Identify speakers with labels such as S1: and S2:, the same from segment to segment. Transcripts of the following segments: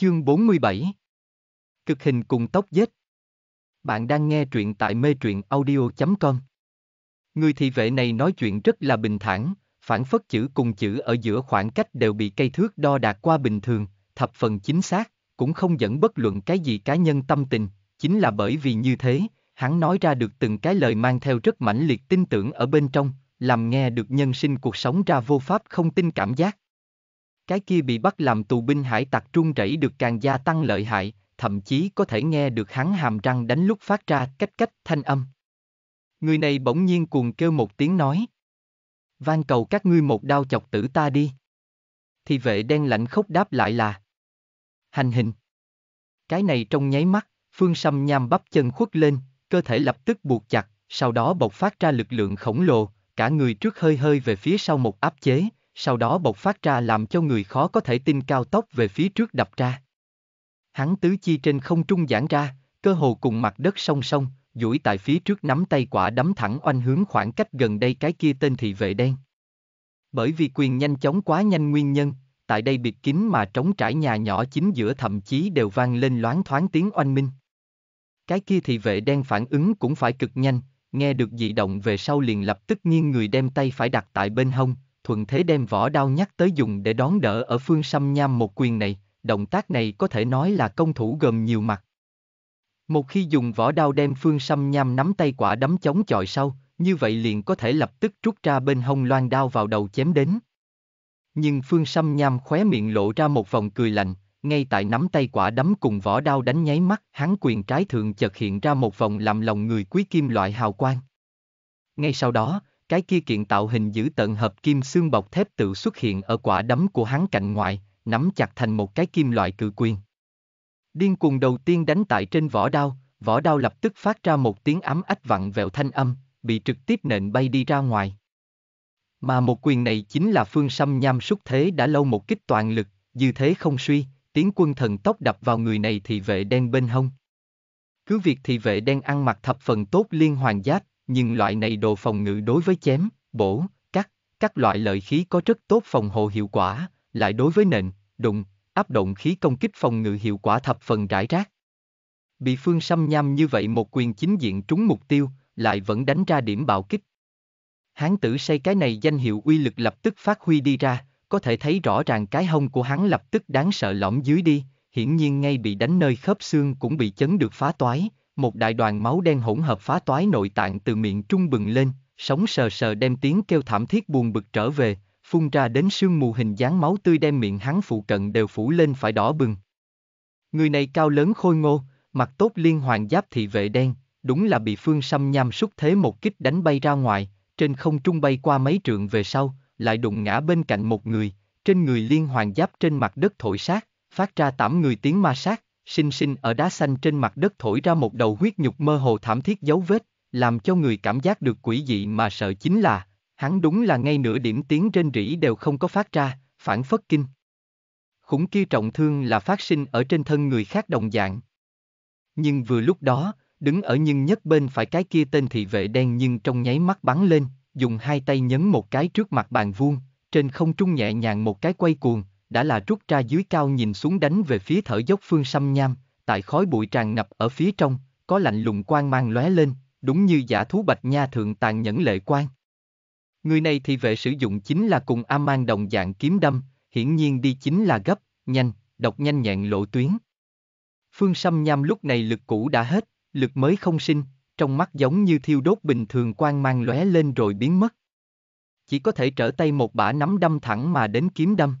S1: Chương 47 Cực hình cùng tóc dết Bạn đang nghe truyện tại mê truyện audio.com Người thị vệ này nói chuyện rất là bình thản, phản phất chữ cùng chữ ở giữa khoảng cách đều bị cây thước đo đạt qua bình thường, thập phần chính xác, cũng không dẫn bất luận cái gì cá nhân tâm tình, chính là bởi vì như thế, hắn nói ra được từng cái lời mang theo rất mãnh liệt tin tưởng ở bên trong, làm nghe được nhân sinh cuộc sống ra vô pháp không tin cảm giác. Cái kia bị bắt làm tù binh hải tặc trung rẫy được càng gia tăng lợi hại, thậm chí có thể nghe được hắn hàm răng đánh lúc phát ra cách cách thanh âm. Người này bỗng nhiên cuồng kêu một tiếng nói. van cầu các ngươi một đao chọc tử ta đi. Thì vệ đen lạnh khốc đáp lại là. Hành hình. Cái này trong nháy mắt, phương sâm nham bắp chân khuất lên, cơ thể lập tức buộc chặt, sau đó bộc phát ra lực lượng khổng lồ, cả người trước hơi hơi về phía sau một áp chế, sau đó bộc phát ra làm cho người khó có thể tin cao tốc về phía trước đập ra. Hắn tứ chi trên không trung giãn ra, cơ hồ cùng mặt đất song song, duỗi tại phía trước nắm tay quả đấm thẳng oanh hướng khoảng cách gần đây cái kia tên thị vệ đen. Bởi vì quyền nhanh chóng quá nhanh nguyên nhân, tại đây biệt kín mà trống trải nhà nhỏ chính giữa thậm chí đều vang lên loáng thoáng tiếng oanh minh. Cái kia thị vệ đen phản ứng cũng phải cực nhanh, nghe được dị động về sau liền lập tức nghiêng người đem tay phải đặt tại bên hông, thuận thế đem vỏ đao nhắc tới dùng để đón đỡ ở phương xăm nham một quyền này, động tác này có thể nói là công thủ gồm nhiều mặt. Một khi dùng vỏ đao đem phương xăm nham nắm tay quả đấm chống chọi sau, như vậy liền có thể lập tức rút ra bên hông loan đao vào đầu chém đến. Nhưng phương xăm nham khóe miệng lộ ra một vòng cười lạnh, ngay tại nắm tay quả đấm cùng vỏ đao đánh nháy mắt, hắn quyền trái thượng chợt hiện ra một vòng làm lòng người quý kim loại hào quang. Ngay sau đó, cái kia kiện tạo hình giữ tận hợp kim xương bọc thép tự xuất hiện ở quả đấm của hắn cạnh ngoại, nắm chặt thành một cái kim loại cự quyền. Điên cuồng đầu tiên đánh tại trên vỏ đao, vỏ đao lập tức phát ra một tiếng ấm ách vặn vẹo thanh âm, bị trực tiếp nện bay đi ra ngoài. Mà một quyền này chính là phương xăm nham xúc thế đã lâu một kích toàn lực, dư thế không suy, tiếng quân thần tốc đập vào người này thì vệ đen bên hông. Cứ việc thị vệ đen ăn mặc thập phần tốt liên hoàn giáp, nhưng loại này đồ phòng ngự đối với chém, bổ, cắt, các loại lợi khí có rất tốt phòng hộ hiệu quả, lại đối với nền, đụng, áp động khí công kích phòng ngự hiệu quả thập phần rải rác. Bị phương xâm nham như vậy một quyền chính diện trúng mục tiêu, lại vẫn đánh ra điểm bạo kích. Hán tử say cái này danh hiệu uy lực lập tức phát huy đi ra, có thể thấy rõ ràng cái hông của hắn lập tức đáng sợ lõm dưới đi, hiển nhiên ngay bị đánh nơi khớp xương cũng bị chấn được phá toái, một đại đoàn máu đen hỗn hợp phá toái nội tạng từ miệng trung bừng lên, sống sờ sờ đem tiếng kêu thảm thiết buồn bực trở về, phun ra đến sương mù hình dáng máu tươi đem miệng hắn phụ cận đều phủ lên phải đỏ bừng. Người này cao lớn khôi ngô, mặt tốt liên hoàng giáp thị vệ đen, đúng là bị phương xâm nham xúc thế một kích đánh bay ra ngoài, trên không trung bay qua mấy trượng về sau, lại đụng ngã bên cạnh một người, trên người liên hoàng giáp trên mặt đất thổi sát, phát ra tám người tiếng ma sát, sinh sinh ở đá xanh trên mặt đất thổi ra một đầu huyết nhục mơ hồ thảm thiết dấu vết, làm cho người cảm giác được quỷ dị mà sợ chính là, hắn đúng là ngay nửa điểm tiếng trên rỉ đều không có phát ra, phản phất kinh. Khủng kia trọng thương là phát sinh ở trên thân người khác đồng dạng. Nhưng vừa lúc đó, đứng ở nhưng nhất bên phải cái kia tên thị vệ đen nhưng trong nháy mắt bắn lên, dùng hai tay nhấn một cái trước mặt bàn vuông, trên không trung nhẹ nhàng một cái quay cuồng, đã là rút ra dưới cao nhìn xuống đánh về phía thở dốc phương xăm nham, tại khói bụi tràn ngập ở phía trong, có lạnh lùng quang mang lóe lên, đúng như giả thú bạch nha thượng tàn nhẫn lệ quan. Người này thì vệ sử dụng chính là cùng A Mang đồng dạng kiếm đâm, hiển nhiên đi chính là gấp, nhanh, độc nhanh nhẹn lộ tuyến. Phương Sâm Nham lúc này lực cũ đã hết, lực mới không sinh, trong mắt giống như thiêu đốt bình thường quang mang lóe lên rồi biến mất. Chỉ có thể trở tay một bả nắm đâm thẳng mà đến kiếm đâm.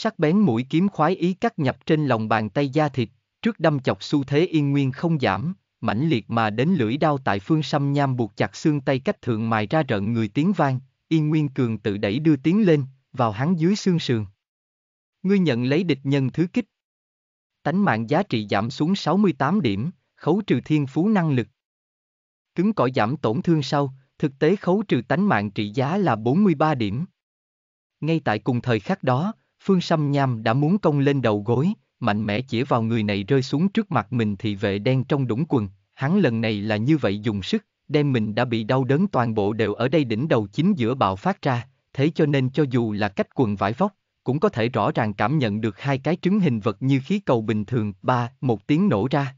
S1: Sắc bén mũi kiếm khoái ý cắt nhập trên lòng bàn tay da thịt, trước đâm chọc xu thế yên nguyên không giảm, mãnh liệt mà đến lưỡi đao tại phương xăm nham buộc chặt xương tay cách thượng mài ra rợn người tiếng vang, yên nguyên cường tự đẩy đưa tiếng lên, vào hắn dưới xương sườn. Ngươi nhận lấy địch nhân thứ kích. Tánh mạng giá trị giảm xuống 68 điểm, khấu trừ thiên phú năng lực. Cứng cỏi giảm tổn thương sau, thực tế khấu trừ tánh mạng trị giá là 43 điểm. Ngay tại cùng thời khắc đó, Phương Sâm Nham đã muốn công lên đầu gối, mạnh mẽ chỉ vào người này rơi xuống trước mặt mình thì vệ đen trong đũng quần, hắn lần này là như vậy dùng sức, đem mình đã bị đau đớn toàn bộ đều ở đây đỉnh đầu chính giữa bạo phát ra, thế cho nên cho dù là cách quần vải vóc, cũng có thể rõ ràng cảm nhận được hai cái trứng hình vật như khí cầu bình thường, ba, một tiếng nổ ra.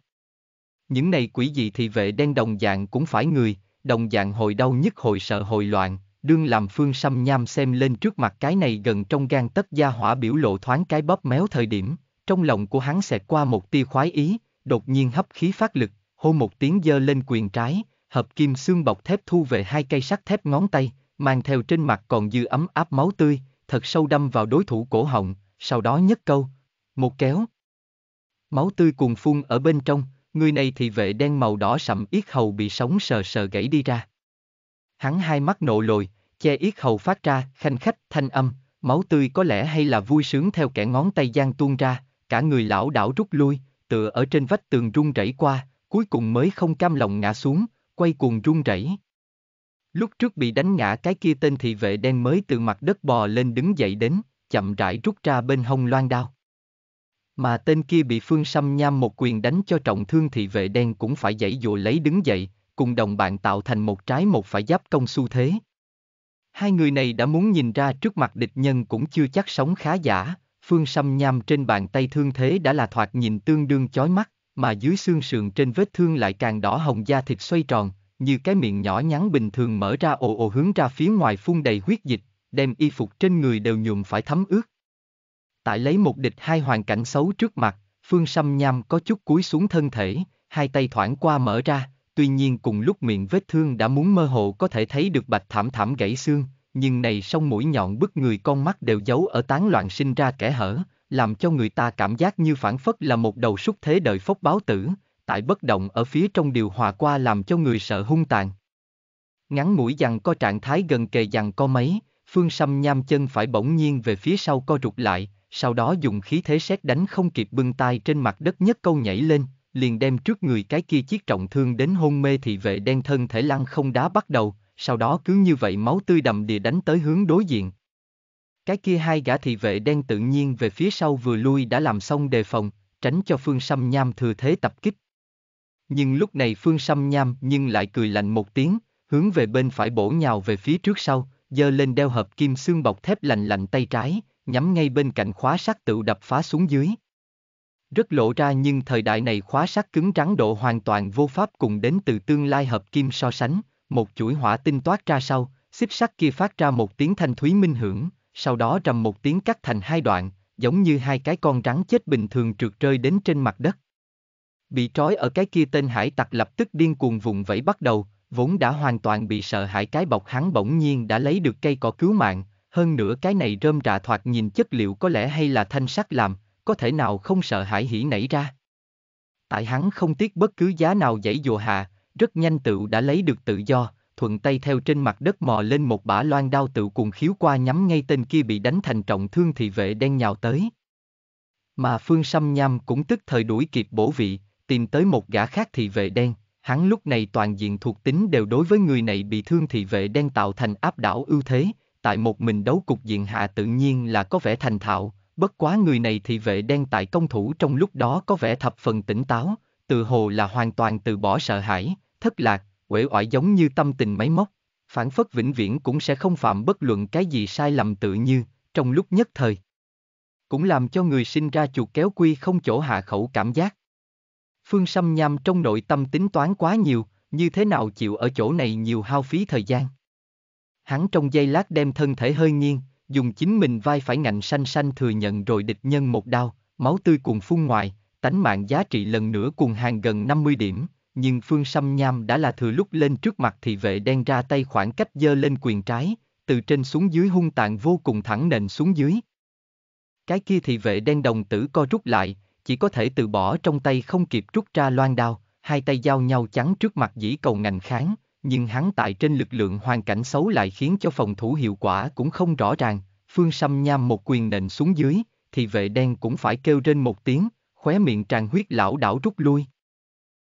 S1: Những này quỷ gì thì vệ đen đồng dạng cũng phải người, đồng dạng hồi đau nhất hồi sợ hồi loạn, đương làm phương xăm nham xem lên trước mặt cái này gần trong gan tất gia hỏa biểu lộ thoáng cái bóp méo thời điểm, trong lòng của hắn xẹt qua một tia khoái ý, đột nhiên hấp khí phát lực, hô một tiếng dơ lên quyền trái, hợp kim xương bọc thép thu về hai cây sắt thép ngón tay, mang theo trên mặt còn dư ấm áp máu tươi, thật sâu đâm vào đối thủ cổ họng, sau đó nhất câu, một kéo. Máu tươi cuồn phun ở bên trong, người này thì vệ đen màu đỏ sậm yết hầu bị sống sờ sờ gãy đi ra hắn hai mắt nộ lồi, che yết hầu phát ra, khanh khách, thanh âm, máu tươi có lẽ hay là vui sướng theo kẻ ngón tay gian tuôn ra, cả người lão đảo rút lui, tựa ở trên vách tường rung rẩy qua, cuối cùng mới không cam lòng ngã xuống, quay cuồng rung rẩy. Lúc trước bị đánh ngã cái kia tên thị vệ đen mới từ mặt đất bò lên đứng dậy đến, chậm rãi rút ra bên hông loan đao. Mà tên kia bị phương xăm nham một quyền đánh cho trọng thương thị vệ đen cũng phải dãy dụ lấy đứng dậy, cùng đồng bạn tạo thành một trái một phải giáp công xu thế. Hai người này đã muốn nhìn ra trước mặt địch nhân cũng chưa chắc sống khá giả, phương xăm nham trên bàn tay thương thế đã là thoạt nhìn tương đương chói mắt, mà dưới xương sườn trên vết thương lại càng đỏ hồng da thịt xoay tròn, như cái miệng nhỏ nhắn bình thường mở ra ồ ồ hướng ra phía ngoài phun đầy huyết dịch, đem y phục trên người đều nhuộm phải thấm ướt. Tại lấy một địch hai hoàn cảnh xấu trước mặt, phương xăm nham có chút cúi xuống thân thể, hai tay thoảng qua mở ra, tuy nhiên cùng lúc miệng vết thương đã muốn mơ hồ có thể thấy được bạch thảm thảm gãy xương, nhưng này song mũi nhọn bức người con mắt đều giấu ở tán loạn sinh ra kẻ hở, làm cho người ta cảm giác như phản phất là một đầu súc thế đời phốc báo tử, tại bất động ở phía trong điều hòa qua làm cho người sợ hung tàn. Ngắn mũi dằn co trạng thái gần kề dằn co mấy, phương sâm nham chân phải bỗng nhiên về phía sau co rụt lại, sau đó dùng khí thế xét đánh không kịp bưng tay trên mặt đất nhất câu nhảy lên, liền đem trước người cái kia chiếc trọng thương đến hôn mê thị vệ đen thân thể lăng không đá bắt đầu, sau đó cứ như vậy máu tươi đầm đìa đánh tới hướng đối diện. Cái kia hai gã thị vệ đen tự nhiên về phía sau vừa lui đã làm xong đề phòng, tránh cho Phương Sâm Nham thừa thế tập kích. Nhưng lúc này Phương Sâm Nham nhưng lại cười lạnh một tiếng, hướng về bên phải bổ nhào về phía trước sau, giơ lên đeo hợp kim xương bọc thép lạnh lạnh tay trái, nhắm ngay bên cạnh khóa sắt tự đập phá xuống dưới. Rất lộ ra nhưng thời đại này khóa sắt cứng trắng độ hoàn toàn vô pháp cùng đến từ tương lai hợp kim so sánh, một chuỗi hỏa tinh toát ra sau, xích sắt kia phát ra một tiếng thanh thúy minh hưởng, sau đó trầm một tiếng cắt thành hai đoạn, giống như hai cái con rắn chết bình thường trượt rơi đến trên mặt đất. Bị trói ở cái kia tên hải tặc lập tức điên cuồng vùng vẫy bắt đầu, vốn đã hoàn toàn bị sợ hãi cái bọc hắn bỗng nhiên đã lấy được cây cỏ cứu mạng, hơn nữa cái này rơm rạ thoạt nhìn chất liệu có lẽ hay là thanh sắt làm, có thể nào không sợ hãi hỉ nảy ra. Tại hắn không tiếc bất cứ giá nào dãy dùa hạ, rất nhanh tựu đã lấy được tự do, thuận tay theo trên mặt đất mò lên một bả loan đao tựu cùng khiếu qua nhắm ngay tên kia bị đánh thành trọng thương thị vệ đen nhào tới. Mà Phương Sâm Nham cũng tức thời đuổi kịp bổ vị, tìm tới một gã khác thị vệ đen, hắn lúc này toàn diện thuộc tính đều đối với người này bị thương thị vệ đen tạo thành áp đảo ưu thế, tại một mình đấu cục diện hạ tự nhiên là có vẻ thành thạo, Bất quá người này thị vệ đen tại công thủ trong lúc đó có vẻ thập phần tỉnh táo, tự hồ là hoàn toàn từ bỏ sợ hãi, thất lạc, uể oải giống như tâm tình máy móc, phản phất vĩnh viễn cũng sẽ không phạm bất luận cái gì sai lầm tự như, trong lúc nhất thời. Cũng làm cho người sinh ra chuột kéo quy không chỗ hạ khẩu cảm giác. Phương xâm Nham trong nội tâm tính toán quá nhiều, như thế nào chịu ở chỗ này nhiều hao phí thời gian. Hắn trong giây lát đem thân thể hơi nghiêng, dùng chính mình vai phải ngạnh xanh xanh thừa nhận rồi địch nhân một đao, máu tươi cuồn phun ngoài, tánh mạng giá trị lần nữa cùng hàng gần 50 điểm, nhưng Phương Sâm Nham đã là thừa lúc lên trước mặt thị vệ đen ra tay khoảng cách dơ lên quyền trái, từ trên xuống dưới hung tàn vô cùng thẳng nền xuống dưới. Cái kia thị vệ đen đồng tử co rút lại, chỉ có thể từ bỏ trong tay không kịp rút ra loan đao, hai tay giao nhau chắn trước mặt dĩ cầu ngành kháng, nhưng hắn tại trên lực lượng hoàn cảnh xấu lại khiến cho phòng thủ hiệu quả cũng không rõ ràng, phương xăm nham một quyền nện xuống dưới, thì vệ đen cũng phải kêu trên một tiếng, khóe miệng tràn huyết lão đảo rút lui.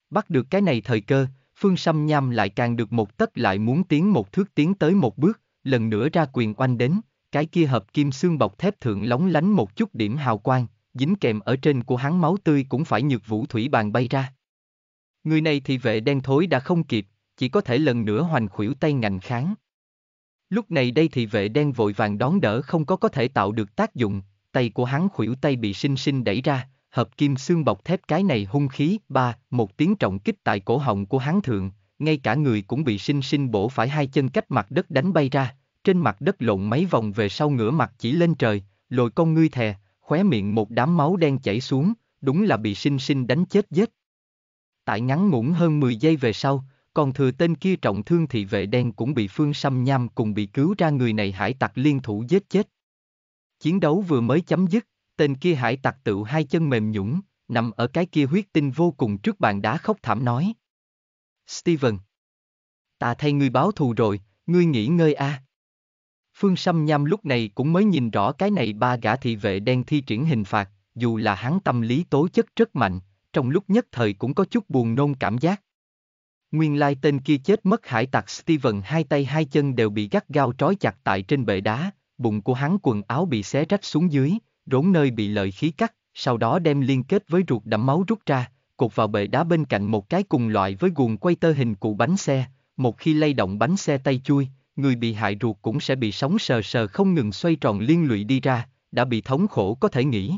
S1: Bắt được cái này thời cơ, phương xăm nham lại càng được một tấc lại muốn tiến một thước tiến tới một bước, lần nữa ra quyền oanh đến, cái kia hợp kim xương bọc thép thượng lóng lánh một chút điểm hào quang, dính kèm ở trên của hắn máu tươi cũng phải nhược vũ thủy bàn bay ra. Người này thì vệ đen thối đã không kịp, chỉ có thể lần nữa hoành khuỷu tay ngành kháng. Lúc này đây thì vệ đen vội vàng đón đỡ không có có thể tạo được tác dụng, tay của hắn khuỷu tay bị sinh sinh đẩy ra, hợp kim xương bọc thép cái này hung khí, ba, một tiếng trọng kích tại cổ họng của hắn thượng, ngay cả người cũng bị sinh sinh bổ phải hai chân cách mặt đất đánh bay ra, trên mặt đất lộn mấy vòng về sau ngửa mặt chỉ lên trời, lồi con ngươi thè, khóe miệng một đám máu đen chảy xuống, đúng là bị sinh sinh đánh chết giết. Tại ngắn ngủn hơn 10 giây về sau, còn thừa tên kia trọng thương thị vệ đen cũng bị phương xăm nham cùng bị cứu ra người này hải tặc liên thủ giết chết. Chiến đấu vừa mới chấm dứt, tên kia hải tặc tự hai chân mềm nhũng, nằm ở cái kia huyết tinh vô cùng trước bàn đá khóc thảm nói. Steven! Ta thay ngươi báo thù rồi, ngươi nghỉ ngơi a. À. Phương Sâm Nham lúc này cũng mới nhìn rõ cái này ba gã thị vệ đen thi triển hình phạt, dù là hắn tâm lý tố chất rất mạnh, trong lúc nhất thời cũng có chút buồn nôn cảm giác. Nguyên lai tên kia chết mất hải tặc Steven hai tay hai chân đều bị gắt gao trói chặt tại trên bệ đá, bụng của hắn quần áo bị xé rách xuống dưới, rốn nơi bị lợi khí cắt, sau đó đem liên kết với ruột đẫm máu rút ra, cột vào bệ đá bên cạnh một cái cùng loại với guồng quay tơ hình cụ bánh xe, một khi lay động bánh xe tay chui, người bị hại ruột cũng sẽ bị sóng sờ sờ không ngừng xoay tròn liên lụy đi ra, đã bị thống khổ có thể nghĩ.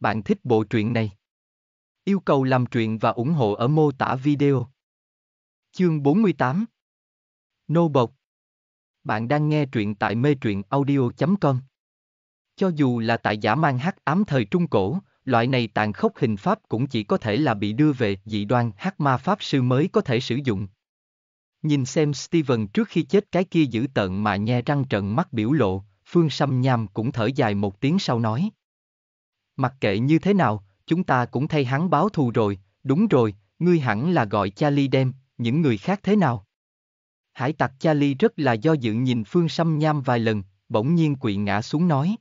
S1: Bạn thích bộ truyện này? Yêu cầu làm truyện và ủng hộ ở mô tả video. Chương 48 Nô bộc Bạn đang nghe truyện tại mê truyện audio.com Cho dù là tại giả mang hắc ám thời Trung Cổ, loại này tàn khốc hình pháp cũng chỉ có thể là bị đưa về dị đoan hắc ma pháp sư mới có thể sử dụng. Nhìn xem Steven trước khi chết cái kia giữ tận mà nhe răng trận mắt biểu lộ, Phương Sâm Nham cũng thở dài một tiếng sau nói. Mặc kệ như thế nào, chúng ta cũng thay hắn báo thù rồi, đúng rồi, ngươi hẳn là gọi Charlie đem, những người khác thế nào? Hải tặc Charlie rất là do dự nhìn Phương Sâm Nham vài lần, bỗng nhiên quỵ ngã xuống nói.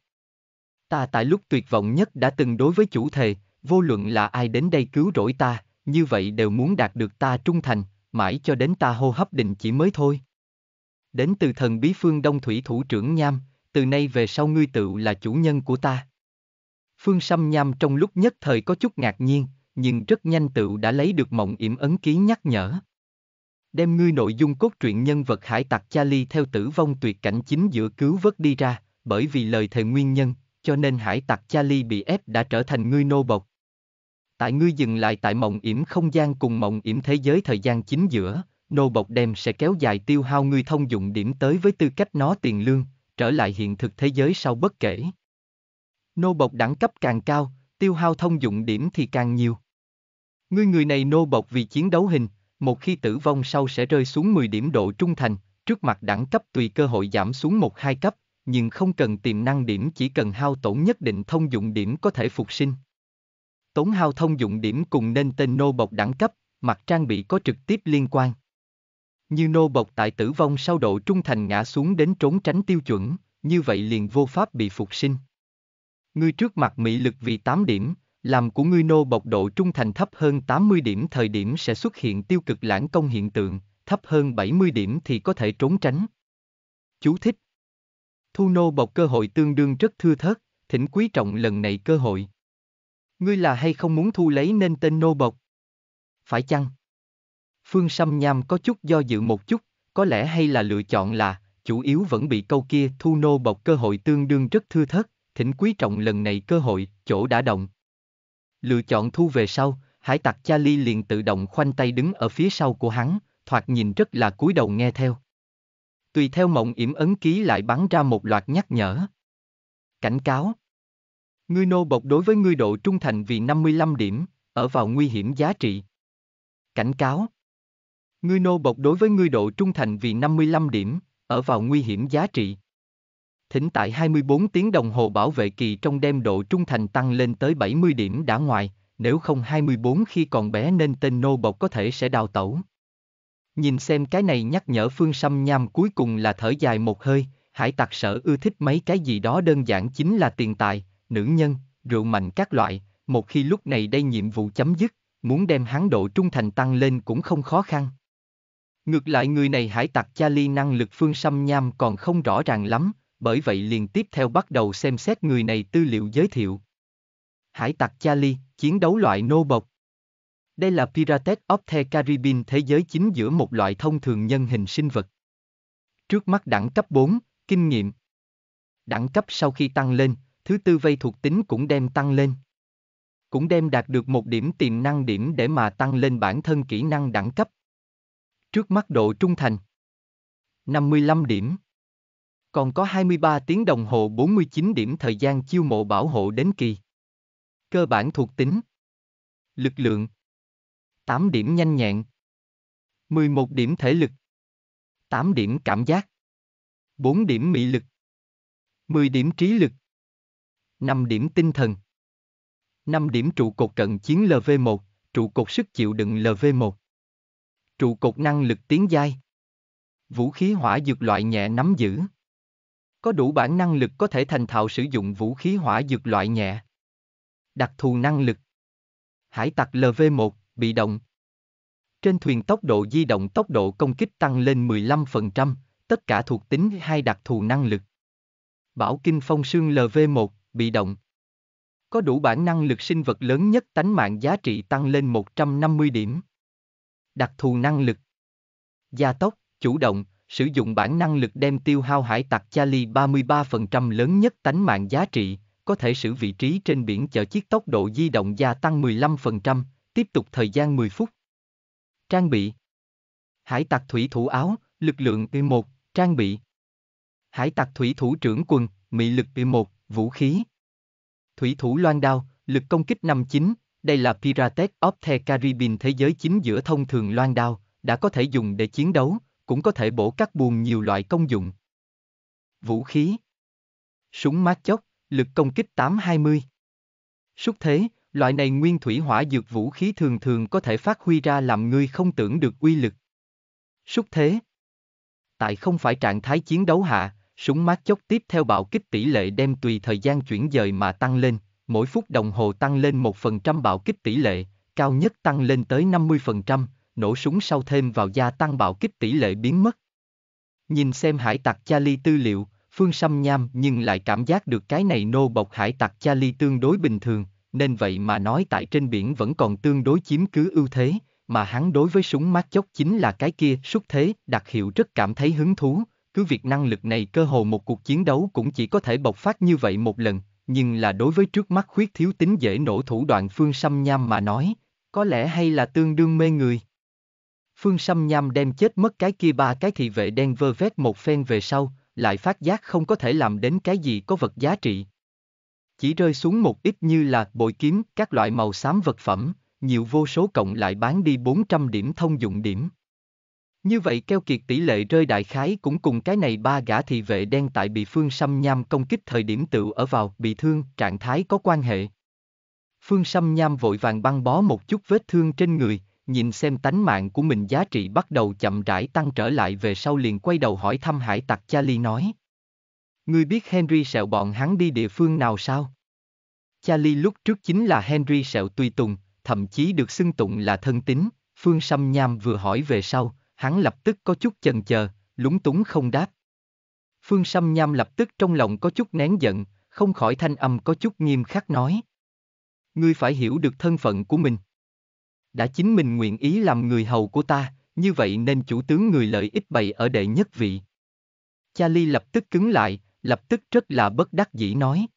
S1: Ta tại lúc tuyệt vọng nhất đã từng đối với chủ thề, vô luận là ai đến đây cứu rỗi ta, như vậy đều muốn đạt được ta trung thành, mãi cho đến ta hô hấp định chỉ mới thôi. Đến từ thần bí phương Đông Thủy thủ trưởng Nham, từ nay về sau ngươi tựu là chủ nhân của ta. Phương Sâm Nham trong lúc nhất thời có chút ngạc nhiên, nhưng rất nhanh tựu đã lấy được mộng yểm ấn ký nhắc nhở đem ngươi nội dung cốt truyện nhân vật hải tặc Charlie theo tử vong tuyệt cảnh chính giữa cứu vớt đi ra, bởi vì lời thề nguyên nhân, cho nên hải tặc Charlie bị ép đã trở thành ngươi nô bộc. Tại ngươi dừng lại tại mộng yểm không gian cùng mộng yểm thế giới thời gian chính giữa, nô bộc đem sẽ kéo dài tiêu hao ngươi thông dụng điểm tới với tư cách nó tiền lương, trở lại hiện thực thế giới sau bất kể. Nô bộc đẳng cấp càng cao, tiêu hao thông dụng điểm thì càng nhiều. Ngươi người này nô bộc vì chiến đấu hình, một khi tử vong sau sẽ rơi xuống 10 điểm độ trung thành, trước mặt đẳng cấp tùy cơ hội giảm xuống 1-2 cấp, nhưng không cần tiềm năng điểm chỉ cần hao tổn nhất định thông dụng điểm có thể phục sinh. Tốn hao thông dụng điểm cùng nên tên nô bộc đẳng cấp, mặt trang bị có trực tiếp liên quan. Như nô bộc tại tử vong sau độ trung thành ngã xuống đến trốn tránh tiêu chuẩn, như vậy liền vô pháp bị phục sinh. người trước mặt mỹ lực vì 8 điểm, làm của ngươi nô bộc độ trung thành thấp hơn 80 điểm thời điểm sẽ xuất hiện tiêu cực lãng công hiện tượng, thấp hơn 70 điểm thì có thể trốn tránh. Chú thích Thu nô bộc cơ hội tương đương rất thưa thớt, thỉnh quý trọng lần này cơ hội. Ngươi là hay không muốn thu lấy nên tên nô bộc? Phải chăng? Phương Sâm Nham có chút do dự một chút, có lẽ hay là lựa chọn là, chủ yếu vẫn bị câu kia thu nô bộc cơ hội tương đương rất thưa thớt, thỉnh quý trọng lần này cơ hội, chỗ đã động. Lựa chọn thu về sau, hải tặc Charlie liền tự động khoanh tay đứng ở phía sau của hắn, thoạt nhìn rất là cúi đầu nghe theo. Tùy theo mộng yểm ấn ký lại bắn ra một loạt nhắc nhở. Cảnh cáo. Ngươi nô bộc đối với ngươi độ trung thành vì 55 điểm, ở vào nguy hiểm giá trị. Cảnh cáo. Ngươi nô bộc đối với ngươi độ trung thành vì 55 điểm, ở vào nguy hiểm giá trị thỉnh tại 24 tiếng đồng hồ bảo vệ kỳ trong đêm độ trung thành tăng lên tới 70 điểm đã ngoài, nếu không 24 khi còn bé nên tên nô bộc có thể sẽ đào tẩu. Nhìn xem cái này nhắc nhở Phương Sâm Nham cuối cùng là thở dài một hơi, hải tặc sở ưa thích mấy cái gì đó đơn giản chính là tiền tài, nữ nhân, rượu mạnh các loại, một khi lúc này đây nhiệm vụ chấm dứt, muốn đem hắn độ trung thành tăng lên cũng không khó khăn. Ngược lại người này hải tặc cha Charlie năng lực Phương Sâm Nham còn không rõ ràng lắm, bởi vậy liền tiếp theo bắt đầu xem xét người này tư liệu giới thiệu. Hải tặc Charlie, chiến đấu loại nô bộc. Đây là Pirates of the Caribbean thế giới chính giữa một loại thông thường nhân hình sinh vật. Trước mắt đẳng cấp 4, kinh nghiệm. Đẳng cấp sau khi tăng lên, thứ tư vây thuộc tính cũng đem tăng lên. Cũng đem đạt được một điểm tiềm năng điểm để mà tăng lên bản thân kỹ năng đẳng cấp. Trước mắt độ trung thành. 55 điểm. Còn có 23 tiếng đồng hồ 49 điểm thời gian chiêu mộ bảo hộ đến kỳ. Cơ bản thuộc tính. Lực lượng. 8 điểm nhanh nhẹn. 11 điểm thể lực. 8 điểm cảm giác. 4 điểm mị lực. 10 điểm trí lực. 5 điểm tinh thần. 5 điểm trụ cột cận chiến LV1, trụ cột sức chịu đựng LV1. Trụ cột năng lực tiến giai. Vũ khí hỏa dược loại nhẹ nắm giữ. Có đủ bản năng lực có thể thành thạo sử dụng vũ khí hỏa dược loại nhẹ. Đặc thù năng lực. Hải tặc LV1, bị động. Trên thuyền tốc độ di động tốc độ công kích tăng lên 15%, tất cả thuộc tính hai đặc thù năng lực. Bảo Kinh Phong Sương LV1, bị động. Có đủ bản năng lực sinh vật lớn nhất tánh mạng giá trị tăng lên 150 điểm. Đặc thù năng lực. Gia tốc, chủ động, sử dụng bản năng lực đem tiêu hao hải tặc Charlie 33% lớn nhất tánh mạng giá trị, có thể sử vị trí trên biển chở chiếc tốc độ di động gia tăng 15%, tiếp tục thời gian 10 phút. Trang bị Hải tặc thủy thủ áo, lực lượng b 1 trang bị Hải tặc thủy thủ trưởng quần, mị lực b 1 vũ khí Thủy thủ loan đao, lực công kích 59, đây là Pirates of the Caribbean thế giới chính giữa thông thường loan đao, đã có thể dùng để chiến đấu, cũng có thể bổ các buồn nhiều loại công dụng. Vũ khí Súng mát chốc, lực công kích 820 Súc thế, loại này nguyên thủy hỏa dược vũ khí thường thường có thể phát huy ra làm ngươi không tưởng được uy lực. Súc thế Tại không phải trạng thái chiến đấu hạ, súng mát chốc tiếp theo bạo kích tỷ lệ đem tùy thời gian chuyển dời mà tăng lên, mỗi phút đồng hồ tăng lên 1% bạo kích tỷ lệ, cao nhất tăng lên tới 50%, nổ súng sau thêm vào gia tăng bạo kích tỷ lệ biến mất. Nhìn xem hải tặc Charlie tư liệu, Phương Sâm Nham nhưng lại cảm giác được cái này nô bộc hải tặc Charlie tương đối bình thường, nên vậy mà nói tại trên biển vẫn còn tương đối chiếm cứ ưu thế, mà hắn đối với súng mát chốc chính là cái kia xuất thế đặc hiệu rất cảm thấy hứng thú, cứ việc năng lực này cơ hồ một cuộc chiến đấu cũng chỉ có thể bộc phát như vậy một lần, nhưng là đối với trước mắt khuyết thiếu tính dễ nổ thủ đoạn Phương Sâm Nham mà nói, có lẽ hay là tương đương mê người. Phương Sâm Nham đem chết mất cái kia ba cái thị vệ đen vơ vét một phen về sau, lại phát giác không có thể làm đến cái gì có vật giá trị. Chỉ rơi xuống một ít như là bội kiếm, các loại màu xám vật phẩm, nhiều vô số cộng lại bán đi 400 điểm thông dụng điểm. Như vậy keo kiệt tỷ lệ rơi đại khái cũng cùng cái này ba gã thị vệ đen tại bị Phương Sâm Nham công kích thời điểm tự ở vào bị thương trạng thái có quan hệ. Phương Sâm Nham vội vàng băng bó một chút vết thương trên người, nhìn xem tánh mạng của mình giá trị bắt đầu chậm rãi tăng trở lại về sau liền quay đầu hỏi thăm hải tặc Charlie nói. Ngươi biết Henry sẹo bọn hắn đi địa phương nào sao? Charlie lúc trước chính là Henry sẹo tùy tùng, thậm chí được xưng tụng là thân tín, Phương Sâm Nham vừa hỏi về sau, hắn lập tức có chút chần chờ, lúng túng không đáp. Phương Sâm Nham lập tức trong lòng có chút nén giận, không khỏi thanh âm có chút nghiêm khắc nói. Ngươi phải hiểu được thân phận của mình đã chính mình nguyện ý làm người hầu của ta, như vậy nên chủ tướng người lợi ích bày ở đệ nhất vị. Cha Charlie lập tức cứng lại, lập tức rất là bất đắc dĩ nói.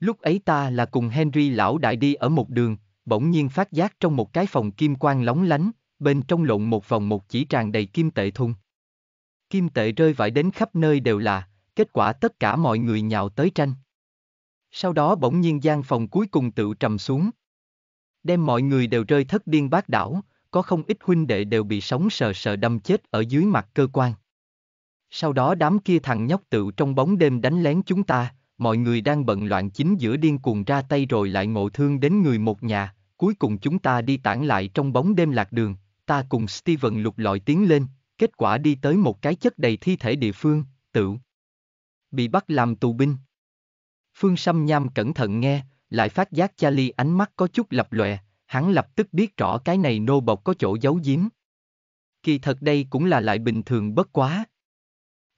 S1: Lúc ấy ta là cùng Henry lão đại đi ở một đường, bỗng nhiên phát giác trong một cái phòng kim quang lóng lánh, bên trong lộn một vòng một chỉ tràn đầy kim tệ thùng. Kim tệ rơi vãi đến khắp nơi đều là, kết quả tất cả mọi người nhào tới tranh. Sau đó bỗng nhiên gian phòng cuối cùng tự trầm xuống đem mọi người đều rơi thất điên bát đảo, có không ít huynh đệ đều bị sóng sờ sờ đâm chết ở dưới mặt cơ quan. Sau đó đám kia thằng nhóc tự trong bóng đêm đánh lén chúng ta, mọi người đang bận loạn chính giữa điên cuồng ra tay rồi lại ngộ thương đến người một nhà, cuối cùng chúng ta đi tản lại trong bóng đêm lạc đường, ta cùng Steven lục lọi tiến lên, kết quả đi tới một cái chất đầy thi thể địa phương, tự bị bắt làm tù binh. Phương Sâm Nham cẩn thận nghe, lại phát giác Charlie ánh mắt có chút lập lòe, hắn lập tức biết rõ cái này nô bộc có chỗ giấu giếm. Kỳ thật đây cũng là lại bình thường bất quá.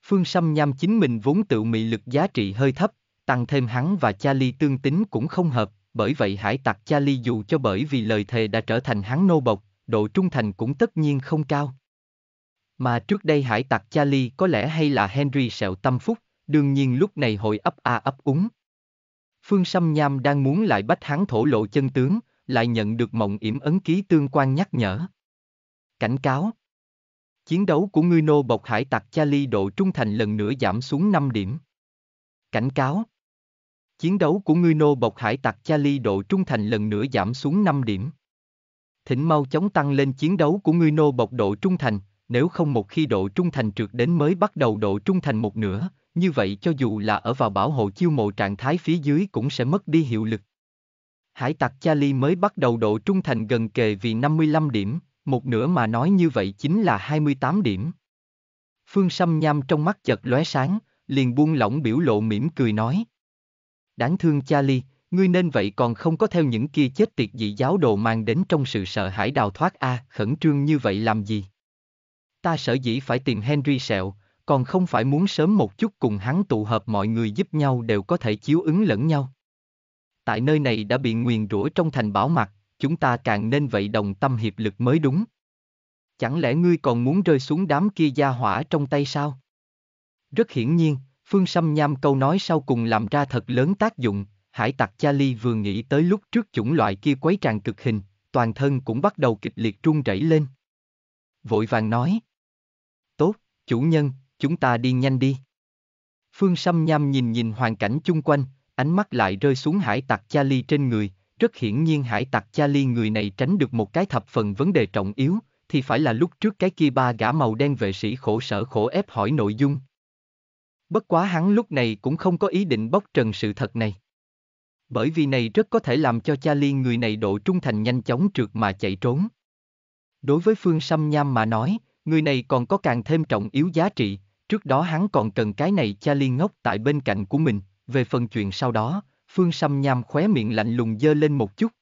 S1: Phương Sâm Nham chính mình vốn tự mị lực giá trị hơi thấp, tăng thêm hắn và Charlie tương tính cũng không hợp, bởi vậy hải tặc Charlie dù cho bởi vì lời thề đã trở thành hắn nô bộc, độ trung thành cũng tất nhiên không cao. Mà trước đây hải tặc Charlie có lẽ hay là Henry sẹo tâm phúc, đương nhiên lúc này hội ấp a ấp úng. Phương Sâm Nham đang muốn lại bách hắn thổ lộ chân tướng, lại nhận được mộng yểm ấn ký tương quan nhắc nhở. Cảnh cáo Chiến đấu của ngươi nô bộc hải tặc Charlie độ trung thành lần nữa giảm xuống 5 điểm. Cảnh cáo Chiến đấu của ngươi nô bộc hải tặc Charlie độ trung thành lần nữa giảm xuống 5 điểm. Thỉnh mau chóng tăng lên chiến đấu của ngươi nô bộc độ trung thành, nếu không một khi độ trung thành trượt đến mới bắt đầu độ trung thành một nửa, như vậy cho dù là ở vào bảo hộ chiêu mộ trạng thái phía dưới cũng sẽ mất đi hiệu lực. Hải tặc Charlie mới bắt đầu độ trung thành gần kề vì 55 điểm, một nửa mà nói như vậy chính là 28 điểm. Phương Sâm Nham trong mắt chợt lóe sáng, liền buông lỏng biểu lộ mỉm cười nói. Đáng thương Charlie, ngươi nên vậy còn không có theo những kia chết tiệt dị giáo đồ mang đến trong sự sợ hãi đào thoát a à, khẩn trương như vậy làm gì? Ta sở dĩ phải tìm Henry sẹo, còn không phải muốn sớm một chút cùng hắn tụ hợp mọi người giúp nhau đều có thể chiếu ứng lẫn nhau. Tại nơi này đã bị nguyền rủa trong thành bảo mặt, chúng ta càng nên vậy đồng tâm hiệp lực mới đúng. Chẳng lẽ ngươi còn muốn rơi xuống đám kia gia hỏa trong tay sao? Rất hiển nhiên, Phương Sâm Nham câu nói sau cùng làm ra thật lớn tác dụng, hải tặc Charlie vừa nghĩ tới lúc trước chủng loại kia quấy tràn cực hình, toàn thân cũng bắt đầu kịch liệt run rẩy lên. Vội vàng nói. Tốt, chủ nhân, chúng ta đi nhanh đi. Phương Sâm Nham nhìn nhìn hoàn cảnh chung quanh, ánh mắt lại rơi xuống hải tặc Cha Charlie trên người, rất hiển nhiên hải tặc Cha Charlie người này tránh được một cái thập phần vấn đề trọng yếu, thì phải là lúc trước cái kia ba gã màu đen vệ sĩ khổ sở khổ ép hỏi nội dung. Bất quá hắn lúc này cũng không có ý định bóc trần sự thật này. Bởi vì này rất có thể làm cho Cha Charlie người này độ trung thành nhanh chóng trượt mà chạy trốn. Đối với Phương Sâm Nham mà nói, người này còn có càng thêm trọng yếu giá trị, Trước đó hắn còn cần cái này cha liên ngốc tại bên cạnh của mình, về phần chuyện sau đó, Phương Sâm Nham khóe miệng lạnh lùng dơ lên một chút.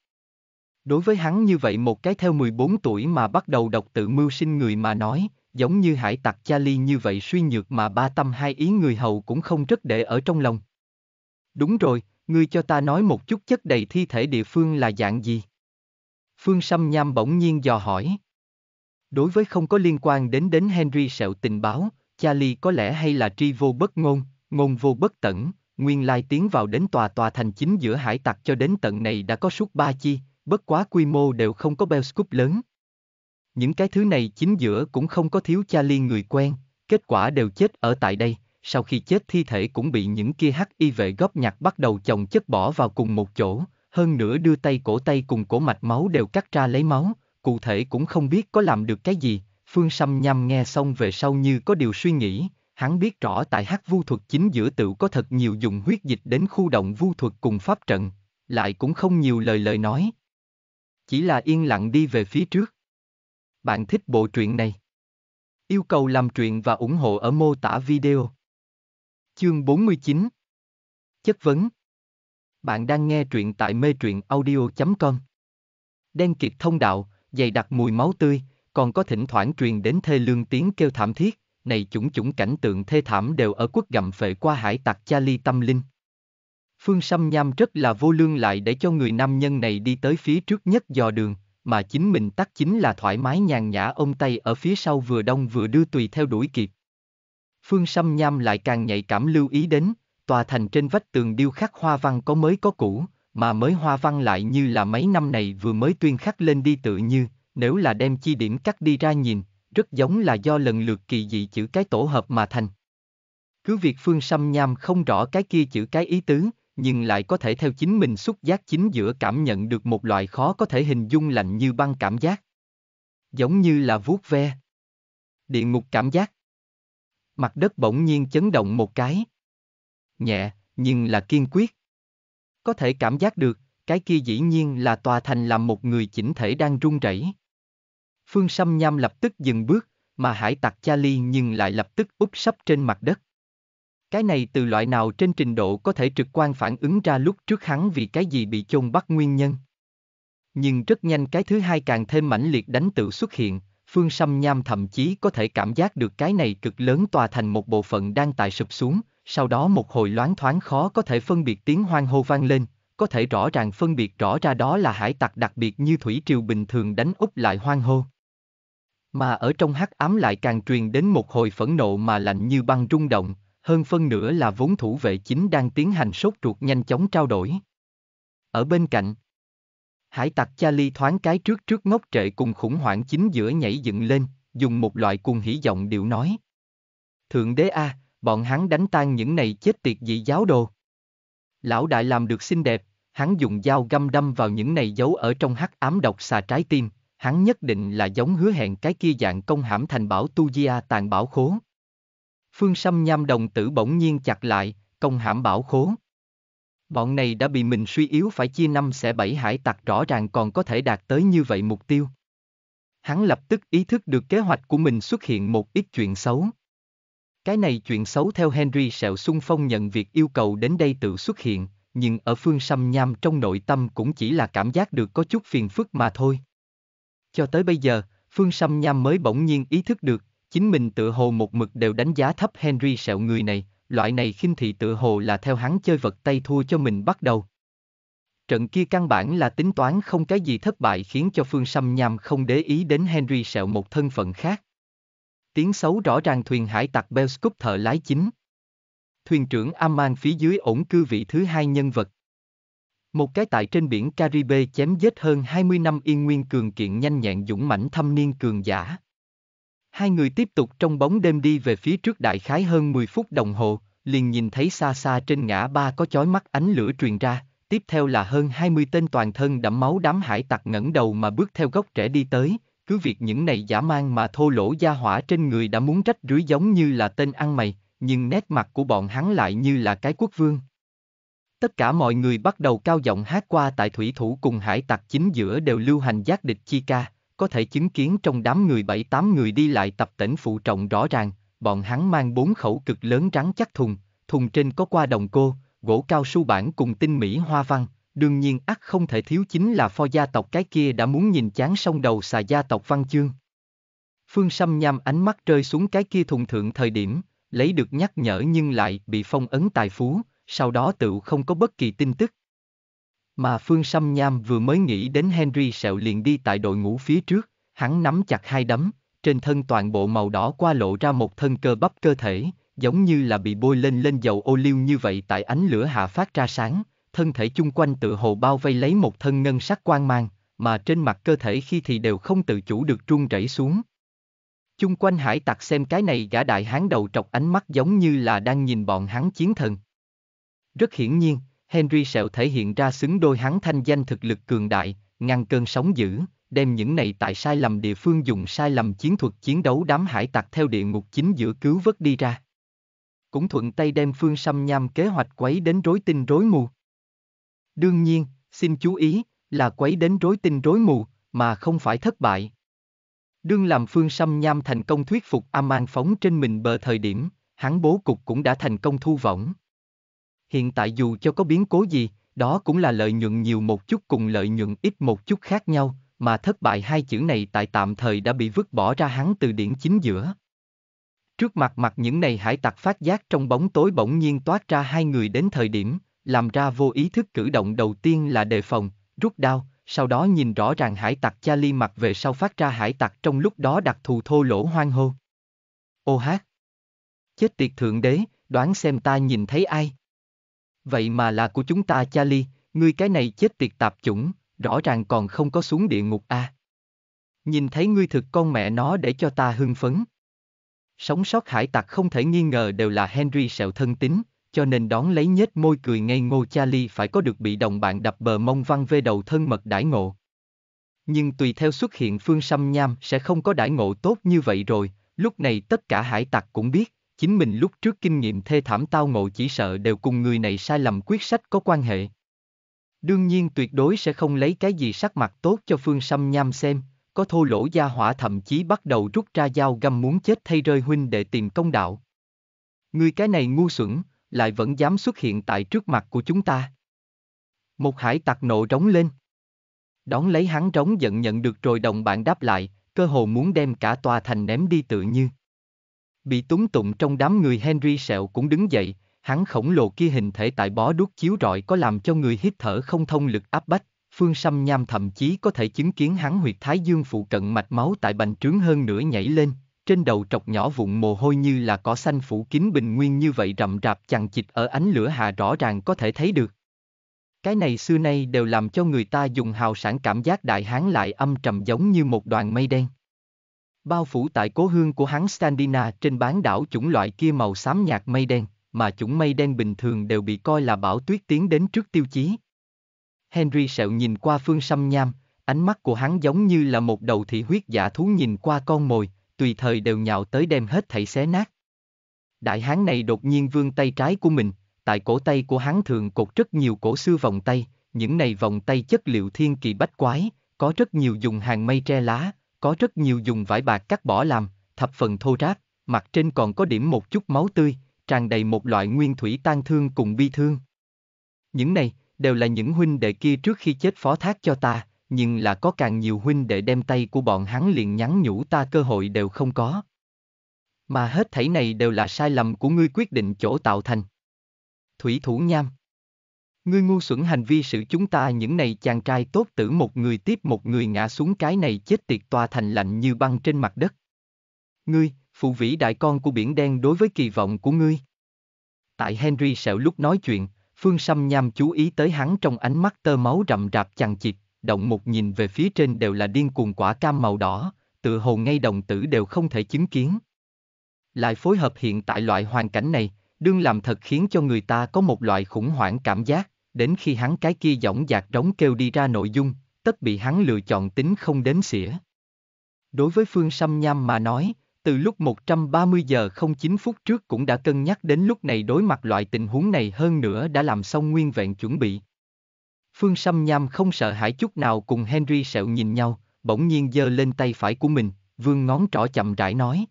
S1: Đối với hắn như vậy một cái theo 14 tuổi mà bắt đầu độc tự mưu sinh người mà nói, giống như hải tặc cha ly như vậy suy nhược mà ba tâm hai ý người hầu cũng không rất để ở trong lòng. Đúng rồi, ngươi cho ta nói một chút chất đầy thi thể địa phương là dạng gì? Phương Sâm Nham bỗng nhiên dò hỏi. Đối với không có liên quan đến đến Henry sẹo tình báo, Charlie có lẽ hay là tri vô bất ngôn, ngôn vô bất tẩn, nguyên lai tiến vào đến tòa tòa thành chính giữa hải tặc cho đến tận này đã có suốt ba chi, bất quá quy mô đều không có Bellscoop lớn. Những cái thứ này chính giữa cũng không có thiếu Charlie người quen, kết quả đều chết ở tại đây, sau khi chết thi thể cũng bị những kia hắc y vệ góp nhặt bắt đầu chồng chất bỏ vào cùng một chỗ, hơn nữa đưa tay cổ tay cùng cổ mạch máu đều cắt ra lấy máu, cụ thể cũng không biết có làm được cái gì, Phương Sâm nhằm nghe xong về sau như có điều suy nghĩ, hắn biết rõ tại hắc vu thuật chính giữa tự có thật nhiều dùng huyết dịch đến khu động vu thuật cùng pháp trận, lại cũng không nhiều lời lời nói. Chỉ là yên lặng đi về phía trước. Bạn thích bộ truyện này? Yêu cầu làm truyện và ủng hộ ở mô tả video. Chương 49 Chất vấn Bạn đang nghe truyện tại mê truyện audio.com Đen kiệt thông đạo, dày đặc mùi máu tươi, còn có thỉnh thoảng truyền đến thê lương tiếng kêu thảm thiết, này chủng chủng cảnh tượng thê thảm đều ở quốc gặm phệ qua hải tặc cha ly tâm linh. Phương Sâm Nham rất là vô lương lại để cho người nam nhân này đi tới phía trước nhất dò đường, mà chính mình tắt chính là thoải mái nhàn nhã ông tay ở phía sau vừa đông vừa đưa tùy theo đuổi kịp. Phương Sâm Nham lại càng nhạy cảm lưu ý đến, tòa thành trên vách tường điêu khắc hoa văn có mới có cũ, mà mới hoa văn lại như là mấy năm này vừa mới tuyên khắc lên đi tự như, nếu là đem chi điểm cắt đi ra nhìn, rất giống là do lần lượt kỳ dị chữ cái tổ hợp mà thành. Cứ việc Phương Sâm Nham không rõ cái kia chữ cái ý tứ, nhưng lại có thể theo chính mình xúc giác chính giữa cảm nhận được một loại khó có thể hình dung lạnh như băng cảm giác. Giống như là vuốt ve. Địa ngục cảm giác. Mặt đất bỗng nhiên chấn động một cái. Nhẹ, nhưng là kiên quyết. Có thể cảm giác được, cái kia dĩ nhiên là tòa thành làm một người chỉnh thể đang run rẩy. Phương Sâm Nham lập tức dừng bước, mà hải tặc Charlie nhưng lại lập tức úp sấp trên mặt đất. Cái này từ loại nào trên trình độ có thể trực quan phản ứng ra lúc trước hắn vì cái gì bị chôn bắt nguyên nhân. Nhưng rất nhanh cái thứ hai càng thêm mãnh liệt đánh tự xuất hiện, Phương Sâm Nham thậm chí có thể cảm giác được cái này cực lớn tòa thành một bộ phận đang tại sụp xuống, sau đó một hồi loáng thoáng khó có thể phân biệt tiếng hoang hô vang lên, có thể rõ ràng phân biệt rõ ra đó là hải tặc đặc biệt như thủy triều bình thường đánh úp lại hoang hô mà ở trong hắc ám lại càng truyền đến một hồi phẫn nộ mà lạnh như băng rung động, hơn phân nửa là vốn thủ vệ chính đang tiến hành sốt ruột nhanh chóng trao đổi. Ở bên cạnh, hải tặc Charlie thoáng cái trước trước ngốc trệ cùng khủng hoảng chính giữa nhảy dựng lên, dùng một loại cuồng hỉ giọng điệu nói. Thượng đế A, bọn hắn đánh tan những này chết tiệt dị giáo đồ. Lão đại làm được xinh đẹp, hắn dùng dao găm đâm vào những này giấu ở trong hắc ám độc xà trái tim, hắn nhất định là giống hứa hẹn cái kia dạng công hãm thành bảo tu di tàn bảo khố. Phương Sâm nham đồng tử bỗng nhiên chặt lại, công hãm bảo khố. Bọn này đã bị mình suy yếu phải chia năm sẽ bảy hải tặc rõ ràng còn có thể đạt tới như vậy mục tiêu. Hắn lập tức ý thức được kế hoạch của mình xuất hiện một ít chuyện xấu. Cái này chuyện xấu theo Henry Sẹo Xung Phong nhận việc yêu cầu đến đây tự xuất hiện, nhưng ở phương xăm nham trong nội tâm cũng chỉ là cảm giác được có chút phiền phức mà thôi. Cho tới bây giờ, Phương Sâm Nham mới bỗng nhiên ý thức được, chính mình tự hồ một mực đều đánh giá thấp Henry sẹo người này, loại này khinh thị tự hồ là theo hắn chơi vật tay thua cho mình bắt đầu. Trận kia căn bản là tính toán không cái gì thất bại khiến cho Phương Sâm Nham không để ý đến Henry sẹo một thân phận khác. Tiếng xấu rõ ràng thuyền hải tặc Belscoop thợ lái chính. Thuyền trưởng Aman phía dưới ổn cư vị thứ hai nhân vật, một cái tại trên biển Caribe chém giết hơn 20 năm yên nguyên cường kiện nhanh nhẹn dũng mãnh thâm niên cường giả. Hai người tiếp tục trong bóng đêm đi về phía trước đại khái hơn 10 phút đồng hồ, liền nhìn thấy xa xa trên ngã ba có chói mắt ánh lửa truyền ra, tiếp theo là hơn 20 tên toàn thân đẫm máu đám hải tặc ngẩng đầu mà bước theo gốc trẻ đi tới, cứ việc những này giả mang mà thô lỗ gia hỏa trên người đã muốn trách rưới giống như là tên ăn mày, nhưng nét mặt của bọn hắn lại như là cái quốc vương. Tất cả mọi người bắt đầu cao giọng hát qua tại thủy thủ cùng hải tặc chính giữa đều lưu hành giác địch chi ca, có thể chứng kiến trong đám người bảy tám người đi lại tập tỉnh phụ trọng rõ ràng, bọn hắn mang bốn khẩu cực lớn rắn chắc thùng, thùng trên có qua đồng cô, gỗ cao su bản cùng tinh mỹ hoa văn, đương nhiên ắt không thể thiếu chính là pho gia tộc cái kia đã muốn nhìn chán sông đầu xà gia tộc văn chương. Phương Sâm nham ánh mắt rơi xuống cái kia thùng thượng thời điểm, lấy được nhắc nhở nhưng lại bị phong ấn tài phú, sau đó tựu không có bất kỳ tin tức. Mà Phương Sâm Nham vừa mới nghĩ đến Henry sẹo liền đi tại đội ngũ phía trước, hắn nắm chặt hai đấm, trên thân toàn bộ màu đỏ qua lộ ra một thân cơ bắp cơ thể, giống như là bị bôi lên lên dầu ô liu như vậy tại ánh lửa hạ phát ra sáng, thân thể chung quanh tự hồ bao vây lấy một thân ngân sắc quang mang, mà trên mặt cơ thể khi thì đều không tự chủ được trung rẩy xuống. Chung quanh hải tặc xem cái này gã đại hán đầu trọc ánh mắt giống như là đang nhìn bọn hắn chiến thần. Rất hiển nhiên, Henry Sẹo thể hiện ra xứng đôi hắn thanh danh thực lực cường đại, ngăn cơn sóng dữ, đem những này tại sai lầm địa phương dùng sai lầm chiến thuật chiến đấu đám hải tặc theo địa ngục chính giữa cứu vớt đi ra. Cũng thuận tay đem phương xâm nham kế hoạch quấy đến rối tinh rối mù. Đương nhiên, xin chú ý, là quấy đến rối tinh rối mù, mà không phải thất bại. Đương làm phương xâm nham thành công thuyết phục Aman phóng trên mình bờ thời điểm, hắn bố cục cũng đã thành công thu võng. Hiện tại dù cho có biến cố gì, đó cũng là lợi nhuận nhiều một chút cùng lợi nhuận ít một chút khác nhau, mà thất bại hai chữ này tại tạm thời đã bị vứt bỏ ra hắn từ điển chính giữa. Trước mặt mặt những này hải tặc phát giác trong bóng tối bỗng nhiên toát ra hai người đến thời điểm, làm ra vô ý thức cử động đầu tiên là đề phòng, rút đao, sau đó nhìn rõ ràng hải tặc cha ly mặt về sau phát ra hải tặc trong lúc đó đặc thù thô lỗ hoang hô. Ô hát! Chết tiệt thượng đế, đoán xem ta nhìn thấy ai? Vậy mà là của chúng ta Charlie, ngươi cái này chết tiệt tạp chủng, rõ ràng còn không có xuống địa ngục a. À. Nhìn thấy ngươi thực con mẹ nó để cho ta hưng phấn. Sống sót hải tặc không thể nghi ngờ đều là Henry sẹo thân tính, cho nên đón lấy nhếch môi cười ngây ngô Charlie phải có được bị đồng bạn đập bờ mông văng vê đầu thân mật đãi ngộ. Nhưng tùy theo xuất hiện phương xăm nham sẽ không có đãi ngộ tốt như vậy rồi, lúc này tất cả hải tặc cũng biết chính mình lúc trước kinh nghiệm thê thảm tao ngộ chỉ sợ đều cùng người này sai lầm quyết sách có quan hệ. Đương nhiên tuyệt đối sẽ không lấy cái gì sắc mặt tốt cho Phương Sâm Nham xem, có thô lỗ gia hỏa thậm chí bắt đầu rút ra dao găm muốn chết thay rơi huynh để tìm công đạo. Người cái này ngu xuẩn, lại vẫn dám xuất hiện tại trước mặt của chúng ta. Một hải tặc nộ trống lên. Đón lấy hắn trống giận nhận được rồi đồng bạn đáp lại, cơ hồ muốn đem cả tòa thành ném đi tự như. Bị túng tụng trong đám người Henry sẹo cũng đứng dậy, hắn khổng lồ kia hình thể tại bó đuốc chiếu rọi có làm cho người hít thở không thông lực áp bách, Phương Sâm Nham thậm chí có thể chứng kiến hắn huyệt thái dương phụ cận mạch máu tại bành trướng hơn nửa nhảy lên, trên đầu trọc nhỏ vụn mồ hôi như là cỏ xanh phủ kín bình nguyên như vậy rậm rạp chằng chịt ở ánh lửa hạ rõ ràng có thể thấy được. Cái này xưa nay đều làm cho người ta dùng hào sản cảm giác đại hán lại âm trầm giống như một đoàn mây đen. Bao phủ tại cố hương của hắn Standina trên bán đảo chủng loại kia màu xám nhạt mây đen, mà chủng mây đen bình thường đều bị coi là bão tuyết tiến đến trước tiêu chí. Henry sẹo nhìn qua phương xăm nham, ánh mắt của hắn giống như là một đầu thị huyết giả thú nhìn qua con mồi, tùy thời đều nhào tới đem hết thảy xé nát. Đại hán này đột nhiên vươn tay trái của mình, tại cổ tay của hắn thường cột rất nhiều cổ xưa vòng tay, những này vòng tay chất liệu thiên kỳ bách quái, có rất nhiều dùng hàng mây tre lá, có rất nhiều dùng vải bạc cắt bỏ làm, thập phần thô ráp, mặt trên còn có điểm một chút máu tươi, tràn đầy một loại nguyên thủy tan thương cùng bi thương. Những này, đều là những huynh đệ kia trước khi chết phó thác cho ta, nhưng là có càng nhiều huynh đệ đem tay của bọn hắn liền nhắn nhủ ta cơ hội đều không có. Mà hết thảy này đều là sai lầm của ngươi quyết định chỗ tạo thành. Thủy thủ nham Ngươi ngu xuẩn hành vi xử chúng ta những này chàng trai tốt tử một người tiếp một người ngã xuống cái này chết tiệt tòa thành lạnh như băng trên mặt đất. Ngươi, phụ vĩ đại con của biển đen đối với kỳ vọng của ngươi. Tại Henry sẹo lúc nói chuyện, Phương Sâm Nham chú ý tới hắn trong ánh mắt tơ máu rậm rạp chằng chịt, động một nhìn về phía trên đều là điên cuồng quả cam màu đỏ, tự hồ ngay đồng tử đều không thể chứng kiến. Lại phối hợp hiện tại loại hoàn cảnh này, đương làm thật khiến cho người ta có một loại khủng hoảng cảm giác đến khi hắn cái kia giọng dạc đóng kêu đi ra nội dung, tất bị hắn lựa chọn tính không đếm xỉa. Đối với Phương Sâm Nham mà nói, từ lúc 130 giờ 09 phút trước cũng đã cân nhắc đến lúc này đối mặt loại tình huống này hơn nữa đã làm xong nguyên vẹn chuẩn bị. Phương Sâm Nham không sợ hãi chút nào cùng Henry sẹo nhìn nhau, bỗng nhiên giơ lên tay phải của mình, vương ngón trỏ chậm rãi nói.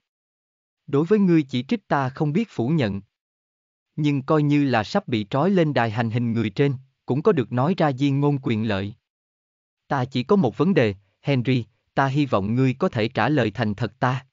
S1: Đối với ngươi chỉ trích ta không biết phủ nhận, nhưng coi như là sắp bị trói lên đài hành hình người trên, cũng có được nói ra diên ngôn quyền lợi. Ta chỉ có một vấn đề, Henry, ta hy vọng ngươi có thể trả lời thành thật ta.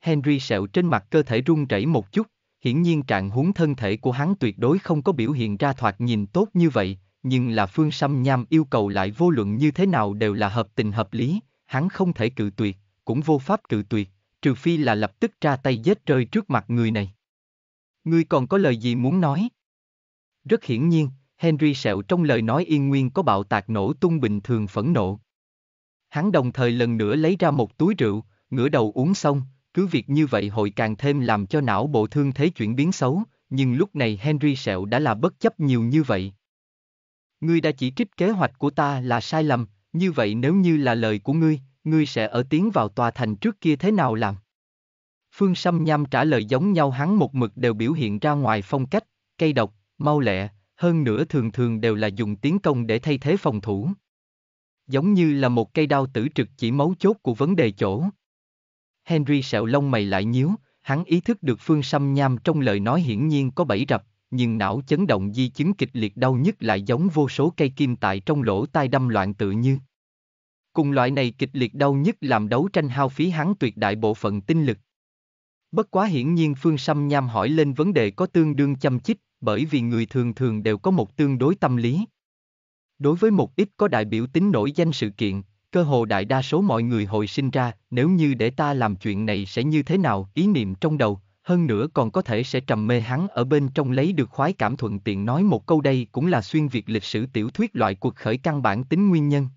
S1: Henry sẹo trên mặt cơ thể run rẩy một chút, hiển nhiên trạng huống thân thể của hắn tuyệt đối không có biểu hiện ra thoạt nhìn tốt như vậy, nhưng là Phương Sâm Nham yêu cầu lại vô luận như thế nào đều là hợp tình hợp lý, hắn không thể cự tuyệt, cũng vô pháp cự tuyệt, trừ phi là lập tức ra tay giết rơi trước mặt người này ngươi còn có lời gì muốn nói? Rất hiển nhiên, Henry sẹo trong lời nói yên nguyên có bạo tạc nổ tung bình thường phẫn nộ. Hắn đồng thời lần nữa lấy ra một túi rượu, ngửa đầu uống xong, cứ việc như vậy hội càng thêm làm cho não bộ thương thế chuyển biến xấu, nhưng lúc này Henry sẹo đã là bất chấp nhiều như vậy. Ngươi đã chỉ trích kế hoạch của ta là sai lầm, như vậy nếu như là lời của ngươi, ngươi sẽ ở tiến vào tòa thành trước kia thế nào làm? Phương Sâm Nham trả lời giống nhau hắn một mực đều biểu hiện ra ngoài phong cách, cây độc, mau lẹ, hơn nữa thường thường đều là dùng tiến công để thay thế phòng thủ. Giống như là một cây đao tử trực chỉ mấu chốt của vấn đề chỗ. Henry sẹo lông mày lại nhíu, hắn ý thức được Phương Sâm Nham trong lời nói hiển nhiên có bẫy rập, nhưng não chấn động di chứng kịch liệt đau nhất lại giống vô số cây kim tại trong lỗ tai đâm loạn tự như. Cùng loại này kịch liệt đau nhất làm đấu tranh hao phí hắn tuyệt đại bộ phận tinh lực. Bất quá hiển nhiên Phương Sâm nham hỏi lên vấn đề có tương đương chăm chích, bởi vì người thường thường đều có một tương đối tâm lý. Đối với một ít có đại biểu tính nổi danh sự kiện, cơ hồ đại đa số mọi người hồi sinh ra, nếu như để ta làm chuyện này sẽ như thế nào, ý niệm trong đầu, hơn nữa còn có thể sẽ trầm mê hắn ở bên trong lấy được khoái cảm thuận tiện nói một câu đây cũng là xuyên việt lịch sử tiểu thuyết loại cuộc khởi căn bản tính nguyên nhân.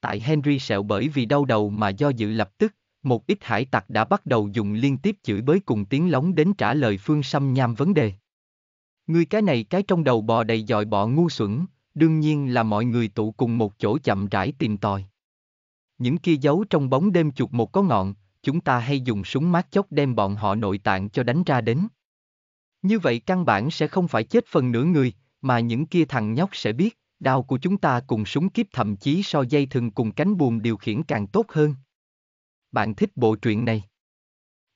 S1: Tại Henry sẹo bởi vì đau đầu mà do dự lập tức, một ít hải tặc đã bắt đầu dùng liên tiếp chửi bới cùng tiếng lóng đến trả lời Phương Sâm Nham vấn đề. Ngươi cái này cái trong đầu bò đầy dòi bọ ngu xuẩn, đương nhiên là mọi người tụ cùng một chỗ chậm rãi tìm tòi. Những kia giấu trong bóng đêm chuột một có ngọn, chúng ta hay dùng súng mát chốc đem bọn họ nội tạng cho đánh ra đến. Như vậy căn bản sẽ không phải chết phần nửa người, mà những kia thằng nhóc sẽ biết, đao của chúng ta cùng súng kiếp thậm chí so dây thừng cùng cánh buồm điều khiển càng tốt hơn. Bạn thích bộ truyện này?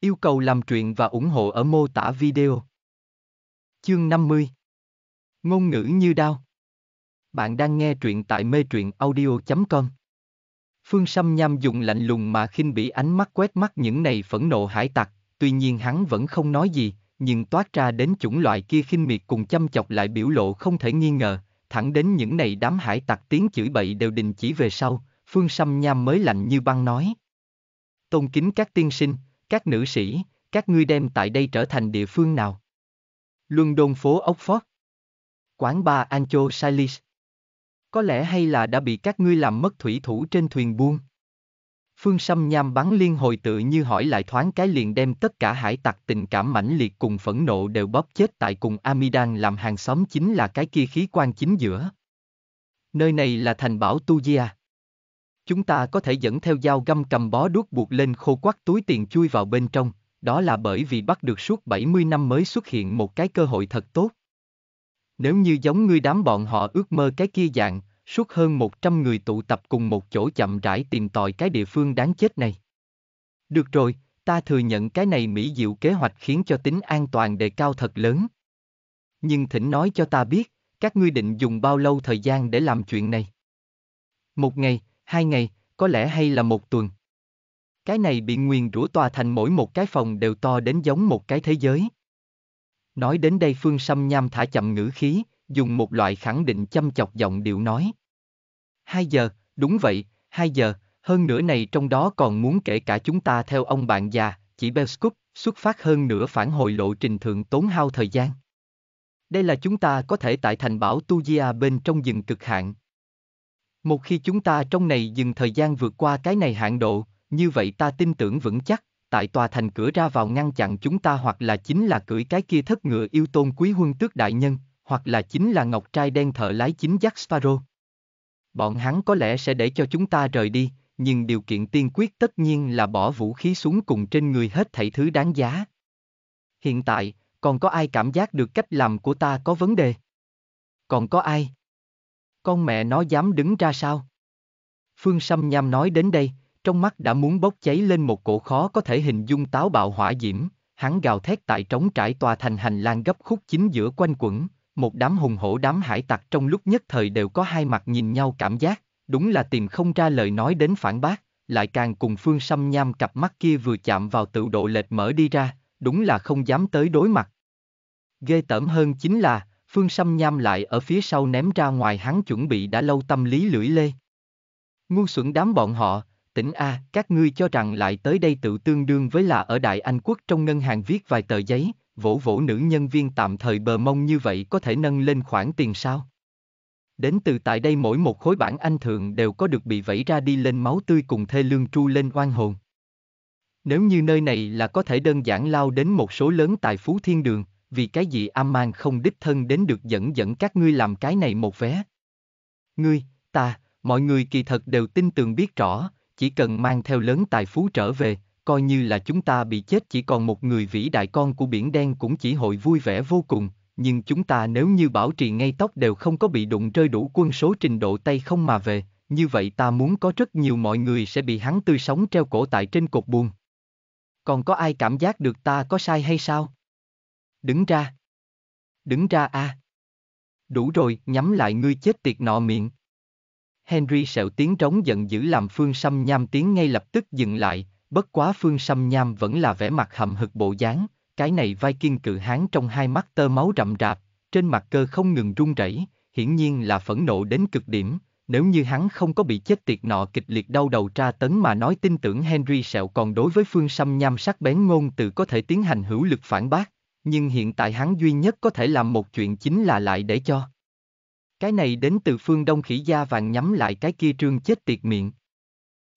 S1: Yêu cầu làm truyện và ủng hộ ở mô tả video. Chương 50 Ngôn ngữ như đao Bạn đang nghe truyện tại mê truyện audio.com Phương Sâm Nham dùng lạnh lùng mà khinh bỉ ánh mắt quét mắt những này phẫn nộ hải tặc, tuy nhiên hắn vẫn không nói gì, nhưng toát ra đến chủng loại kia khinh miệt cùng chăm chọc lại biểu lộ không thể nghi ngờ, thẳng đến những này đám hải tặc tiếng chửi bậy đều đình chỉ về sau, Phương Sâm Nham mới lạnh như băng nói tôn kính các tiên sinh, các nữ sĩ, các ngươi đem tại đây trở thành địa phương nào? Luân Đôn phố Oxford. Quán bar Ancho Salis. Có lẽ hay là đã bị các ngươi làm mất thủy thủ trên thuyền buôn. Phương Sâm Nham bắn liên hồi tự như hỏi lại thoáng cái liền đem tất cả hải tặc tình cảm mãnh liệt cùng phẫn nộ đều bóp chết tại cùng Amidan làm hàng xóm chính là cái kia khí quan chính giữa. Nơi này là thành bảo Tu Gia. Chúng ta có thể dẫn theo dao găm cầm bó đuốc buộc lên khô quắc túi tiền chui vào bên trong, đó là bởi vì bắt được suốt 70 năm mới xuất hiện một cái cơ hội thật tốt. Nếu như giống ngươi đám bọn họ ước mơ cái kia dạng, suốt hơn 100 người tụ tập cùng một chỗ chậm rãi tìm tòi cái địa phương đáng chết này. Được rồi, ta thừa nhận cái này mỹ diệu kế hoạch khiến cho tính an toàn đề cao thật lớn. Nhưng thỉnh nói cho ta biết, các ngươi định dùng bao lâu thời gian để làm chuyện này? Một ngày, hai ngày, có lẽ hay là một tuần. Cái này bị nguyền rủa tòa thành mỗi một cái phòng đều to đến giống một cái thế giới. Nói đến đây Phương Sâm Nham thả chậm ngữ khí, dùng một loại khẳng định chăm chọc giọng điệu nói. Hai giờ, đúng vậy, hai giờ, hơn nửa này trong đó còn muốn kể cả chúng ta theo ông bạn già, chỉ Belscoop, xuất phát hơn nửa phản hồi lộ trình thượng tốn hao thời gian. Đây là chúng ta có thể tại thành bảo Tujia bên trong rừng cực hạn, một khi chúng ta trong này dừng thời gian vượt qua cái này hạn độ, như vậy ta tin tưởng vững chắc, tại tòa thành cửa ra vào ngăn chặn chúng ta hoặc là chính là cưỡi cái kia thất ngựa yêu tôn quý huân tước đại nhân, hoặc là chính là ngọc trai đen thợ lái chính Jack Sparrow. Bọn hắn có lẽ sẽ để cho chúng ta rời đi, nhưng điều kiện tiên quyết tất nhiên là bỏ vũ khí xuống cùng trên người hết thảy thứ đáng giá. Hiện tại, còn có ai cảm giác được cách làm của ta có vấn đề? Còn có ai? con mẹ nó dám đứng ra sao? Phương Sâm Nham nói đến đây, trong mắt đã muốn bốc cháy lên một cổ khó có thể hình dung táo bạo hỏa diễm, hắn gào thét tại trống trải tòa thành hành lang gấp khúc chính giữa quanh quẩn, một đám hùng hổ đám hải tặc trong lúc nhất thời đều có hai mặt nhìn nhau cảm giác, đúng là tìm không ra lời nói đến phản bác, lại càng cùng Phương Sâm Nham cặp mắt kia vừa chạm vào tự độ lệch mở đi ra, đúng là không dám tới đối mặt. Ghê tởm hơn chính là, Phương Sâm nham lại ở phía sau ném ra ngoài hắn chuẩn bị đã lâu tâm lý lưỡi lê. Ngu xuẩn đám bọn họ, tỉnh A, các ngươi cho rằng lại tới đây tự tương đương với là ở Đại Anh Quốc trong ngân hàng viết vài tờ giấy, vỗ vỗ nữ nhân viên tạm thời bờ mông như vậy có thể nâng lên khoản tiền sao? Đến từ tại đây mỗi một khối bản anh thượng đều có được bị vẫy ra đi lên máu tươi cùng thê lương tru lên oan hồn. Nếu như nơi này là có thể đơn giản lao đến một số lớn tài phú thiên đường, vì cái gì Aman không đích thân đến được dẫn dẫn các ngươi làm cái này một vé. Ngươi, ta, mọi người kỳ thật đều tin tưởng biết rõ, chỉ cần mang theo lớn tài phú trở về, coi như là chúng ta bị chết chỉ còn một người vĩ đại con của biển đen cũng chỉ hội vui vẻ vô cùng, nhưng chúng ta nếu như bảo trì ngay tóc đều không có bị đụng rơi đủ quân số trình độ tay không mà về, như vậy ta muốn có rất nhiều mọi người sẽ bị hắn tươi sống treo cổ tại trên cột buồn. Còn có ai cảm giác được ta có sai hay sao? Đứng ra. Đứng ra a. À. Đủ rồi, nhắm lại ngươi chết tiệt nọ miệng. Henry sẹo tiếng trống giận dữ làm Phương Sâm Nham tiếng ngay lập tức dừng lại, bất quá Phương Sâm Nham vẫn là vẻ mặt hầm hực bộ dáng, cái này vai kiên cự hán trong hai mắt tơ máu rậm rạp, trên mặt cơ không ngừng run rẩy, hiển nhiên là phẫn nộ đến cực điểm, nếu như hắn không có bị chết tiệt nọ kịch liệt đau đầu tra tấn mà nói tin tưởng Henry sẹo còn đối với Phương Sâm Nham sắc bén ngôn từ có thể tiến hành hữu lực phản bác nhưng hiện tại hắn duy nhất có thể làm một chuyện chính là lại để cho. Cái này đến từ phương đông khỉ da vàng nhắm lại cái kia trương chết tiệt miệng.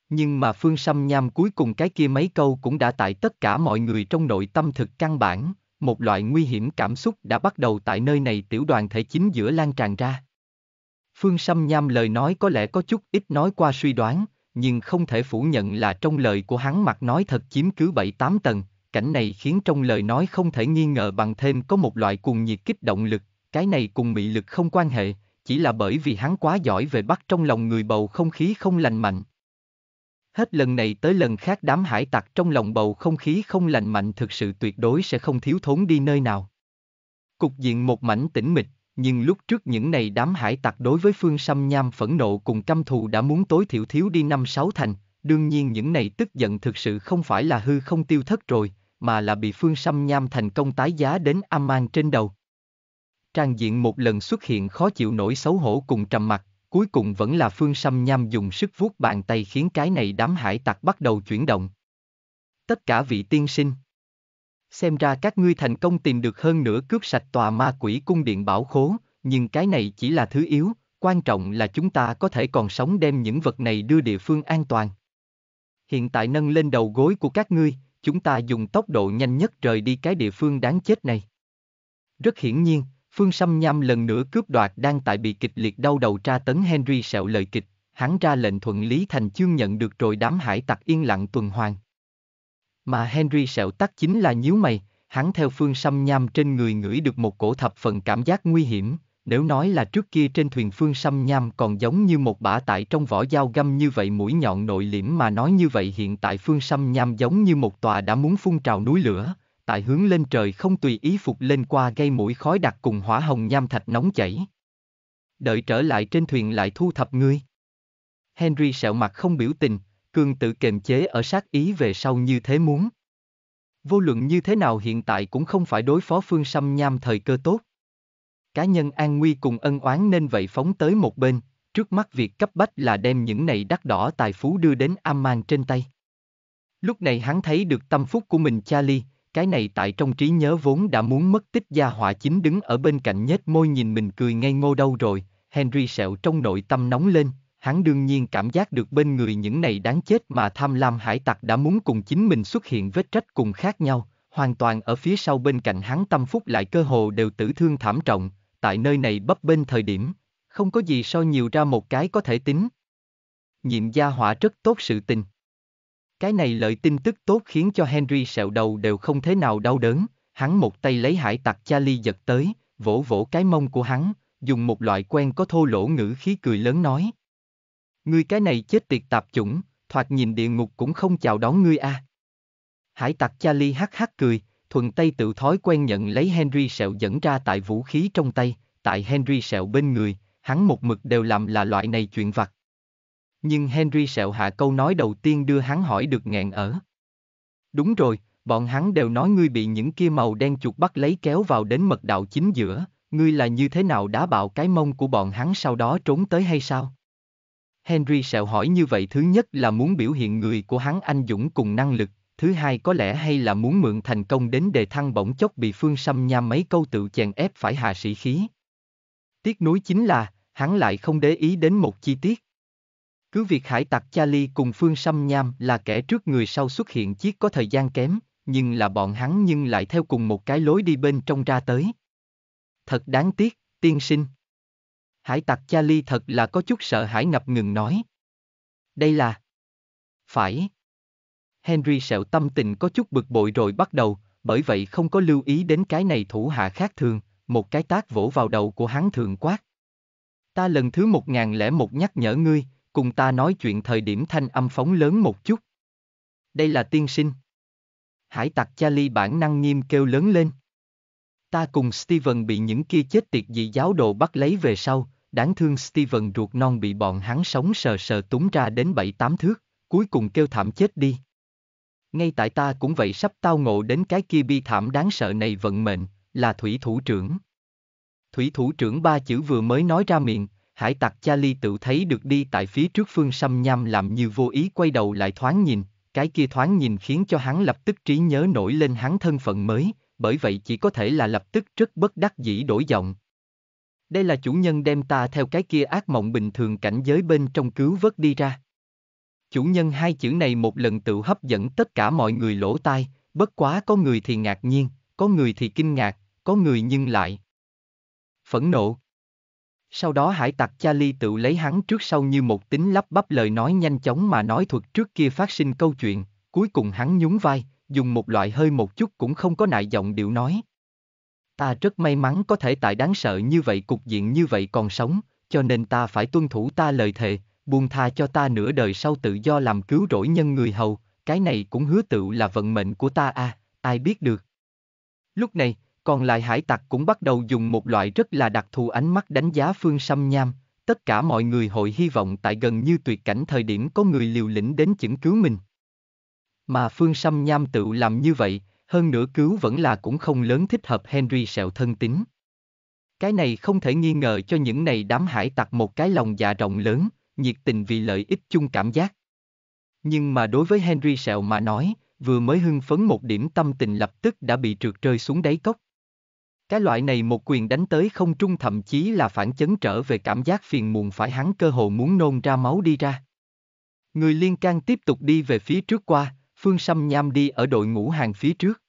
S1: Nhưng mà phương xăm nham cuối cùng cái kia mấy câu cũng đã tại tất cả mọi người trong nội tâm thực căn bản, một loại nguy hiểm cảm xúc đã bắt đầu tại nơi này tiểu đoàn thể chính giữa lan tràn ra. Phương xăm nham lời nói có lẽ có chút ít nói qua suy đoán, nhưng không thể phủ nhận là trong lời của hắn mặt nói thật chiếm cứ bảy tám tầng, cảnh này khiến trong lời nói không thể nghi ngờ bằng thêm có một loại cuồng nhiệt kích động lực, cái này cùng mị lực không quan hệ, chỉ là bởi vì hắn quá giỏi về bắt trong lòng người bầu không khí không lành mạnh. Hết lần này tới lần khác đám hải tặc trong lòng bầu không khí không lành mạnh thực sự tuyệt đối sẽ không thiếu thốn đi nơi nào. Cục diện một mảnh tĩnh mịch, nhưng lúc trước những này đám hải tặc đối với phương xăm nham phẫn nộ cùng căm thù đã muốn tối thiểu thiếu đi năm sáu thành, đương nhiên những này tức giận thực sự không phải là hư không tiêu thất rồi, mà là bị phương xăm nham thành công tái giá đến âm Aman trên đầu. Trang diện một lần xuất hiện khó chịu nổi xấu hổ cùng trầm mặt, cuối cùng vẫn là phương xăm nham dùng sức vuốt bàn tay khiến cái này đám hải tặc bắt đầu chuyển động. Tất cả vị tiên sinh. Xem ra các ngươi thành công tìm được hơn nửa cướp sạch tòa ma quỷ cung điện bảo khố, nhưng cái này chỉ là thứ yếu, quan trọng là chúng ta có thể còn sống đem những vật này đưa địa phương an toàn hiện tại nâng lên đầu gối của các ngươi, chúng ta dùng tốc độ nhanh nhất rời đi cái địa phương đáng chết này. Rất hiển nhiên, Phương Sâm Nham lần nữa cướp đoạt đang tại bị kịch liệt đau đầu tra tấn Henry sẹo lời kịch, hắn ra lệnh thuận lý thành chương nhận được rồi đám hải tặc yên lặng tuần hoàn. Mà Henry sẹo tắc chính là nhíu mày, hắn theo Phương Sâm Nham trên người ngửi được một cổ thập phần cảm giác nguy hiểm, nếu nói là trước kia trên thuyền Phương Sâm Nham còn giống như một bả tại trong vỏ dao găm như vậy mũi nhọn nội liễm mà nói như vậy hiện tại Phương Sâm Nham giống như một tòa đã muốn phun trào núi lửa, tại hướng lên trời không tùy ý phục lên qua gây mũi khói đặc cùng hỏa hồng nham thạch nóng chảy. Đợi trở lại trên thuyền lại thu thập ngươi. Henry sẹo mặt không biểu tình, cương tự kềm chế ở sát ý về sau như thế muốn. Vô luận như thế nào hiện tại cũng không phải đối phó Phương Sâm Nham thời cơ tốt cá nhân an nguy cùng ân oán nên vậy phóng tới một bên, trước mắt việc cấp bách là đem những này đắt đỏ tài phú đưa đến mang trên tay. Lúc này hắn thấy được tâm phúc của mình Charlie, cái này tại trong trí nhớ vốn đã muốn mất tích gia họa chính đứng ở bên cạnh nhếch môi nhìn mình cười ngây ngô đâu rồi, Henry sẹo trong nội tâm nóng lên, hắn đương nhiên cảm giác được bên người những này đáng chết mà tham lam hải tặc đã muốn cùng chính mình xuất hiện vết trách cùng khác nhau, hoàn toàn ở phía sau bên cạnh hắn tâm phúc lại cơ hồ đều tử thương thảm trọng, tại nơi này bấp bên thời điểm, không có gì so nhiều ra một cái có thể tính. Nhiệm gia hỏa rất tốt sự tình. Cái này lợi tin tức tốt khiến cho Henry sẹo đầu đều không thế nào đau đớn, hắn một tay lấy hải tặc Charlie giật tới, vỗ vỗ cái mông của hắn, dùng một loại quen có thô lỗ ngữ khí cười lớn nói. Ngươi cái này chết tiệt tạp chủng, thoạt nhìn địa ngục cũng không chào đón ngươi a. À. Hải tặc Charlie hắc hắc cười, thuận tây tự thói quen nhận lấy Henry sẹo dẫn ra tại vũ khí trong tay, tại Henry sẹo bên người, hắn một mực đều làm là loại này chuyện vặt. Nhưng Henry sẹo hạ câu nói đầu tiên đưa hắn hỏi được nghẹn ở. Đúng rồi, bọn hắn đều nói ngươi bị những kia màu đen chuột bắt lấy kéo vào đến mật đạo chính giữa, ngươi là như thế nào đã bạo cái mông của bọn hắn sau đó trốn tới hay sao? Henry sẹo hỏi như vậy thứ nhất là muốn biểu hiện người của hắn anh dũng cùng năng lực, thứ hai có lẽ hay là muốn mượn thành công đến đề thăng bỗng chốc bị Phương Sâm nham mấy câu tự chèn ép phải hạ sĩ khí. Tiếc nuối chính là, hắn lại không để ý đến một chi tiết. Cứ việc hải tặc Charlie cùng Phương Sâm Nham là kẻ trước người sau xuất hiện chiếc có thời gian kém, nhưng là bọn hắn nhưng lại theo cùng một cái lối đi bên trong ra tới. Thật đáng tiếc, tiên sinh. Hải tặc Charlie thật là có chút sợ hãi ngập ngừng nói. Đây là... Phải, Henry sẹo tâm tình có chút bực bội rồi bắt đầu, bởi vậy không có lưu ý đến cái này thủ hạ khác thường, một cái tác vỗ vào đầu của hắn thường quát. Ta lần thứ một ngàn lẻ một nhắc nhở ngươi, cùng ta nói chuyện thời điểm thanh âm phóng lớn một chút. Đây là tiên sinh. Hải tặc Charlie bản năng nghiêm kêu lớn lên. Ta cùng Steven bị những kia chết tiệt dị giáo đồ bắt lấy về sau, đáng thương Steven ruột non bị bọn hắn sống sờ sờ túng ra đến bảy tám thước, cuối cùng kêu thảm chết đi ngay tại ta cũng vậy sắp tao ngộ đến cái kia bi thảm đáng sợ này vận mệnh, là thủy thủ trưởng. Thủy thủ trưởng ba chữ vừa mới nói ra miệng, hải tặc cha Charlie tự thấy được đi tại phía trước phương xâm nham làm như vô ý quay đầu lại thoáng nhìn, cái kia thoáng nhìn khiến cho hắn lập tức trí nhớ nổi lên hắn thân phận mới, bởi vậy chỉ có thể là lập tức rất bất đắc dĩ đổi giọng. Đây là chủ nhân đem ta theo cái kia ác mộng bình thường cảnh giới bên trong cứu vớt đi ra chủ nhân hai chữ này một lần tự hấp dẫn tất cả mọi người lỗ tai, bất quá có người thì ngạc nhiên, có người thì kinh ngạc, có người nhưng lại. Phẫn nộ. Sau đó hải tặc Charlie tự lấy hắn trước sau như một tính lắp bắp lời nói nhanh chóng mà nói thuật trước kia phát sinh câu chuyện, cuối cùng hắn nhún vai, dùng một loại hơi một chút cũng không có nại giọng điệu nói. Ta rất may mắn có thể tại đáng sợ như vậy cục diện như vậy còn sống, cho nên ta phải tuân thủ ta lời thề, buông tha cho ta nửa đời sau tự do làm cứu rỗi nhân người hầu, cái này cũng hứa tự là vận mệnh của ta à, ai biết được. Lúc này, còn lại hải tặc cũng bắt đầu dùng một loại rất là đặc thù ánh mắt đánh giá phương xăm nham, tất cả mọi người hội hy vọng tại gần như tuyệt cảnh thời điểm có người liều lĩnh đến chỉnh cứu mình. Mà phương xăm nham tự làm như vậy, hơn nữa cứu vẫn là cũng không lớn thích hợp Henry sẹo thân tính. Cái này không thể nghi ngờ cho những này đám hải tặc một cái lòng dạ rộng lớn, nhiệt tình vì lợi ích chung cảm giác. Nhưng mà đối với Henry Sẹo mà nói, vừa mới hưng phấn một điểm tâm tình lập tức đã bị trượt rơi xuống đáy cốc. Cái loại này một quyền đánh tới không trung thậm chí là phản chấn trở về cảm giác phiền muộn phải hắn cơ hồ muốn nôn ra máu đi ra. Người liên can tiếp tục đi về phía trước qua, Phương Sâm Nham đi ở đội ngũ hàng phía trước.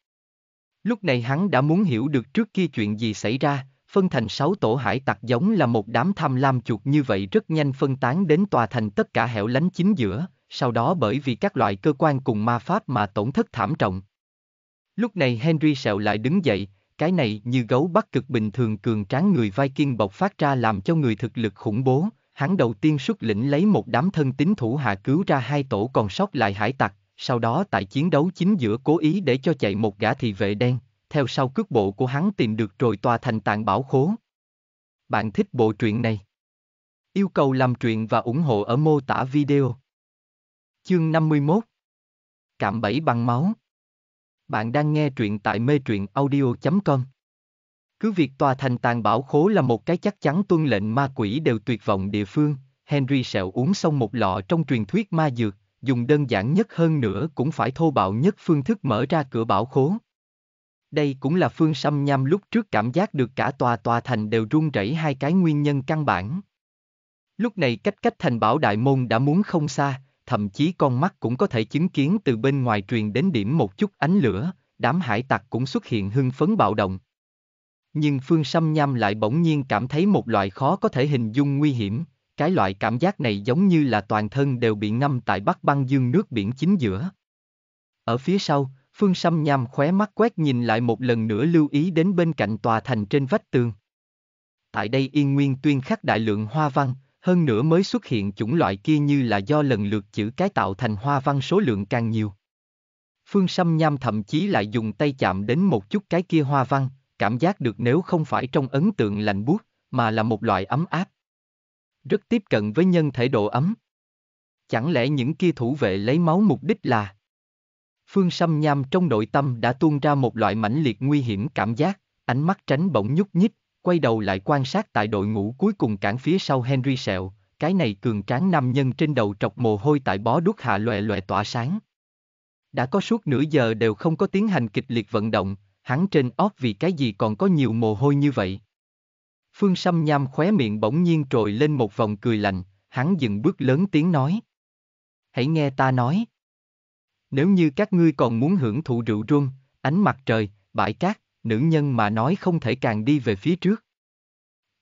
S1: Lúc này hắn đã muốn hiểu được trước kia chuyện gì xảy ra, phân thành sáu tổ hải tặc giống là một đám tham lam chuột như vậy rất nhanh phân tán đến tòa thành tất cả hẻo lánh chính giữa, sau đó bởi vì các loại cơ quan cùng ma pháp mà tổn thất thảm trọng. Lúc này Henry sẹo lại đứng dậy, cái này như gấu bắt cực bình thường cường tráng người Viking bộc phát ra làm cho người thực lực khủng bố, hắn đầu tiên xuất lĩnh lấy một đám thân tín thủ hạ cứu ra hai tổ còn sót lại hải tặc, sau đó tại chiến đấu chính giữa cố ý để cho chạy một gã thị vệ đen, theo sau cước bộ của hắn tìm được rồi tòa thành tạng bảo khố. Bạn thích bộ truyện này? Yêu cầu làm truyện và ủng hộ ở mô tả video. Chương 51 Cạm bẫy bằng máu Bạn đang nghe truyện tại mê truyện audio.com Cứ việc tòa thành tàng bảo khố là một cái chắc chắn tuân lệnh ma quỷ đều tuyệt vọng địa phương, Henry sẹo uống xong một lọ trong truyền thuyết ma dược, dùng đơn giản nhất hơn nữa cũng phải thô bạo nhất phương thức mở ra cửa bảo khố. Đây cũng là Phương Sâm Nham lúc trước cảm giác được cả tòa tòa thành đều run rẩy hai cái nguyên nhân căn bản. Lúc này cách cách thành bảo đại môn đã muốn không xa, thậm chí con mắt cũng có thể chứng kiến từ bên ngoài truyền đến điểm một chút ánh lửa, đám hải tặc cũng xuất hiện hưng phấn bạo động. Nhưng Phương Sâm Nham lại bỗng nhiên cảm thấy một loại khó có thể hình dung nguy hiểm, cái loại cảm giác này giống như là toàn thân đều bị ngâm tại bắc băng dương nước biển chính giữa. Ở phía sau, Phương Sâm Nham khóe mắt quét nhìn lại một lần nữa lưu ý đến bên cạnh tòa thành trên vách tường. Tại đây yên nguyên tuyên khắc đại lượng hoa văn, hơn nữa mới xuất hiện chủng loại kia như là do lần lượt chữ cái tạo thành hoa văn số lượng càng nhiều. Phương Sâm Nham thậm chí lại dùng tay chạm đến một chút cái kia hoa văn, cảm giác được nếu không phải trong ấn tượng lạnh buốt, mà là một loại ấm áp. Rất tiếp cận với nhân thể độ ấm. Chẳng lẽ những kia thủ vệ lấy máu mục đích là Phương Sâm Nham trong nội tâm đã tuôn ra một loại mãnh liệt nguy hiểm cảm giác, ánh mắt tránh bỗng nhúc nhích, quay đầu lại quan sát tại đội ngũ cuối cùng cản phía sau Henry Sẹo, cái này cường tráng nam nhân trên đầu trọc mồ hôi tại bó đuốc hạ loè loè tỏa sáng. Đã có suốt nửa giờ đều không có tiến hành kịch liệt vận động, hắn trên óc vì cái gì còn có nhiều mồ hôi như vậy. Phương Sâm Nham khóe miệng bỗng nhiên trồi lên một vòng cười lạnh, hắn dừng bước lớn tiếng nói. Hãy nghe ta nói. Nếu như các ngươi còn muốn hưởng thụ rượu rum, ánh mặt trời, bãi cát, nữ nhân mà nói không thể càng đi về phía trước.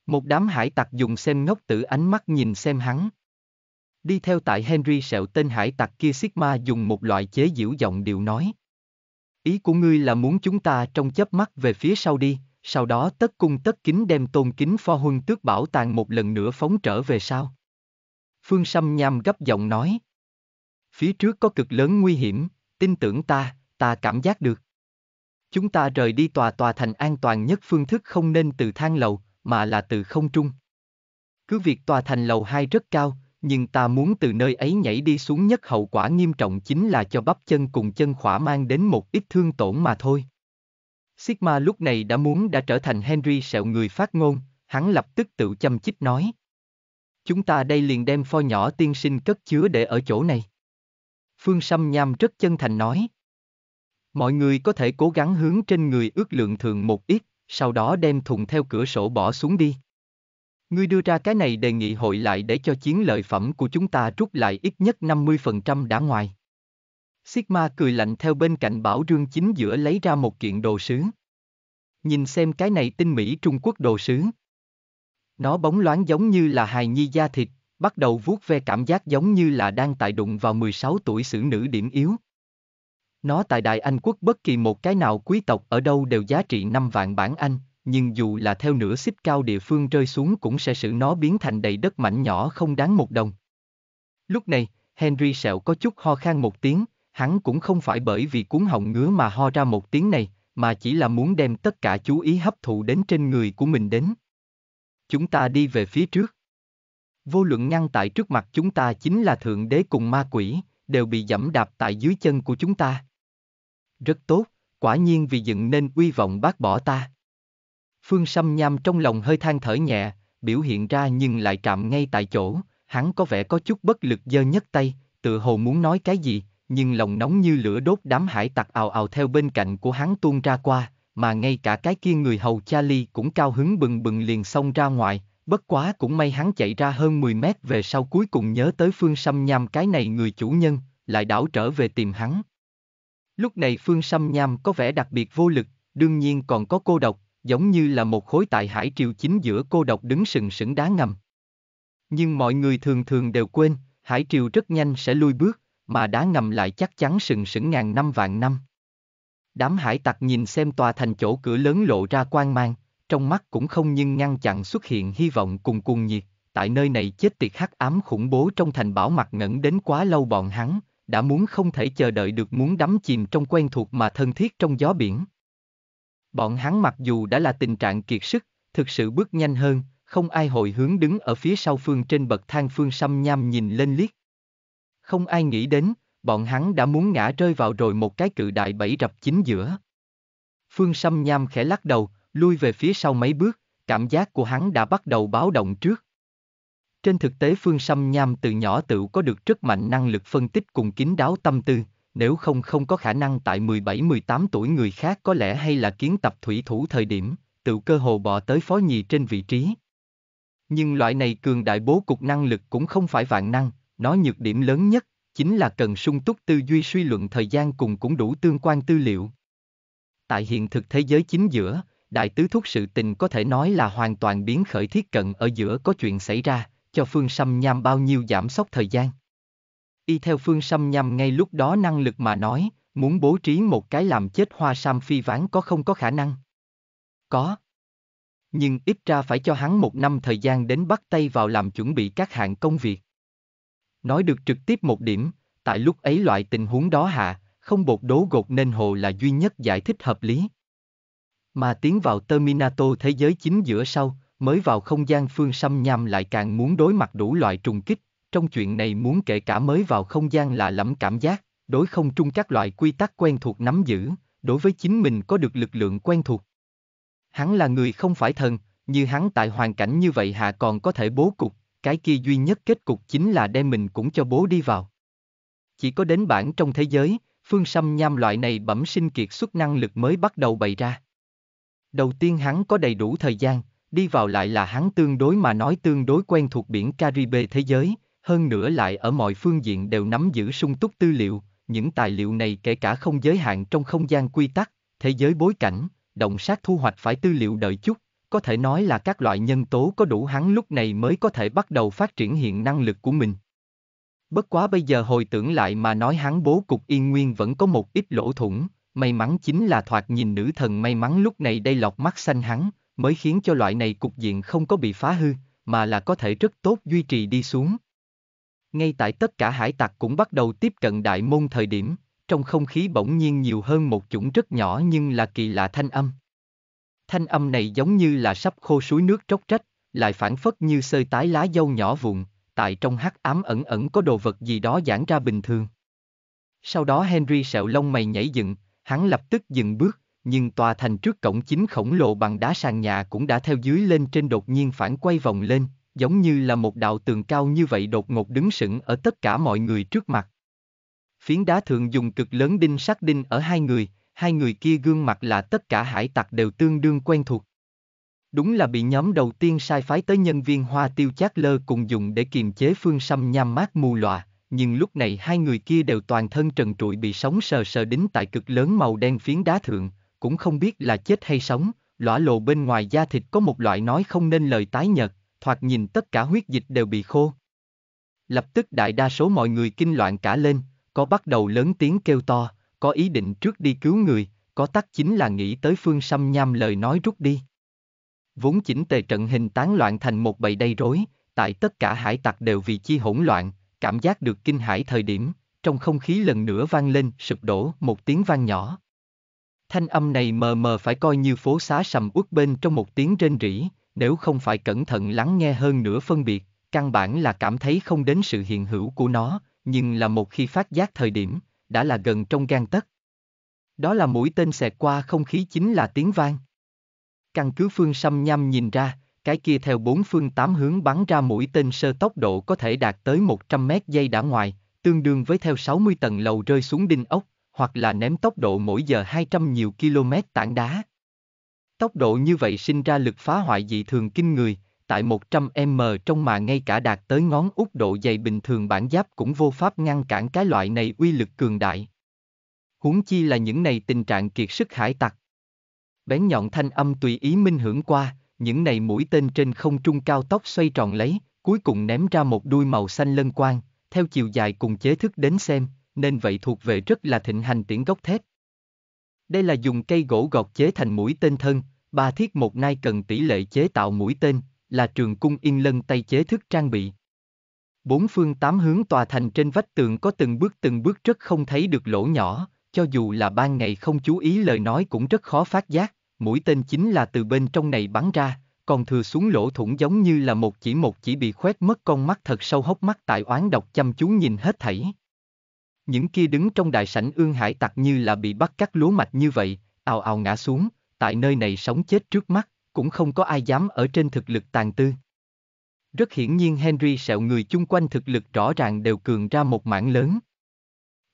S1: Một đám hải tặc dùng xem ngốc tử ánh mắt nhìn xem hắn. Đi theo tại Henry sẹo tên hải tặc kia Sigma dùng một loại chế giễu giọng điệu nói. Ý của ngươi là muốn chúng ta trong chớp mắt về phía sau đi, sau đó tất cung tất kính đem tôn kính pho huân tước bảo tàng một lần nữa phóng trở về sau. Phương Sâm nham gấp giọng nói. Phía trước có cực lớn nguy hiểm, tin tưởng ta, ta cảm giác được. Chúng ta rời đi tòa tòa thành an toàn nhất phương thức không nên từ thang lầu, mà là từ không trung. Cứ việc tòa thành lầu 2 rất cao, nhưng ta muốn từ nơi ấy nhảy đi xuống nhất hậu quả nghiêm trọng chính là cho bắp chân cùng chân khỏa mang đến một ít thương tổn mà thôi. Sigma lúc này đã muốn đã trở thành Henry sẹo người phát ngôn, hắn lập tức tự chăm chích nói. Chúng ta đây liền đem pho nhỏ tiên sinh cất chứa để ở chỗ này. Phương Sâm Nham rất chân thành nói. Mọi người có thể cố gắng hướng trên người ước lượng thường một ít, sau đó đem thùng theo cửa sổ bỏ xuống đi. Ngươi đưa ra cái này đề nghị hội lại để cho chiến lợi phẩm của chúng ta rút lại ít nhất 50% đã ngoài. Sigma cười lạnh theo bên cạnh bảo rương chính giữa lấy ra một kiện đồ sứ. Nhìn xem cái này tinh mỹ Trung Quốc đồ sứ. Nó bóng loáng giống như là hài nhi da thịt, bắt đầu vuốt ve cảm giác giống như là đang tại đụng vào 16 tuổi xử nữ điểm yếu. Nó tại Đại Anh quốc bất kỳ một cái nào quý tộc ở đâu đều giá trị 5 vạn bản Anh, nhưng dù là theo nửa xích cao địa phương rơi xuống cũng sẽ xử nó biến thành đầy đất mảnh nhỏ không đáng một đồng. Lúc này, Henry sẹo có chút ho khan một tiếng, hắn cũng không phải bởi vì cuốn họng ngứa mà ho ra một tiếng này, mà chỉ là muốn đem tất cả chú ý hấp thụ đến trên người của mình đến. Chúng ta đi về phía trước. Vô luận ngăn tại trước mặt chúng ta chính là thượng đế cùng ma quỷ, đều bị dẫm đạp tại dưới chân của chúng ta. Rất tốt, quả nhiên vì dựng nên uy vọng bác bỏ ta. Phương Sâm Nham trong lòng hơi than thở nhẹ, biểu hiện ra nhưng lại trạm ngay tại chỗ, hắn có vẻ có chút bất lực giơ nhấc tay, tự hồ muốn nói cái gì, nhưng lòng nóng như lửa đốt đám hải tặc ào ào theo bên cạnh của hắn tuôn ra qua, mà ngay cả cái kia người hầu Charlie cũng cao hứng bừng bừng liền xông ra ngoài, Bất quá cũng may hắn chạy ra hơn 10 mét về sau cuối cùng nhớ tới Phương Sâm Nham cái này người chủ nhân, lại đảo trở về tìm hắn. Lúc này Phương Sâm Nham có vẻ đặc biệt vô lực, đương nhiên còn có cô độc, giống như là một khối tại hải triều chính giữa cô độc đứng sừng sững đá ngầm. Nhưng mọi người thường thường đều quên, hải triều rất nhanh sẽ lui bước, mà đá ngầm lại chắc chắn sừng sững ngàn năm vạn năm. Đám hải tặc nhìn xem tòa thành chỗ cửa lớn lộ ra quan mang, trong mắt cũng không nhưng ngăn chặn xuất hiện hy vọng cùng cuồng nhiệt, tại nơi này chết tiệt hắc ám khủng bố trong thành bảo mặt ngẩn đến quá lâu bọn hắn, đã muốn không thể chờ đợi được muốn đắm chìm trong quen thuộc mà thân thiết trong gió biển. Bọn hắn mặc dù đã là tình trạng kiệt sức, thực sự bước nhanh hơn, không ai hồi hướng đứng ở phía sau phương trên bậc thang phương xăm nham nhìn lên liếc. Không ai nghĩ đến, bọn hắn đã muốn ngã rơi vào rồi một cái cự đại bẫy rập chính giữa. Phương xăm nham khẽ lắc đầu, lui về phía sau mấy bước, cảm giác của hắn đã bắt đầu báo động trước. Trên thực tế Phương Sâm Nham từ nhỏ tự có được rất mạnh năng lực phân tích cùng kín đáo tâm tư, nếu không không có khả năng tại 17-18 tuổi người khác có lẽ hay là kiến tập thủy thủ thời điểm, tự cơ hồ bỏ tới phó nhì trên vị trí. Nhưng loại này cường đại bố cục năng lực cũng không phải vạn năng, nó nhược điểm lớn nhất, chính là cần sung túc tư duy suy luận thời gian cùng cũng đủ tương quan tư liệu. Tại hiện thực thế giới chính giữa, đại tứ thúc sự tình có thể nói là hoàn toàn biến khởi thiết cận ở giữa có chuyện xảy ra, cho Phương Sâm Nham bao nhiêu giảm sốc thời gian. Y theo Phương Sâm Nham ngay lúc đó năng lực mà nói, muốn bố trí một cái làm chết hoa sam phi ván có không có khả năng? Có. Nhưng ít ra phải cho hắn một năm thời gian đến bắt tay vào làm chuẩn bị các hạng công việc. Nói được trực tiếp một điểm, tại lúc ấy loại tình huống đó hạ, không bột đố gột nên hồ là duy nhất giải thích hợp lý. Mà tiến vào Terminato thế giới chính giữa sau, mới vào không gian phương xăm nhằm lại càng muốn đối mặt đủ loại trùng kích, trong chuyện này muốn kể cả mới vào không gian là lẫm cảm giác, đối không trung các loại quy tắc quen thuộc nắm giữ, đối với chính mình có được lực lượng quen thuộc. Hắn là người không phải thần, như hắn tại hoàn cảnh như vậy hạ còn có thể bố cục, cái kia duy nhất kết cục chính là đem mình cũng cho bố đi vào. Chỉ có đến bản trong thế giới, phương xăm nham loại này bẩm sinh kiệt xuất năng lực mới bắt đầu bày ra. Đầu tiên hắn có đầy đủ thời gian, đi vào lại là hắn tương đối mà nói tương đối quen thuộc biển Caribe thế giới, hơn nữa lại ở mọi phương diện đều nắm giữ sung túc tư liệu, những tài liệu này kể cả không giới hạn trong không gian quy tắc, thế giới bối cảnh, động sát thu hoạch phải tư liệu đợi chút, có thể nói là các loại nhân tố có đủ hắn lúc này mới có thể bắt đầu phát triển hiện năng lực của mình. Bất quá bây giờ hồi tưởng lại mà nói hắn bố cục yên nguyên vẫn có một ít lỗ thủng, may mắn chính là thoạt nhìn nữ thần may mắn lúc này đây lọc mắt xanh hắn, mới khiến cho loại này cục diện không có bị phá hư, mà là có thể rất tốt duy trì đi xuống. Ngay tại tất cả hải tặc cũng bắt đầu tiếp cận đại môn thời điểm, trong không khí bỗng nhiên nhiều hơn một chủng rất nhỏ nhưng là kỳ lạ thanh âm. Thanh âm này giống như là sắp khô suối nước tróc trách, lại phản phất như sơi tái lá dâu nhỏ vụn, tại trong hắc ám ẩn ẩn có đồ vật gì đó giãn ra bình thường. Sau đó Henry sẹo lông mày nhảy dựng, Hắn lập tức dừng bước, nhưng tòa thành trước cổng chính khổng lồ bằng đá sàn nhà cũng đã theo dưới lên trên đột nhiên phản quay vòng lên, giống như là một đạo tường cao như vậy đột ngột đứng sững ở tất cả mọi người trước mặt. Phiến đá thường dùng cực lớn đinh sắt đinh ở hai người, hai người kia gương mặt là tất cả hải tặc đều tương đương quen thuộc. Đúng là bị nhóm đầu tiên sai phái tới nhân viên hoa tiêu chát lơ cùng dùng để kiềm chế phương xăm nham mát mù loà nhưng lúc này hai người kia đều toàn thân trần trụi bị sóng sờ sờ đính tại cực lớn màu đen phiến đá thượng, cũng không biết là chết hay sống, lõa lộ bên ngoài da thịt có một loại nói không nên lời tái nhợt, thoạt nhìn tất cả huyết dịch đều bị khô. Lập tức đại đa số mọi người kinh loạn cả lên, có bắt đầu lớn tiếng kêu to, có ý định trước đi cứu người, có tắc chính là nghĩ tới phương xăm nham lời nói rút đi. Vốn chỉnh tề trận hình tán loạn thành một bầy đầy rối, tại tất cả hải tặc đều vì chi hỗn loạn, cảm giác được kinh hãi thời điểm, trong không khí lần nữa vang lên sụp đổ một tiếng vang nhỏ. Thanh âm này mờ mờ phải coi như phố xá sầm uất bên trong một tiếng rên rỉ, nếu không phải cẩn thận lắng nghe hơn nữa phân biệt, căn bản là cảm thấy không đến sự hiện hữu của nó, nhưng là một khi phát giác thời điểm, đã là gần trong gan tất. Đó là mũi tên xẹt qua không khí chính là tiếng vang. Căn cứ phương xăm nhăm nhìn ra, cái kia theo bốn phương tám hướng bắn ra mũi tên sơ tốc độ có thể đạt tới 100 mét giây đã ngoài, tương đương với theo 60 tầng lầu rơi xuống đinh ốc, hoặc là ném tốc độ mỗi giờ 200 nhiều km tảng đá. Tốc độ như vậy sinh ra lực phá hoại dị thường kinh người, tại 100m trong mà ngay cả đạt tới ngón út độ dày bình thường bản giáp cũng vô pháp ngăn cản cái loại này uy lực cường đại. Huống chi là những này tình trạng kiệt sức hải tặc. Bén nhọn thanh âm tùy ý minh hưởng qua, những này mũi tên trên không trung cao tốc xoay tròn lấy, cuối cùng ném ra một đuôi màu xanh lân quang, theo chiều dài cùng chế thức đến xem, nên vậy thuộc về rất là thịnh hành tiễn gốc thép. Đây là dùng cây gỗ gọt chế thành mũi tên thân, ba thiết một nai cần tỷ lệ chế tạo mũi tên, là trường cung yên lân tay chế thức trang bị. Bốn phương tám hướng tòa thành trên vách tường có từng bước từng bước rất không thấy được lỗ nhỏ, cho dù là ban ngày không chú ý lời nói cũng rất khó phát giác mũi tên chính là từ bên trong này bắn ra, còn thừa xuống lỗ thủng giống như là một chỉ một chỉ bị khoét mất con mắt thật sâu hốc mắt tại oán độc chăm chú nhìn hết thảy. Những kia đứng trong đại sảnh ương hải tặc như là bị bắt cắt lúa mạch như vậy, ào ào ngã xuống, tại nơi này sống chết trước mắt, cũng không có ai dám ở trên thực lực tàn tư. Rất hiển nhiên Henry sẹo người chung quanh thực lực rõ ràng đều cường ra một mảng lớn.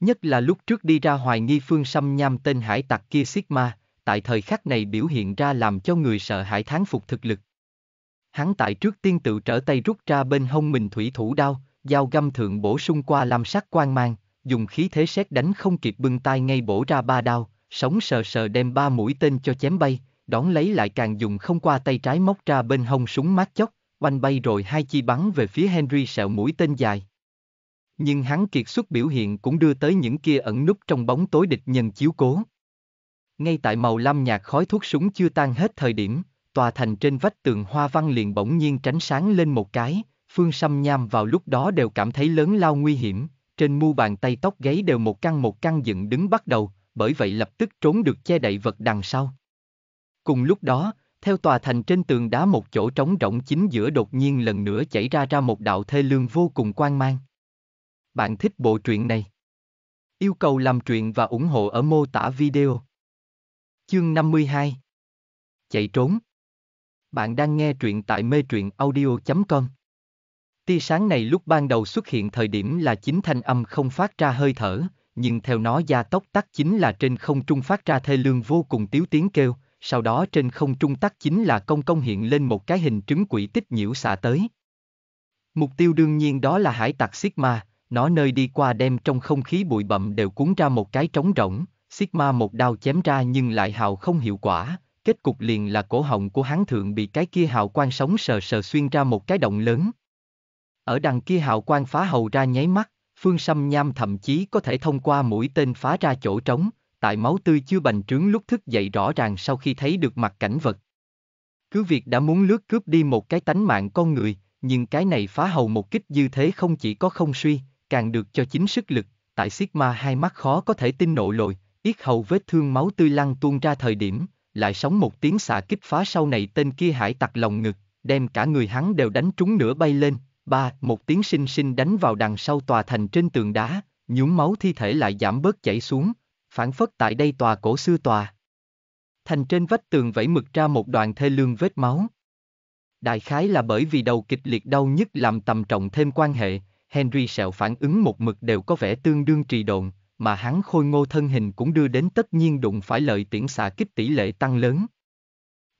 S1: Nhất là lúc trước đi ra hoài nghi phương xăm nham tên hải tặc kia Sigma, tại thời khắc này biểu hiện ra làm cho người sợ hãi thán phục thực lực. Hắn tại trước tiên tự trở tay rút ra bên hông mình thủy thủ đao, dao găm thượng bổ sung qua làm sắc quan mang, dùng khí thế xét đánh không kịp bưng tay ngay bổ ra ba đao, sống sờ sờ đem ba mũi tên cho chém bay, đón lấy lại càng dùng không qua tay trái móc ra bên hông súng mát chóc, oanh bay rồi hai chi bắn về phía Henry sẹo mũi tên dài. Nhưng hắn kiệt xuất biểu hiện cũng đưa tới những kia ẩn núp trong bóng tối địch nhân chiếu cố. Ngay tại màu lam nhạt khói thuốc súng chưa tan hết thời điểm, tòa thành trên vách tường hoa văn liền bỗng nhiên tránh sáng lên một cái, Phương Sâm Nham vào lúc đó đều cảm thấy lớn lao nguy hiểm, trên mu bàn tay tóc gáy đều một căn một căn dựng đứng bắt đầu, bởi vậy lập tức trốn được che đậy vật đằng sau. Cùng lúc đó, theo tòa thành trên tường đá một chỗ trống rỗng chính giữa đột nhiên lần nữa chảy ra ra một đạo thê lương vô cùng quan mang. Bạn thích bộ truyện này? Yêu cầu làm truyện và ủng hộ ở mô tả video. Chương 52 Chạy trốn Bạn đang nghe truyện tại mê truyện audio.com Tia sáng này lúc ban đầu xuất hiện thời điểm là chính thanh âm không phát ra hơi thở, nhưng theo nó gia tốc tắt chính là trên không trung phát ra thê lương vô cùng tiếu tiếng kêu, sau đó trên không trung tắt chính là công công hiện lên một cái hình trứng quỷ tích nhiễu xạ tới. Mục tiêu đương nhiên đó là hải tặc Sigma, nó nơi đi qua đem trong không khí bụi bậm đều cuốn ra một cái trống rỗng, Sigma một đao chém ra nhưng lại hào không hiệu quả, kết cục liền là cổ họng của hắn thượng bị cái kia hào quan sống sờ sờ xuyên ra một cái động lớn. Ở đằng kia hào quan phá hầu ra nháy mắt, phương xâm nham thậm chí có thể thông qua mũi tên phá ra chỗ trống, tại máu tươi chưa bành trướng lúc thức dậy rõ ràng sau khi thấy được mặt cảnh vật. Cứ việc đã muốn lướt cướp đi một cái tánh mạng con người, nhưng cái này phá hầu một kích dư thế không chỉ có không suy, càng được cho chính sức lực, tại Sigma hai mắt khó có thể tin nộ lồi, Yết hầu vết thương máu tươi lăn tuôn ra thời điểm, lại sống một tiếng xạ kích phá sau này tên kia hải tặc lòng ngực, đem cả người hắn đều đánh trúng nửa bay lên, ba, một tiếng sinh sinh đánh vào đằng sau tòa thành trên tường đá, nhúng máu thi thể lại giảm bớt chảy xuống, phản phất tại đây tòa cổ xưa tòa. Thành trên vách tường vẫy mực ra một đoạn thê lương vết máu. Đại khái là bởi vì đầu kịch liệt đau nhức làm tầm trọng thêm quan hệ, Henry sẹo phản ứng một mực đều có vẻ tương đương trì độn, mà hắn khôi ngô thân hình cũng đưa đến tất nhiên đụng phải lợi tiễn xạ kích tỷ lệ tăng lớn.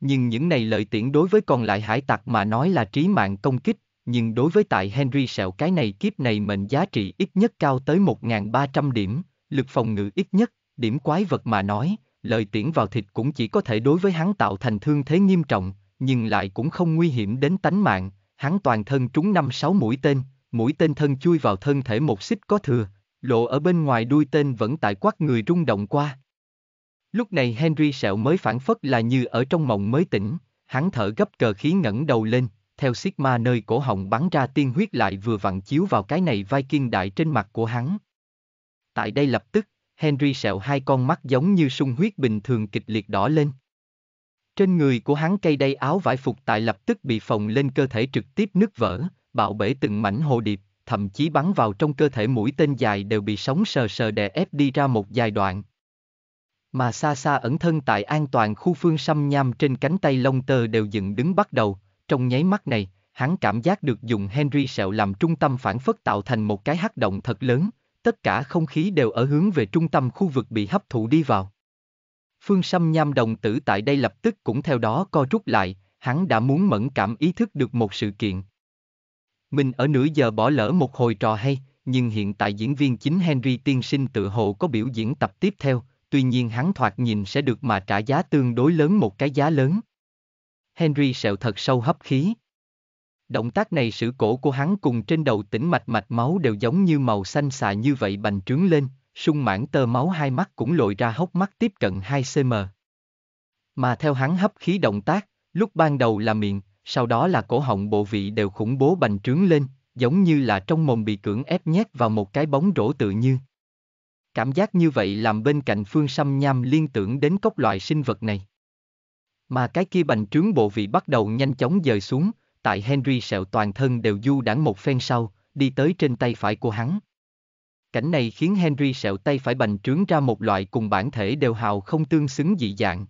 S1: Nhưng những này lợi tiễn đối với còn lại hải tặc mà nói là trí mạng công kích, nhưng đối với tại Henry sẹo cái này kiếp này mệnh giá trị ít nhất cao tới 1.300 điểm, lực phòng ngự ít nhất, điểm quái vật mà nói, lợi tiễn vào thịt cũng chỉ có thể đối với hắn tạo thành thương thế nghiêm trọng, nhưng lại cũng không nguy hiểm đến tánh mạng, hắn toàn thân trúng năm sáu mũi tên, mũi tên thân chui vào thân thể một xích có thừa, lộ ở bên ngoài đuôi tên vẫn tại quát người rung động qua. Lúc này Henry sẹo mới phản phất là như ở trong mộng mới tỉnh, hắn thở gấp cờ khí ngẩng đầu lên, theo Sigma nơi cổ họng bắn ra tiên huyết lại vừa vặn chiếu vào cái này vai kiên đại trên mặt của hắn. Tại đây lập tức, Henry sẹo hai con mắt giống như sung huyết bình thường kịch liệt đỏ lên. Trên người của hắn cây đây áo vải phục tại lập tức bị phồng lên cơ thể trực tiếp nứt vỡ, bạo bể từng mảnh hồ điệp, thậm chí bắn vào trong cơ thể mũi tên dài đều bị sóng sờ sờ đè ép đi ra một dài đoạn. Mà xa xa ẩn thân tại an toàn khu phương xăm nham trên cánh tay lông tơ đều dựng đứng bắt đầu, trong nháy mắt này, hắn cảm giác được dùng Henry sẹo làm trung tâm phản phất tạo thành một cái hắc động thật lớn, tất cả không khí đều ở hướng về trung tâm khu vực bị hấp thụ đi vào. Phương Sâm Nham đồng tử tại đây lập tức cũng theo đó co rút lại, hắn đã muốn mẫn cảm ý thức được một sự kiện, mình ở nửa giờ bỏ lỡ một hồi trò hay, nhưng hiện tại diễn viên chính Henry Tiên Sinh tự hồ có biểu diễn tập tiếp theo, tuy nhiên hắn thoạt nhìn sẽ được mà trả giá tương đối lớn một cái giá lớn. Henry sẹo thật sâu hấp khí. Động tác này sự cổ của hắn cùng trên đầu tĩnh mạch mạch máu đều giống như màu xanh xà như vậy bành trướng lên, sung mãn tơ máu hai mắt cũng lội ra hốc mắt tiếp cận 2cm. Mà theo hắn hấp khí động tác, lúc ban đầu là miệng, sau đó là cổ họng bộ vị đều khủng bố bành trướng lên, giống như là trong mồm bị cưỡng ép nhét vào một cái bóng rổ tự như. Cảm giác như vậy làm bên cạnh phương xăm nham liên tưởng đến cốc loại sinh vật này. Mà cái kia bành trướng bộ vị bắt đầu nhanh chóng dời xuống, tại Henry sẹo toàn thân đều du đãng một phen sau, đi tới trên tay phải của hắn. Cảnh này khiến Henry sẹo tay phải bành trướng ra một loại cùng bản thể đều hào không tương xứng dị dạng.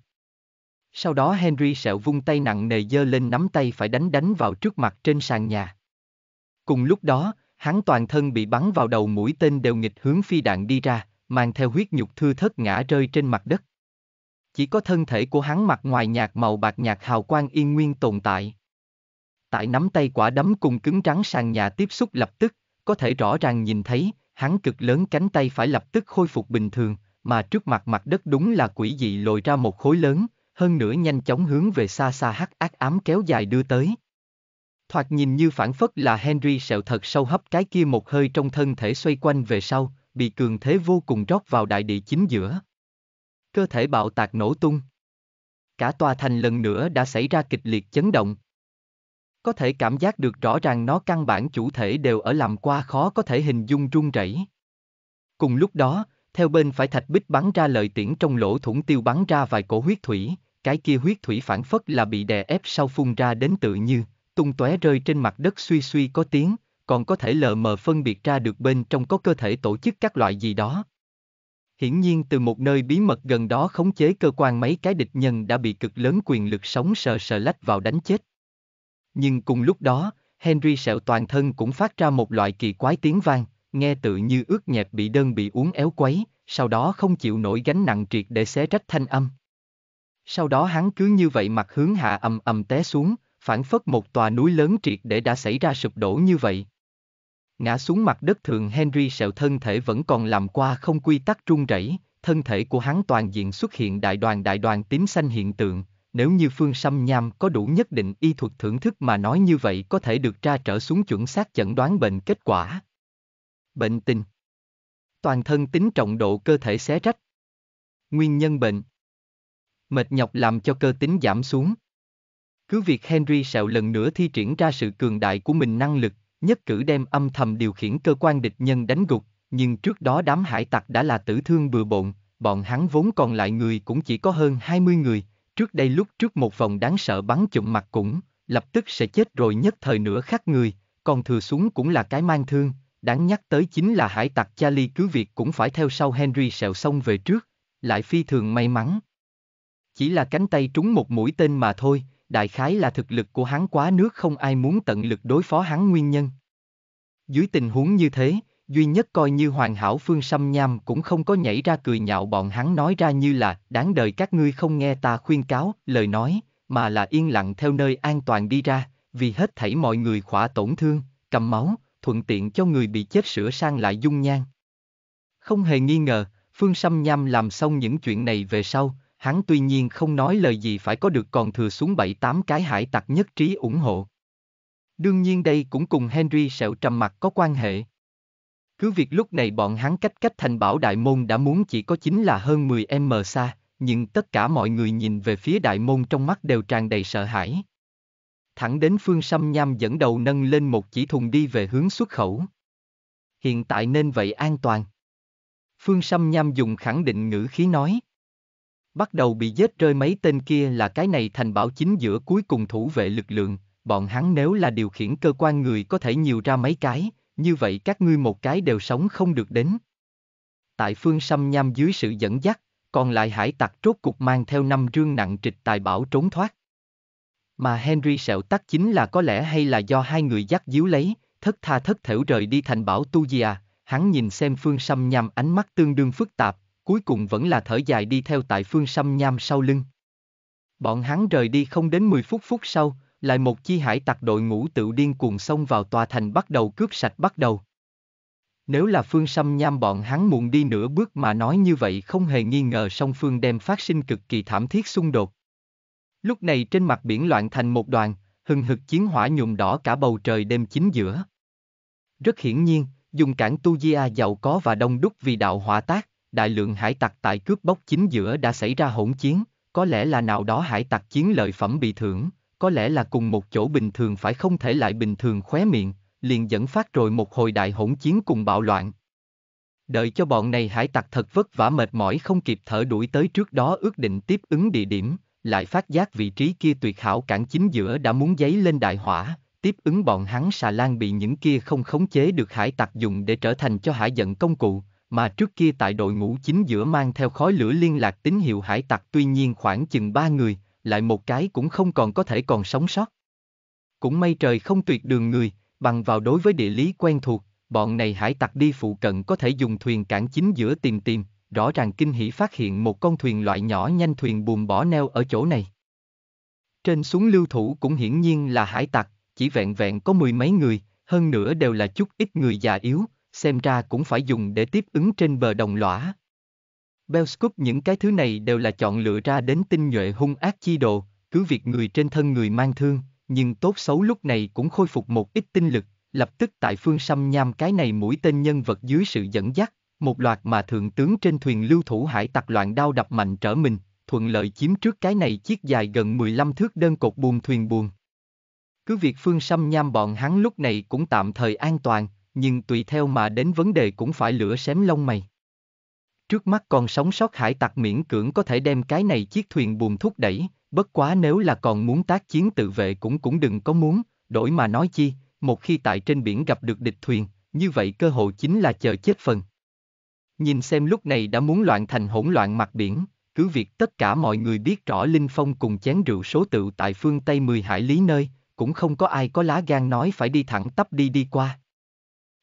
S1: Sau đó Henry sẹo vung tay nặng nề giơ lên nắm tay phải đánh đánh vào trước mặt trên sàn nhà. Cùng lúc đó, hắn toàn thân bị bắn vào đầu mũi tên đều nghịch hướng phi đạn đi ra, mang theo huyết nhục thư thất ngã rơi trên mặt đất. Chỉ có thân thể của hắn mặt ngoài nhạt màu bạc nhạt hào quang yên nguyên tồn tại. Tại nắm tay quả đấm cùng cứng trắng sàn nhà tiếp xúc lập tức, có thể rõ ràng nhìn thấy, hắn cực lớn cánh tay phải lập tức khôi phục bình thường, mà trước mặt mặt đất đúng là quỷ dị lồi ra một khối lớn, hơn nữa nhanh chóng hướng về xa xa hắc ác ám kéo dài đưa tới. Thoạt nhìn như phản phất là Henry sẹo thật sâu hấp cái kia một hơi trong thân thể xoay quanh về sau, bị cường thế vô cùng rót vào đại địa chính giữa. Cơ thể bạo tạc nổ tung. Cả tòa thành lần nữa đã xảy ra kịch liệt chấn động. Có thể cảm giác được rõ ràng nó căn bản chủ thể đều ở làm qua khó có thể hình dung rung rẩy. Cùng lúc đó, theo bên phải thạch bích bắn ra lợi tiễn trong lỗ thủng tiêu bắn ra vài cổ huyết thủy cái kia huyết thủy phản phất là bị đè ép sau phun ra đến tự như, tung tóe rơi trên mặt đất suy suy có tiếng, còn có thể lờ mờ phân biệt ra được bên trong có cơ thể tổ chức các loại gì đó. Hiển nhiên từ một nơi bí mật gần đó khống chế cơ quan mấy cái địch nhân đã bị cực lớn quyền lực sống sờ sờ lách vào đánh chết. Nhưng cùng lúc đó, Henry sẹo toàn thân cũng phát ra một loại kỳ quái tiếng vang, nghe tự như ướt nhẹp bị đơn bị uống éo quấy, sau đó không chịu nổi gánh nặng triệt để xé rách thanh âm. Sau đó hắn cứ như vậy mặt hướng hạ ầm ầm té xuống, phản phất một tòa núi lớn triệt để đã xảy ra sụp đổ như vậy. Ngã xuống mặt đất thường Henry sẹo thân thể vẫn còn làm qua không quy tắc trung rẩy, thân thể của hắn toàn diện xuất hiện đại đoàn đại đoàn tím xanh hiện tượng, nếu như phương xăm nham có đủ nhất định y thuật thưởng thức mà nói như vậy có thể được tra trở xuống chuẩn xác chẩn đoán bệnh kết quả. Bệnh tình Toàn thân tính trọng độ cơ thể xé rách Nguyên nhân bệnh mệt nhọc làm cho cơ tính giảm xuống. Cứ việc Henry sẹo lần nữa thi triển ra sự cường đại của mình năng lực, nhất cử đem âm thầm điều khiển cơ quan địch nhân đánh gục, nhưng trước đó đám hải tặc đã là tử thương bừa bộn, bọn hắn vốn còn lại người cũng chỉ có hơn 20 người, trước đây lúc trước một vòng đáng sợ bắn chụm mặt cũng, lập tức sẽ chết rồi nhất thời nữa khác người, còn thừa xuống cũng là cái mang thương, đáng nhắc tới chính là hải tặc Charlie cứ việc cũng phải theo sau Henry sẹo xong về trước, lại phi thường may mắn, chỉ là cánh tay trúng một mũi tên mà thôi, đại khái là thực lực của hắn quá nước không ai muốn tận lực đối phó hắn nguyên nhân. Dưới tình huống như thế, duy nhất coi như hoàn hảo phương xăm nham cũng không có nhảy ra cười nhạo bọn hắn nói ra như là đáng đời các ngươi không nghe ta khuyên cáo, lời nói, mà là yên lặng theo nơi an toàn đi ra, vì hết thảy mọi người khỏa tổn thương, cầm máu, thuận tiện cho người bị chết sửa sang lại dung nhan. Không hề nghi ngờ, Phương Sâm Nham làm xong những chuyện này về sau, hắn tuy nhiên không nói lời gì phải có được còn thừa xuống bảy tám cái hải tặc nhất trí ủng hộ. Đương nhiên đây cũng cùng Henry sẹo trầm mặt có quan hệ. Cứ việc lúc này bọn hắn cách cách thành bảo đại môn đã muốn chỉ có chính là hơn 10m xa, nhưng tất cả mọi người nhìn về phía đại môn trong mắt đều tràn đầy sợ hãi. Thẳng đến phương xăm nham dẫn đầu nâng lên một chỉ thùng đi về hướng xuất khẩu. Hiện tại nên vậy an toàn. Phương xăm nham dùng khẳng định ngữ khí nói. Bắt đầu bị giết rơi mấy tên kia là cái này thành bảo chính giữa cuối cùng thủ vệ lực lượng, bọn hắn nếu là điều khiển cơ quan người có thể nhiều ra mấy cái, như vậy các ngươi một cái đều sống không được đến. Tại phương xăm nham dưới sự dẫn dắt, còn lại hải tặc rốt cục mang theo năm rương nặng trịch tài bảo trốn thoát. Mà Henry sẹo tắc chính là có lẽ hay là do hai người dắt díu lấy, thất tha thất thểu rời đi thành bảo Tu Gia, hắn nhìn xem phương xăm nhằm ánh mắt tương đương phức tạp, cuối cùng vẫn là thở dài đi theo tại phương xăm nham sau lưng. Bọn hắn rời đi không đến 10 phút phút sau, lại một chi hải tặc đội ngũ tự điên cuồng xông vào tòa thành bắt đầu cướp sạch bắt đầu. Nếu là phương xăm nham bọn hắn muộn đi nửa bước mà nói như vậy không hề nghi ngờ song phương đem phát sinh cực kỳ thảm thiết xung đột. Lúc này trên mặt biển loạn thành một đoàn, hừng hực chiến hỏa nhuộm đỏ cả bầu trời đêm chính giữa. Rất hiển nhiên, dùng cảng Tu Gia giàu có và đông đúc vì đạo hỏa tác, đại lượng hải tặc tại cướp bóc chính giữa đã xảy ra hỗn chiến, có lẽ là nào đó hải tặc chiến lợi phẩm bị thưởng, có lẽ là cùng một chỗ bình thường phải không thể lại bình thường khóe miệng, liền dẫn phát rồi một hồi đại hỗn chiến cùng bạo loạn. Đợi cho bọn này hải tặc thật vất vả mệt mỏi không kịp thở đuổi tới trước đó ước định tiếp ứng địa điểm, lại phát giác vị trí kia tuyệt hảo cản chính giữa đã muốn giấy lên đại hỏa, tiếp ứng bọn hắn xà lan bị những kia không khống chế được hải tặc dùng để trở thành cho hải giận công cụ, mà trước kia tại đội ngũ chính giữa mang theo khói lửa liên lạc tín hiệu hải tặc tuy nhiên khoảng chừng ba người, lại một cái cũng không còn có thể còn sống sót. Cũng may trời không tuyệt đường người, bằng vào đối với địa lý quen thuộc, bọn này hải tặc đi phụ cận có thể dùng thuyền cảng chính giữa tìm tìm, rõ ràng kinh hỉ phát hiện một con thuyền loại nhỏ nhanh thuyền buồm bỏ neo ở chỗ này. Trên xuống lưu thủ cũng hiển nhiên là hải tặc, chỉ vẹn vẹn có mười mấy người, hơn nữa đều là chút ít người già yếu, xem ra cũng phải dùng để tiếp ứng trên bờ đồng lõa. Belscoop những cái thứ này đều là chọn lựa ra đến tinh nhuệ hung ác chi đồ, cứ việc người trên thân người mang thương, nhưng tốt xấu lúc này cũng khôi phục một ít tinh lực, lập tức tại phương xăm nham cái này mũi tên nhân vật dưới sự dẫn dắt, một loạt mà thượng tướng trên thuyền lưu thủ hải tặc loạn đao đập mạnh trở mình, thuận lợi chiếm trước cái này chiếc dài gần 15 thước đơn cột buồm thuyền buồm. Cứ việc phương xăm nham bọn hắn lúc này cũng tạm thời an toàn, nhưng tùy theo mà đến vấn đề cũng phải lửa xém lông mày. Trước mắt còn sống sót hải tặc miễn cưỡng có thể đem cái này chiếc thuyền buồm thúc đẩy, bất quá nếu là còn muốn tác chiến tự vệ cũng cũng đừng có muốn, đổi mà nói chi, một khi tại trên biển gặp được địch thuyền, như vậy cơ hội chính là chờ chết phần. Nhìn xem lúc này đã muốn loạn thành hỗn loạn mặt biển, cứ việc tất cả mọi người biết rõ Linh Phong cùng chén rượu số tự tại phương Tây 10 hải lý nơi, cũng không có ai có lá gan nói phải đi thẳng tắp đi đi qua.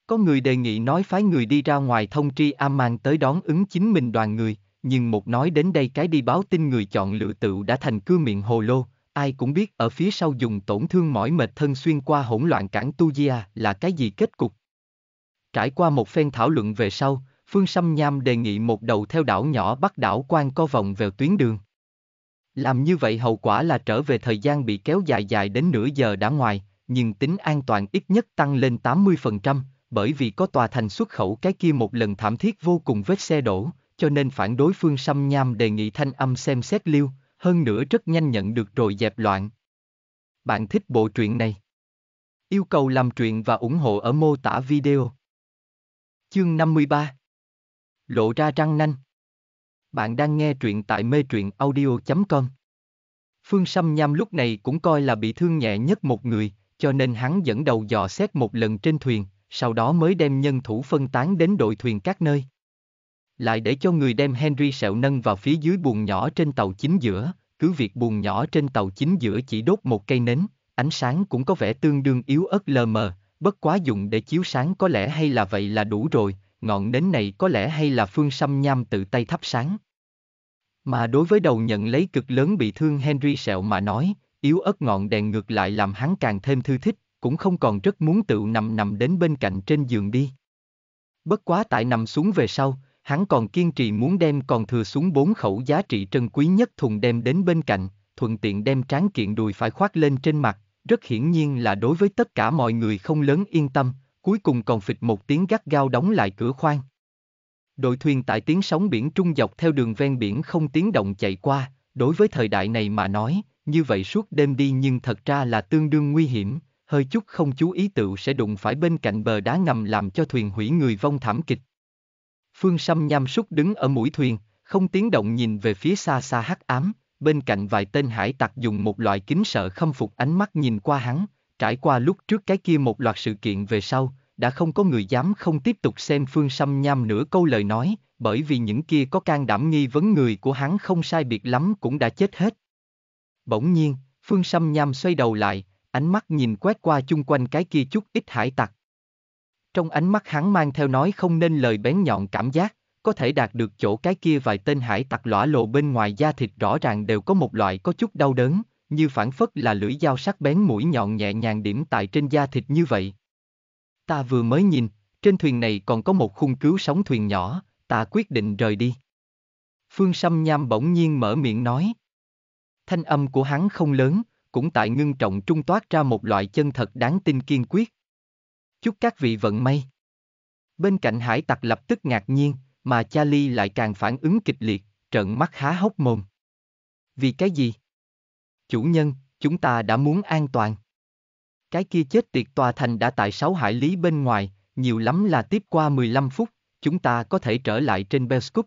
S1: Có người đề nghị nói phái người đi ra ngoài thông tri aman tới đón ứng chính mình đoàn người, nhưng một nói đến đây cái đi báo tin người chọn lựa tựu đã thành cưa miệng hồ lô, ai cũng biết ở phía sau dùng tổn thương mỏi mệt thân xuyên qua hỗn loạn cản tu gia là cái gì kết cục. Trải qua một phen thảo luận về sau, Phương Sâm Nham đề nghị một đầu theo đảo nhỏ bắt đảo quan co vòng về tuyến đường. Làm như vậy hậu quả là trở về thời gian bị kéo dài dài đến nửa giờ đã ngoài, nhưng tính an toàn ít nhất tăng lên 80%, bởi vì có tòa thành xuất khẩu cái kia một lần thảm thiết vô cùng vết xe đổ, cho nên phản đối phương xăm nham đề nghị thanh âm xem xét lưu. hơn nữa rất nhanh nhận được rồi dẹp loạn. Bạn thích bộ truyện này? Yêu cầu làm truyện và ủng hộ ở mô tả video. Chương 53 Lộ ra răng nanh Bạn đang nghe truyện tại mê truyện audio.com Phương Sâm Nham lúc này cũng coi là bị thương nhẹ nhất một người, cho nên hắn dẫn đầu dò xét một lần trên thuyền, sau đó mới đem nhân thủ phân tán đến đội thuyền các nơi. Lại để cho người đem Henry sẹo nâng vào phía dưới buồng nhỏ trên tàu chính giữa, cứ việc buồng nhỏ trên tàu chính giữa chỉ đốt một cây nến, ánh sáng cũng có vẻ tương đương yếu ớt lờ mờ, bất quá dụng để chiếu sáng có lẽ hay là vậy là đủ rồi, ngọn nến này có lẽ hay là phương xăm nham tự tay thắp sáng. Mà đối với đầu nhận lấy cực lớn bị thương Henry sẹo mà nói, yếu ớt ngọn đèn ngược lại làm hắn càng thêm thư thích, cũng không còn rất muốn tự nằm nằm đến bên cạnh trên giường đi. Bất quá tại nằm xuống về sau, hắn còn kiên trì muốn đem còn thừa xuống bốn khẩu giá trị trân quý nhất thùng đem đến bên cạnh, thuận tiện đem tráng kiện đùi phải khoác lên trên mặt, rất hiển nhiên là đối với tất cả mọi người không lớn yên tâm, cuối cùng còn phịch một tiếng gắt gao đóng lại cửa khoang. Đội thuyền tại tiếng sóng biển trung dọc theo đường ven biển không tiếng động chạy qua, đối với thời đại này mà nói, như vậy suốt đêm đi nhưng thật ra là tương đương nguy hiểm, hơi chút không chú ý tựu sẽ đụng phải bên cạnh bờ đá ngầm làm cho thuyền hủy người vong thảm kịch. Phương Sâm nham súc đứng ở mũi thuyền, không tiếng động nhìn về phía xa xa hắc ám, bên cạnh vài tên hải tặc dùng một loại kính sợ khâm phục ánh mắt nhìn qua hắn, trải qua lúc trước cái kia một loạt sự kiện về sau, đã không có người dám không tiếp tục xem Phương Sâm nham nửa câu lời nói, bởi vì những kia có can đảm nghi vấn người của hắn không sai biệt lắm cũng đã chết hết. Bỗng nhiên, Phương Sâm nham xoay đầu lại, ánh mắt nhìn quét qua chung quanh cái kia chút ít hải tặc. Trong ánh mắt hắn mang theo nói không nên lời bén nhọn cảm giác, có thể đạt được chỗ cái kia vài tên hải tặc lõa lộ bên ngoài da thịt rõ ràng đều có một loại có chút đau đớn, như phản phất là lưỡi dao sắc bén mũi nhọn nhẹ nhàng điểm tại trên da thịt như vậy. Ta vừa mới nhìn, trên thuyền này còn có một khung cứu sóng thuyền nhỏ, ta quyết định rời đi. Phương Sâm Nham bỗng nhiên mở miệng nói. Thanh âm của hắn không lớn, cũng tại ngưng trọng trung toát ra một loại chân thật đáng tin kiên quyết. Chúc các vị vận may. Bên cạnh hải tặc lập tức ngạc nhiên, mà Charlie lại càng phản ứng kịch liệt, trợn mắt há hốc mồm. Vì cái gì? Chủ nhân, chúng ta đã muốn an toàn. Cái kia chết tiệt tòa thành đã tại 6 hải lý bên ngoài, nhiều lắm là tiếp qua 15 phút, chúng ta có thể trở lại trên Belscoop.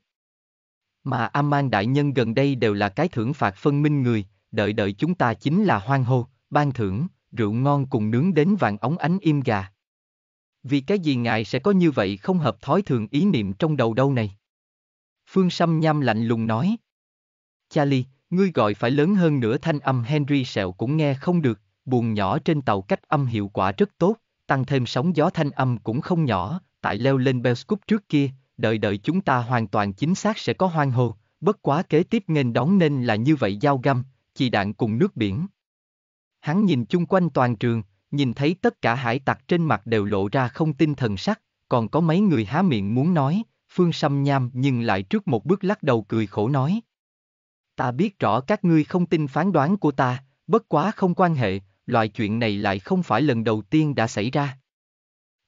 S1: Mà Aman đại nhân gần đây đều là cái thưởng phạt phân minh người, đợi đợi chúng ta chính là hoang hô, ban thưởng, rượu ngon cùng nướng đến vàng ống ánh im gà. Vì cái gì ngài sẽ có như vậy không hợp thói thường ý niệm trong đầu đâu này? Phương Sâm nham lạnh lùng nói. Charlie, ngươi gọi phải lớn hơn nữa thanh âm Henry sẹo cũng nghe không được, buồn nhỏ trên tàu cách âm hiệu quả rất tốt, tăng thêm sóng gió thanh âm cũng không nhỏ, tại leo lên Belscoop trước kia, đợi đợi chúng ta hoàn toàn chính xác sẽ có hoang hô. bất quá kế tiếp nên đón nên là như vậy giao găm, chỉ đạn cùng nước biển. Hắn nhìn chung quanh toàn trường, nhìn thấy tất cả hải tặc trên mặt đều lộ ra không tin thần sắc, còn có mấy người há miệng muốn nói, Phương Sâm Nham nhưng lại trước một bước lắc đầu cười khổ nói. Ta biết rõ các ngươi không tin phán đoán của ta, bất quá không quan hệ, loại chuyện này lại không phải lần đầu tiên đã xảy ra.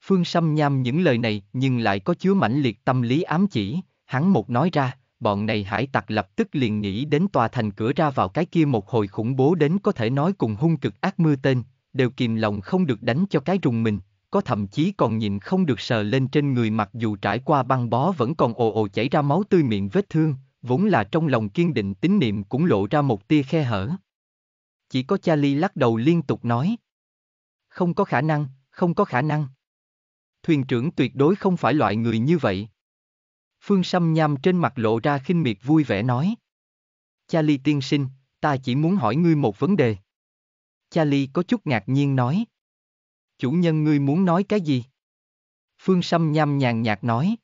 S1: Phương Sâm Nham những lời này nhưng lại có chứa mãnh liệt tâm lý ám chỉ, hắn một nói ra, bọn này hải tặc lập tức liền nghĩ đến tòa thành cửa ra vào cái kia một hồi khủng bố đến có thể nói cùng hung cực ác mưa tên, đều kìm lòng không được đánh cho cái rùng mình, có thậm chí còn nhìn không được sờ lên trên người mặc dù trải qua băng bó vẫn còn ồ ồ chảy ra máu tươi miệng vết thương, vốn là trong lòng kiên định tín niệm cũng lộ ra một tia khe hở. Chỉ có Charlie lắc đầu liên tục nói. Không có khả năng, không có khả năng. Thuyền trưởng tuyệt đối không phải loại người như vậy. Phương Sâm Nham trên mặt lộ ra khinh miệt vui vẻ nói. Cha Ly tiên sinh, ta chỉ muốn hỏi ngươi một vấn đề. Cha Ly có chút ngạc nhiên nói. Chủ nhân ngươi muốn nói cái gì? Phương Sâm Nham nhàn nhạt nói.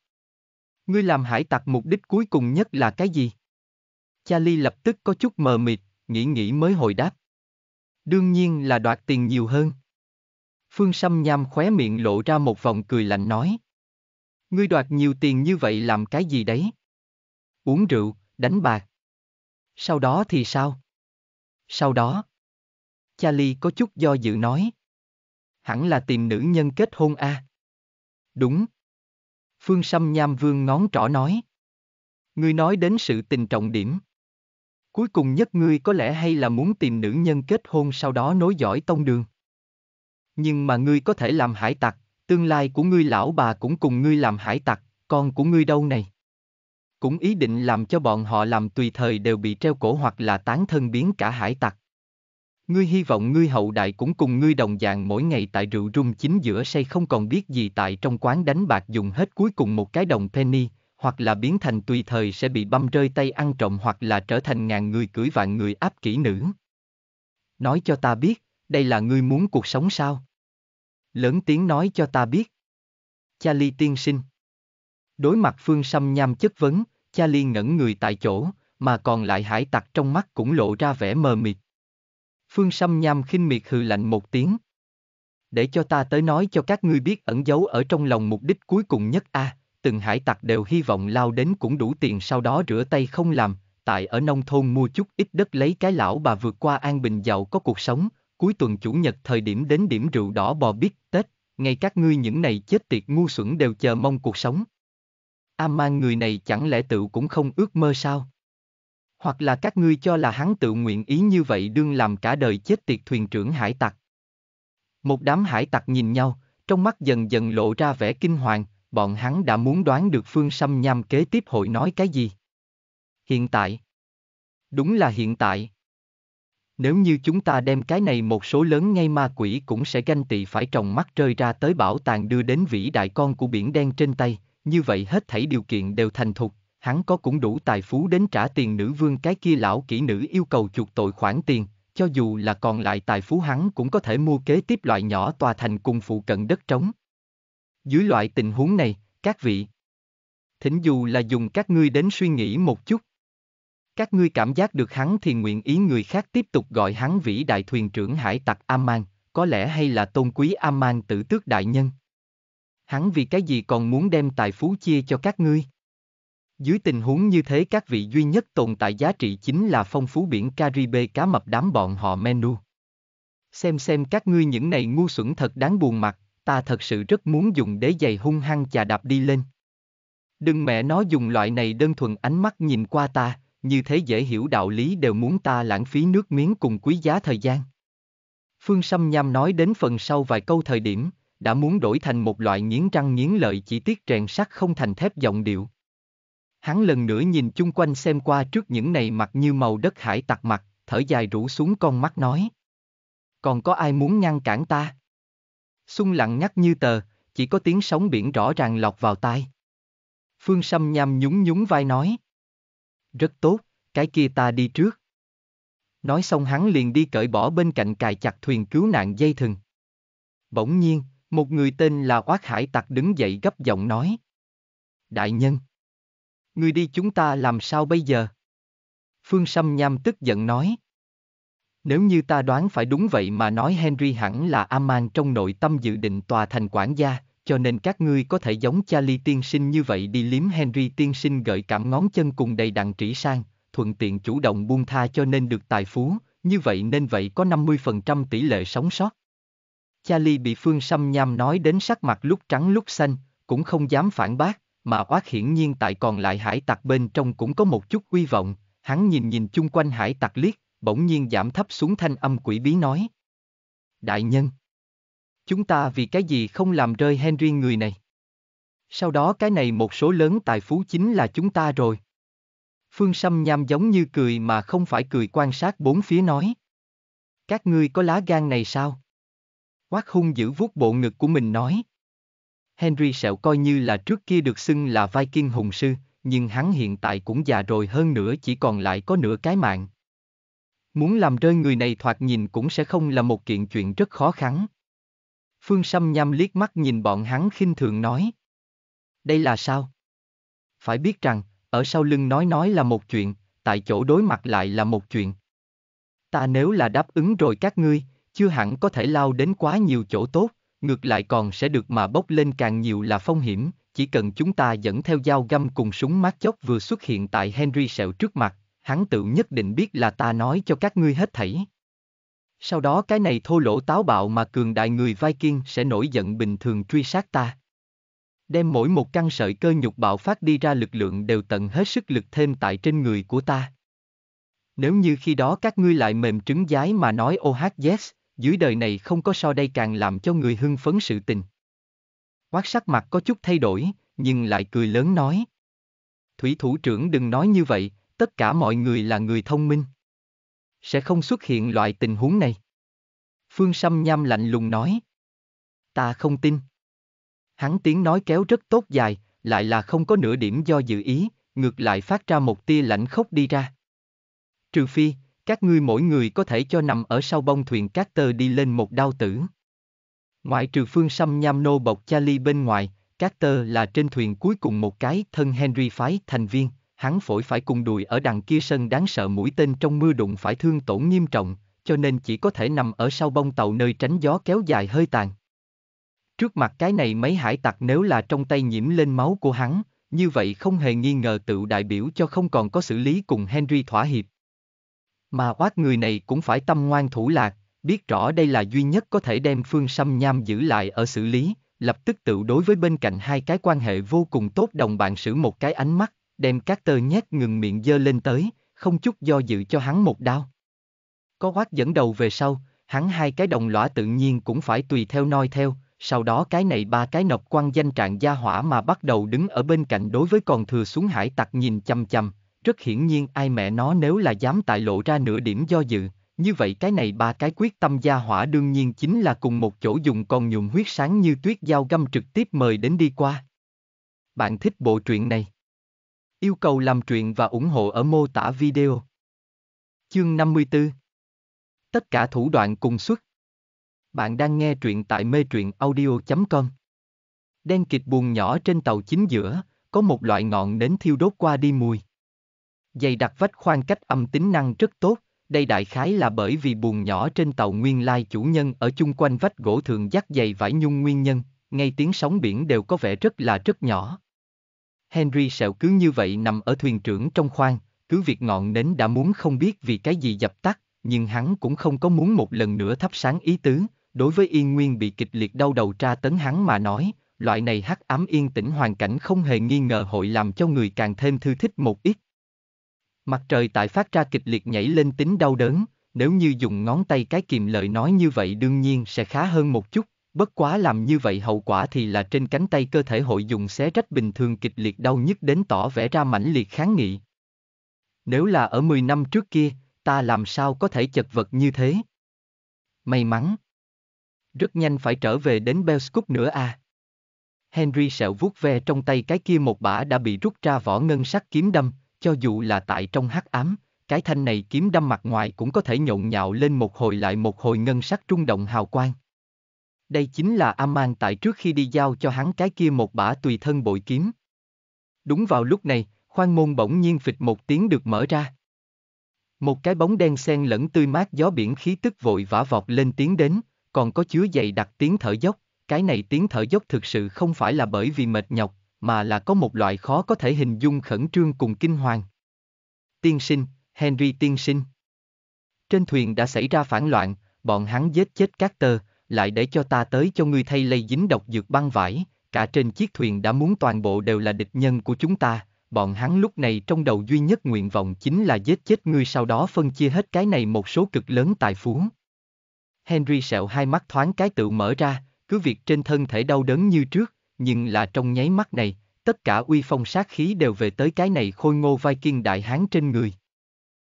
S1: Ngươi làm hải tặc mục đích cuối cùng nhất là cái gì? Cha Ly lập tức có chút mờ mịt, nghĩ nghĩ mới hồi đáp. Đương nhiên là đoạt tiền nhiều hơn. Phương Sâm Nham khóe miệng lộ ra một vòng cười lạnh nói. Ngươi đoạt nhiều tiền như vậy làm cái gì đấy? Uống rượu, đánh bạc. Sau đó thì sao? Sau đó, Charlie có chút do dự nói. Hẳn là tìm nữ nhân kết hôn a. À? Đúng. Phương Sâm Nham Vương ngón trỏ nói. Ngươi nói đến sự tình trọng điểm. Cuối cùng nhất ngươi có lẽ hay là muốn tìm nữ nhân kết hôn sau đó nối dõi tông đường. Nhưng mà ngươi có thể làm hải tặc, Tương lai của ngươi lão bà cũng cùng ngươi làm hải tặc, con của ngươi đâu này? Cũng ý định làm cho bọn họ làm tùy thời đều bị treo cổ hoặc là tán thân biến cả hải tặc. Ngươi hy vọng ngươi hậu đại cũng cùng ngươi đồng dạng mỗi ngày tại rượu rung chính giữa say không còn biết gì tại trong quán đánh bạc dùng hết cuối cùng một cái đồng penny, hoặc là biến thành tùy thời sẽ bị băm rơi tay ăn trộm hoặc là trở thành ngàn người cưỡi vạn người áp kỹ nữ. Nói cho ta biết, đây là ngươi muốn cuộc sống sao? lớn tiếng nói cho ta biết. Charlie tiên sinh. Đối mặt Phương Sâm Nham chất vấn, Charlie ngẩn người tại chỗ, mà còn lại hải tặc trong mắt cũng lộ ra vẻ mờ mịt. Phương Sâm Nham khinh miệt hừ lạnh một tiếng. Để cho ta tới nói cho các ngươi biết ẩn giấu ở trong lòng mục đích cuối cùng nhất a, à, từng hải tặc đều hy vọng lao đến cũng đủ tiền sau đó rửa tay không làm, tại ở nông thôn mua chút ít đất lấy cái lão bà vượt qua an bình giàu có cuộc sống, cuối tuần chủ nhật thời điểm đến điểm rượu đỏ bò biết Tết, ngay các ngươi những này chết tiệt ngu xuẩn đều chờ mong cuộc sống. A mang người này chẳng lẽ tự cũng không ước mơ sao? Hoặc là các ngươi cho là hắn tự nguyện ý như vậy đương làm cả đời chết tiệt thuyền trưởng hải tặc. Một đám hải tặc nhìn nhau, trong mắt dần dần lộ ra vẻ kinh hoàng, bọn hắn đã muốn đoán được Phương xâm Nham kế tiếp hội nói cái gì. Hiện tại. Đúng là hiện tại. Nếu như chúng ta đem cái này một số lớn ngay ma quỷ cũng sẽ ganh tị phải tròng mắt rơi ra tới bảo tàng đưa đến vĩ đại con của biển đen trên tay, như vậy hết thảy điều kiện đều thành thục, hắn có cũng đủ tài phú đến trả tiền nữ vương cái kia lão kỹ nữ yêu cầu chuộc tội khoản tiền, cho dù là còn lại tài phú hắn cũng có thể mua kế tiếp loại nhỏ tòa thành cùng phụ cận đất trống. Dưới loại tình huống này, các vị, thỉnh dù là dùng các ngươi đến suy nghĩ một chút, các ngươi cảm giác được hắn thì nguyện ý người khác tiếp tục gọi hắn vĩ đại thuyền trưởng hải tặc Aman, có lẽ hay là tôn quý Aman tử tước đại nhân. Hắn vì cái gì còn muốn đem tài phú chia cho các ngươi? Dưới tình huống như thế các vị duy nhất tồn tại giá trị chính là phong phú biển Caribe cá mập đám bọn họ menu. Xem xem các ngươi những này ngu xuẩn thật đáng buồn mặt, ta thật sự rất muốn dùng đế giày hung hăng chà đạp đi lên. Đừng mẹ nó dùng loại này đơn thuần ánh mắt nhìn qua ta, như thế dễ hiểu đạo lý đều muốn ta lãng phí nước miếng cùng quý giá thời gian. Phương Sâm Nham nói đến phần sau vài câu thời điểm, đã muốn đổi thành một loại nghiến răng nghiến lợi chỉ tiết rèn sắt không thành thép giọng điệu. Hắn lần nữa nhìn chung quanh xem qua trước những này mặt như màu đất hải tặc mặt, thở dài rũ xuống con mắt nói. Còn có ai muốn ngăn cản ta? Xung lặng ngắt như tờ, chỉ có tiếng sóng biển rõ ràng lọt vào tai. Phương Sâm Nham nhún nhún vai nói. Rất tốt, cái kia ta đi trước. Nói xong hắn liền đi cởi bỏ bên cạnh cài chặt thuyền cứu nạn dây thừng. Bỗng nhiên, một người tên là Quát Hải Tặc đứng dậy gấp giọng nói. Đại nhân! Người đi chúng ta làm sao bây giờ? Phương Sâm Nham tức giận nói. Nếu như ta đoán phải đúng vậy mà nói Henry hẳn là Aman trong nội tâm dự định tòa thành quản gia, cho nên các ngươi có thể giống Charlie tiên sinh như vậy đi liếm Henry tiên sinh gợi cảm ngón chân cùng đầy đặn trĩ sang, thuận tiện chủ động buông tha cho nên được tài phú, như vậy nên vậy có 50% tỷ lệ sống sót. Charlie bị Phương Sâm Nham nói đến sắc mặt lúc trắng lúc xanh, cũng không dám phản bác, mà oát hiển nhiên tại còn lại hải tặc bên trong cũng có một chút uy vọng, hắn nhìn nhìn chung quanh hải tặc liếc, bỗng nhiên giảm thấp xuống thanh âm quỷ bí nói. Đại nhân! Chúng ta vì cái gì không làm rơi Henry người này? Sau đó cái này một số lớn tài phú chính là chúng ta rồi. Phương Sâm Nham giống như cười mà không phải cười quan sát bốn phía nói. Các ngươi có lá gan này sao? Quát hung giữ vuốt bộ ngực của mình nói. Henry Sẹo coi như là trước kia được xưng là Viking hùng sư, nhưng hắn hiện tại cũng già rồi hơn nữa chỉ còn lại có nửa cái mạng. Muốn làm rơi người này thoạt nhìn cũng sẽ không là một kiện chuyện rất khó khăn. Phương Sâm nhằm liếc mắt nhìn bọn hắn khinh thường nói. Đây là sao? Phải biết rằng, ở sau lưng nói nói là một chuyện, tại chỗ đối mặt lại là một chuyện. Ta nếu là đáp ứng rồi các ngươi, chưa hẳn có thể lao đến quá nhiều chỗ tốt, ngược lại còn sẽ được mà bốc lên càng nhiều là phong hiểm, chỉ cần chúng ta dẫn theo dao găm cùng súng mát chốc vừa xuất hiện tại Henry sẹo trước mặt, hắn tự nhất định biết là ta nói cho các ngươi hết thảy. Sau đó cái này thô lỗ táo bạo mà cường đại người Viking sẽ nổi giận bình thường truy sát ta. Đem mỗi một căn sợi cơ nhục bạo phát đi ra lực lượng đều tận hết sức lực thêm tại trên người của ta. Nếu như khi đó các ngươi lại mềm trứng giái mà nói ô oh hát yes, dưới đời này không có so đây càng làm cho người hưng phấn sự tình. Quát sắc mặt có chút thay đổi, nhưng lại cười lớn nói. Thủy thủ trưởng đừng nói như vậy, tất cả mọi người là người thông minh sẽ không xuất hiện loại tình huống này. Phương Sâm Nham lạnh lùng nói. Ta không tin. Hắn tiếng nói kéo rất tốt dài, lại là không có nửa điểm do dự ý, ngược lại phát ra một tia lạnh khốc đi ra. Trừ phi, các ngươi mỗi người có thể cho nằm ở sau bông thuyền các tơ đi lên một đao tử. Ngoại trừ phương xăm nham nô bọc Charlie bên ngoài, các tơ là trên thuyền cuối cùng một cái thân Henry phái thành viên, hắn phổi phải cùng đùi ở đằng kia sân đáng sợ mũi tên trong mưa đụng phải thương tổn nghiêm trọng, cho nên chỉ có thể nằm ở sau bông tàu nơi tránh gió kéo dài hơi tàn. Trước mặt cái này mấy hải tặc nếu là trong tay nhiễm lên máu của hắn, như vậy không hề nghi ngờ tự đại biểu cho không còn có xử lý cùng Henry thỏa hiệp. Mà oát người này cũng phải tâm ngoan thủ lạc, biết rõ đây là duy nhất có thể đem phương xâm nham giữ lại ở xử lý, lập tức tự đối với bên cạnh hai cái quan hệ vô cùng tốt đồng bạn sử một cái ánh mắt, đem các tờ nhét ngừng miệng dơ lên tới, không chút do dự cho hắn một đao. Có quát dẫn đầu về sau, hắn hai cái đồng lõa tự nhiên cũng phải tùy theo noi theo, sau đó cái này ba cái nọc quan danh trạng gia hỏa mà bắt đầu đứng ở bên cạnh đối với còn thừa xuống hải tặc nhìn chăm chăm, rất hiển nhiên ai mẹ nó nếu là dám tại lộ ra nửa điểm do dự, như vậy cái này ba cái quyết tâm gia hỏa đương nhiên chính là cùng một chỗ dùng con nhuộm huyết sáng như tuyết dao găm trực tiếp mời đến đi qua. Bạn thích bộ truyện này? Yêu cầu làm truyện và ủng hộ ở mô tả video. Chương 54 Tất cả thủ đoạn cùng xuất. Bạn đang nghe truyện tại mê truyện audio.com Đen kịch buồn nhỏ trên tàu chính giữa, có một loại ngọn nến thiêu đốt qua đi mùi. Dày đặc vách khoan cách âm tính năng rất tốt, đây đại khái là bởi vì buồn nhỏ trên tàu nguyên lai chủ nhân ở chung quanh vách gỗ thường dắt dày vải nhung nguyên nhân, ngay tiếng sóng biển đều có vẻ rất là rất nhỏ. Henry sẹo cứ như vậy nằm ở thuyền trưởng trong khoang, cứ việc ngọn nến đã muốn không biết vì cái gì dập tắt, nhưng hắn cũng không có muốn một lần nữa thắp sáng ý tứ, đối với yên nguyên bị kịch liệt đau đầu tra tấn hắn mà nói, loại này hắc ám yên tĩnh hoàn cảnh không hề nghi ngờ hội làm cho người càng thêm thư thích một ít. Mặt trời tại phát ra kịch liệt nhảy lên tính đau đớn, nếu như dùng ngón tay cái kìm lợi nói như vậy đương nhiên sẽ khá hơn một chút, Bất quá làm như vậy hậu quả thì là trên cánh tay cơ thể hội dùng xé rách bình thường kịch liệt đau nhức đến tỏ vẻ ra mãnh liệt kháng nghị. Nếu là ở 10 năm trước kia, ta làm sao có thể chật vật như thế? May mắn. Rất nhanh phải trở về đến Belscoop nữa à. Henry sẹo vuốt ve trong tay cái kia một bả đã bị rút ra vỏ ngân sắc kiếm đâm, cho dù là tại trong hắc ám, cái thanh này kiếm đâm mặt ngoài cũng có thể nhộn nhạo lên một hồi lại một hồi ngân sắc trung động hào quang. Đây chính là Aman tại trước khi đi giao cho hắn cái kia một bả tùy thân bội kiếm. Đúng vào lúc này, khoan môn bỗng nhiên phịch một tiếng được mở ra. Một cái bóng đen xen lẫn tươi mát gió biển khí tức vội vã vọt lên tiếng đến, còn có chứa dày đặc tiếng thở dốc, cái này tiếng thở dốc thực sự không phải là bởi vì mệt nhọc, mà là có một loại khó có thể hình dung khẩn trương cùng kinh hoàng. Tiên sinh, Henry tiên sinh. Trên thuyền đã xảy ra phản loạn, bọn hắn giết chết các tơ, lại để cho ta tới cho ngươi thay lây dính độc dược băng vải, cả trên chiếc thuyền đã muốn toàn bộ đều là địch nhân của chúng ta, bọn hắn lúc này trong đầu duy nhất nguyện vọng chính là giết chết ngươi sau đó phân chia hết cái này một số cực lớn tài phú. Henry sẹo hai mắt thoáng cái tự mở ra, cứ việc trên thân thể đau đớn như trước, nhưng là trong nháy mắt này, tất cả uy phong sát khí đều về tới cái này khôi ngô vai kiên đại hán trên người.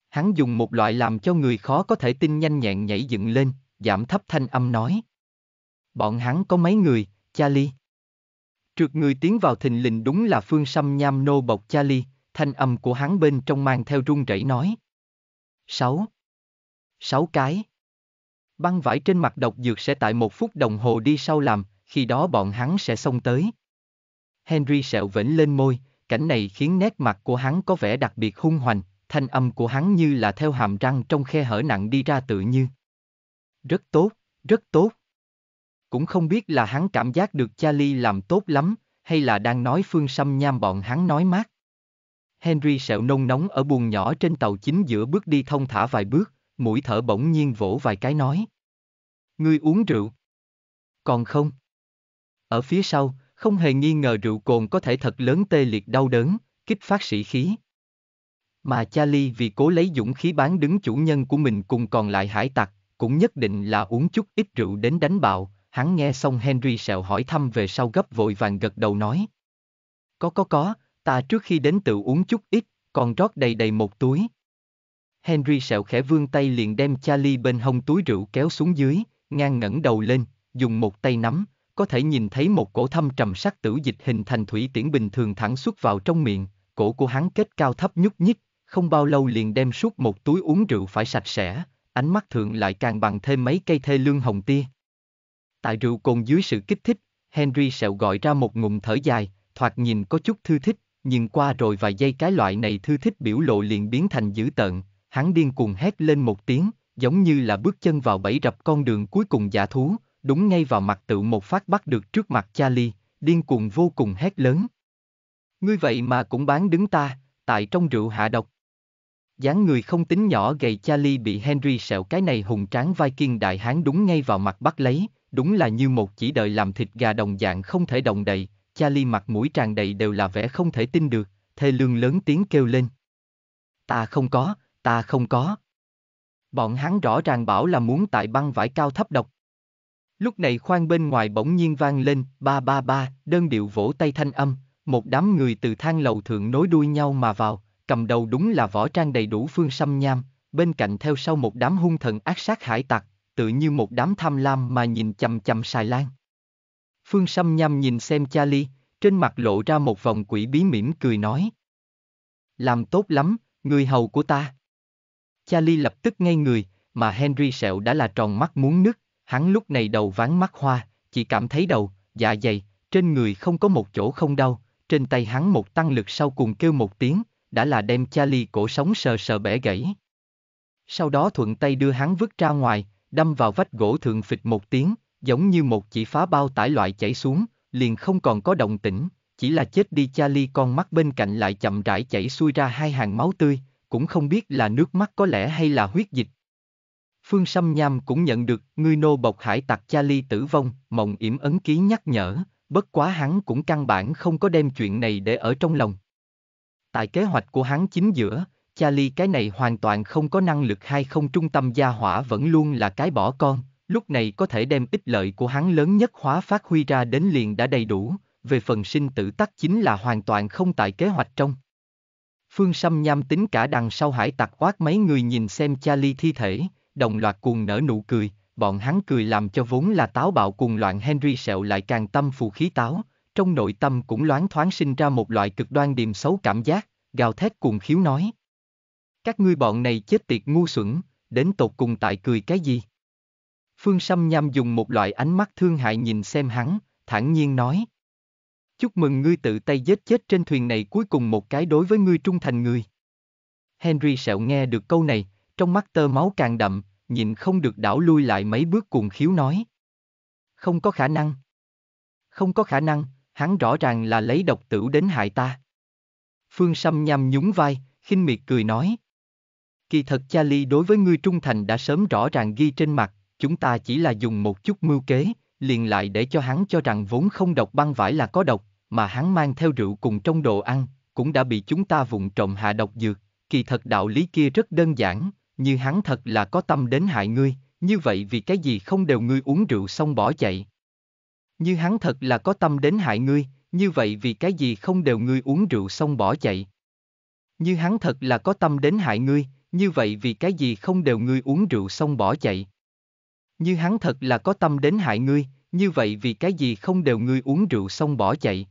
S1: Hắn dùng một loại làm cho người khó có thể tin nhanh nhẹn nhảy dựng lên, giảm thấp thanh âm nói. Bọn hắn có mấy người, Charlie? Trượt người tiến vào thình lình đúng là phương xăm nham nô bọc Charlie, thanh âm của hắn bên trong mang theo run rẩy nói. Sáu. Sáu cái. Băng vải trên mặt độc dược sẽ tại một phút đồng hồ đi sau làm, khi đó bọn hắn sẽ xông tới. Henry sẹo vĩnh lên môi, cảnh này khiến nét mặt của hắn có vẻ đặc biệt hung hoành, thanh âm của hắn như là theo hàm răng trong khe hở nặng đi ra tự như. Rất tốt, rất tốt. Cũng không biết là hắn cảm giác được Charlie làm tốt lắm, hay là đang nói phương xăm nham bọn hắn nói mát. Henry sẹo nông nóng ở buồng nhỏ trên tàu chính giữa bước đi thông thả vài bước, mũi thở bỗng nhiên vỗ vài cái nói. Ngươi uống rượu. Còn không. Ở phía sau, không hề nghi ngờ rượu cồn có thể thật lớn tê liệt đau đớn, kích phát sĩ khí. Mà Charlie vì cố lấy dũng khí bán đứng chủ nhân của mình cùng còn lại hải tặc, cũng nhất định là uống chút ít rượu đến đánh bạo, hắn nghe xong Henry sẹo hỏi thăm về sau gấp vội vàng gật đầu nói. Có có có, ta trước khi đến tự uống chút ít, còn rót đầy đầy một túi. Henry sẹo khẽ vương tay liền đem Charlie bên hông túi rượu kéo xuống dưới, ngang ngẩng đầu lên, dùng một tay nắm, có thể nhìn thấy một cổ thâm trầm sắc tử dịch hình thành thủy tiễn bình thường thẳng xuất vào trong miệng, cổ của hắn kết cao thấp nhúc nhích, không bao lâu liền đem suốt một túi uống rượu phải sạch sẽ, ánh mắt thượng lại càng bằng thêm mấy cây thê lương hồng tia. Tại rượu cồn dưới sự kích thích, Henry sẹo gọi ra một ngụm thở dài, thoạt nhìn có chút thư thích, nhưng qua rồi vài giây cái loại này thư thích biểu lộ liền biến thành dữ tợn, hắn điên cuồng hét lên một tiếng, giống như là bước chân vào bẫy rập con đường cuối cùng giả thú, đúng ngay vào mặt tự một phát bắt được trước mặt Charlie, điên cuồng vô cùng hét lớn. Ngươi vậy mà cũng bán đứng ta, tại trong rượu hạ độc dáng người không tính nhỏ gầy Charlie bị Henry sẹo cái này hùng tráng Viking đại hán đúng ngay vào mặt bắt lấy, đúng là như một chỉ đợi làm thịt gà đồng dạng không thể đồng đậy, Charlie mặt mũi tràn đầy đều là vẻ không thể tin được, thê lương lớn tiếng kêu lên. Ta không có, ta không có. Bọn hắn rõ ràng bảo là muốn tại băng vải cao thấp độc. Lúc này khoan bên ngoài bỗng nhiên vang lên, ba ba ba, đơn điệu vỗ tay thanh âm, một đám người từ thang lầu thượng nối đuôi nhau mà vào, cầm đầu đúng là võ trang đầy đủ phương xăm nham, bên cạnh theo sau một đám hung thần ác sát hải tặc, tự như một đám tham lam mà nhìn chầm chầm xài lan. Phương xăm nham nhìn xem Charlie, trên mặt lộ ra một vòng quỷ bí mỉm cười nói. Làm tốt lắm, người hầu của ta. Charlie lập tức ngay người, mà Henry sẹo đã là tròn mắt muốn nứt, hắn lúc này đầu ván mắt hoa, chỉ cảm thấy đầu, dạ dày, trên người không có một chỗ không đau, trên tay hắn một tăng lực sau cùng kêu một tiếng, đã là đem Charlie cổ sống sờ sờ bẻ gãy. Sau đó thuận tay đưa hắn vứt ra ngoài, đâm vào vách gỗ thường phịch một tiếng, giống như một chỉ phá bao tải loại chảy xuống, liền không còn có động tĩnh, chỉ là chết đi Charlie con mắt bên cạnh lại chậm rãi chảy xuôi ra hai hàng máu tươi, cũng không biết là nước mắt có lẽ hay là huyết dịch. Phương Sâm Nham cũng nhận được người nô bộc hải tặc Charlie tử vong, mộng yểm ấn ký nhắc nhở, bất quá hắn cũng căn bản không có đem chuyện này để ở trong lòng. Tại kế hoạch của hắn chính giữa, Charlie cái này hoàn toàn không có năng lực hay không trung tâm gia hỏa vẫn luôn là cái bỏ con, lúc này có thể đem ích lợi của hắn lớn nhất hóa phát huy ra đến liền đã đầy đủ, về phần sinh tử tắc chính là hoàn toàn không tại kế hoạch trong. Phương Sâm nham tính cả đằng sau hải tặc quát mấy người nhìn xem Charlie thi thể, đồng loạt cuồng nở nụ cười, bọn hắn cười làm cho vốn là táo bạo cuồng loạn Henry sẹo lại càng tâm phù khí táo, trong nội tâm cũng loáng thoáng sinh ra một loại cực đoan điềm xấu cảm giác, gào thét cuồng khiếu nói. Các ngươi bọn này chết tiệt ngu xuẩn, đến tột cùng tại cười cái gì? Phương Sâm Nham dùng một loại ánh mắt thương hại nhìn xem hắn, thản nhiên nói. Chúc mừng ngươi tự tay giết chết trên thuyền này cuối cùng một cái đối với ngươi trung thành người. Henry sẹo nghe được câu này, trong mắt tơ máu càng đậm, nhìn không được đảo lui lại mấy bước cuồng khiếu nói. Không có khả năng. Không có khả năng, hắn rõ ràng là lấy độc tử đến hại ta. Phương Sâm nhằm nhún vai, khinh miệt cười nói. Kỳ thật cha ly đối với ngươi trung thành đã sớm rõ ràng ghi trên mặt, chúng ta chỉ là dùng một chút mưu kế, liền lại để cho hắn cho rằng vốn không độc băng vải là có độc, mà hắn mang theo rượu cùng trong đồ ăn, cũng đã bị chúng ta vụng trộm hạ độc dược. Kỳ thật đạo lý kia rất đơn giản, như hắn thật là có tâm đến hại ngươi, như vậy vì cái gì không đều ngươi uống rượu xong bỏ chạy, như hắn thật là có tâm đến hại ngươi, như vậy vì cái gì không đều ngươi uống rượu xong bỏ chạy. Như hắn thật là có tâm đến hại ngươi, như vậy vì cái gì không đều ngươi uống rượu xong bỏ chạy. Như hắn thật là có tâm đến hại ngươi, như vậy vì cái gì không đều ngươi uống rượu xong bỏ chạy.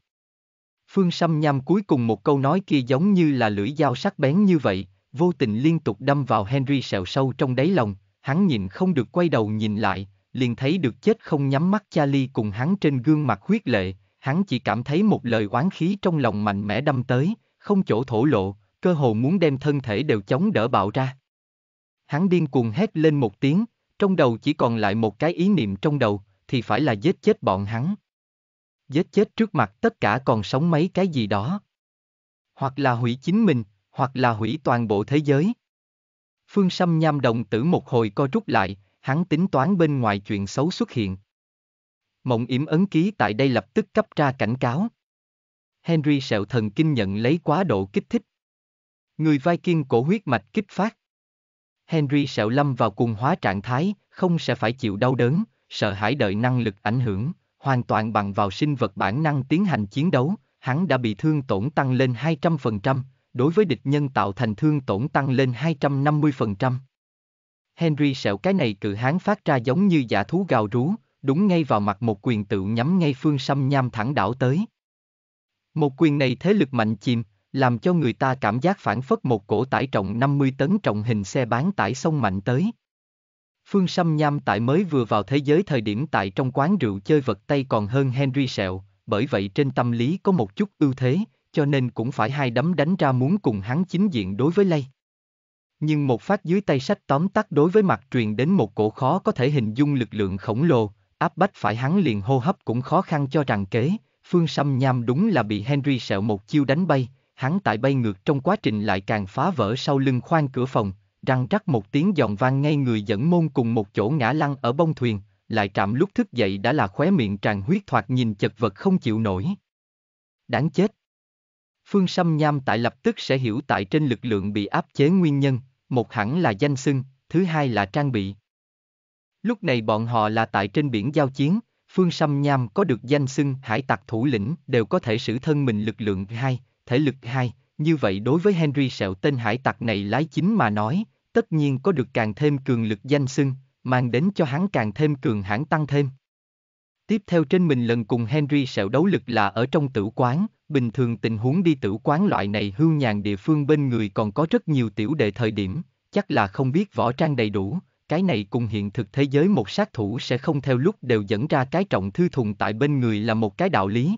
S1: Phương Sâm Nham cuối cùng một câu nói kia giống như là lưỡi dao sắc bén như vậy, vô tình liên tục đâm vào Henry sẹo sâu trong đáy lòng, hắn nhìn không được quay đầu nhìn lại, liền thấy được chết không nhắm mắt Charlie cùng hắn trên gương mặt huyết lệ, hắn chỉ cảm thấy một lời oán khí trong lòng mạnh mẽ đâm tới, không chỗ thổ lộ, cơ hồ muốn đem thân thể đều chống đỡ bạo ra. Hắn điên cuồng hét lên một tiếng, trong đầu chỉ còn lại một cái ý niệm trong đầu, thì phải là giết chết bọn hắn. Giết chết trước mặt tất cả còn sống mấy cái gì đó. Hoặc là hủy chính mình, hoặc là hủy toàn bộ thế giới. Phương Sâm nham đồng tử một hồi co rút lại, hắn tính toán bên ngoài chuyện xấu xuất hiện. Mộng yểm ấn ký tại đây lập tức cấp ra cảnh cáo. Henry sẹo thần kinh nhận lấy quá độ kích thích. Người vai kiên cổ huyết mạch kích phát. Henry sẹo lâm vào cùng hóa trạng thái, không sẽ phải chịu đau đớn, sợ hãi đợi năng lực ảnh hưởng, hoàn toàn bằng vào sinh vật bản năng tiến hành chiến đấu, hắn đã bị thương tổn tăng lên 200%, đối với địch nhân tạo thành thương tổn tăng lên 250%. Henry sẹo cái này cự hán phát ra giống như giả thú gào rú, đúng ngay vào mặt một quyền tự nhắm ngay phương xăm nham thẳng đảo tới. Một quyền này thế lực mạnh chìm, làm cho người ta cảm giác phản phất một cổ tải trọng 50 tấn trọng hình xe bán tải sông mạnh tới. Phương Sâm Nham tại mới vừa vào thế giới thời điểm tại trong quán rượu chơi vật tay còn hơn Henry Sẹo, bởi vậy trên tâm lý có một chút ưu thế, cho nên cũng phải hai đấm đánh ra muốn cùng hắn chính diện đối với lây nhưng một phát dưới tay sách tóm tắt đối với mặt truyền đến một cổ khó có thể hình dung lực lượng khổng lồ, áp bách phải hắn liền hô hấp cũng khó khăn cho rằng kế, phương xăm nham đúng là bị Henry sẹo một chiêu đánh bay, hắn tại bay ngược trong quá trình lại càng phá vỡ sau lưng khoang cửa phòng, răng rắc một tiếng giòn vang ngay người dẫn môn cùng một chỗ ngã lăn ở bông thuyền, lại trạm lúc thức dậy đã là khóe miệng tràn huyết thoạt nhìn chật vật không chịu nổi. Đáng chết. Phương Sâm Nham tại lập tức sẽ hiểu tại trên lực lượng bị áp chế nguyên nhân, một hẳn là danh xưng, thứ hai là trang bị. Lúc này bọn họ là tại trên biển giao chiến, Phương Sâm Nham có được danh xưng hải tặc thủ lĩnh đều có thể sử thân mình lực lượng 2, thể lực 2, như vậy đối với Henry Sẹo tên hải tặc này lái chính mà nói, tất nhiên có được càng thêm cường lực danh xưng, mang đến cho hắn càng thêm cường hãn tăng thêm. Tiếp theo trên mình lần cùng Henry sẹo đấu lực là ở trong tử quán, bình thường tình huống đi tử quán loại này hưu nhàn địa phương bên người còn có rất nhiều tiểu đệ thời điểm, chắc là không biết võ trang đầy đủ, cái này cùng hiện thực thế giới một sát thủ sẽ không theo lúc đều dẫn ra cái trọng thư thùng tại bên người là một cái đạo lý.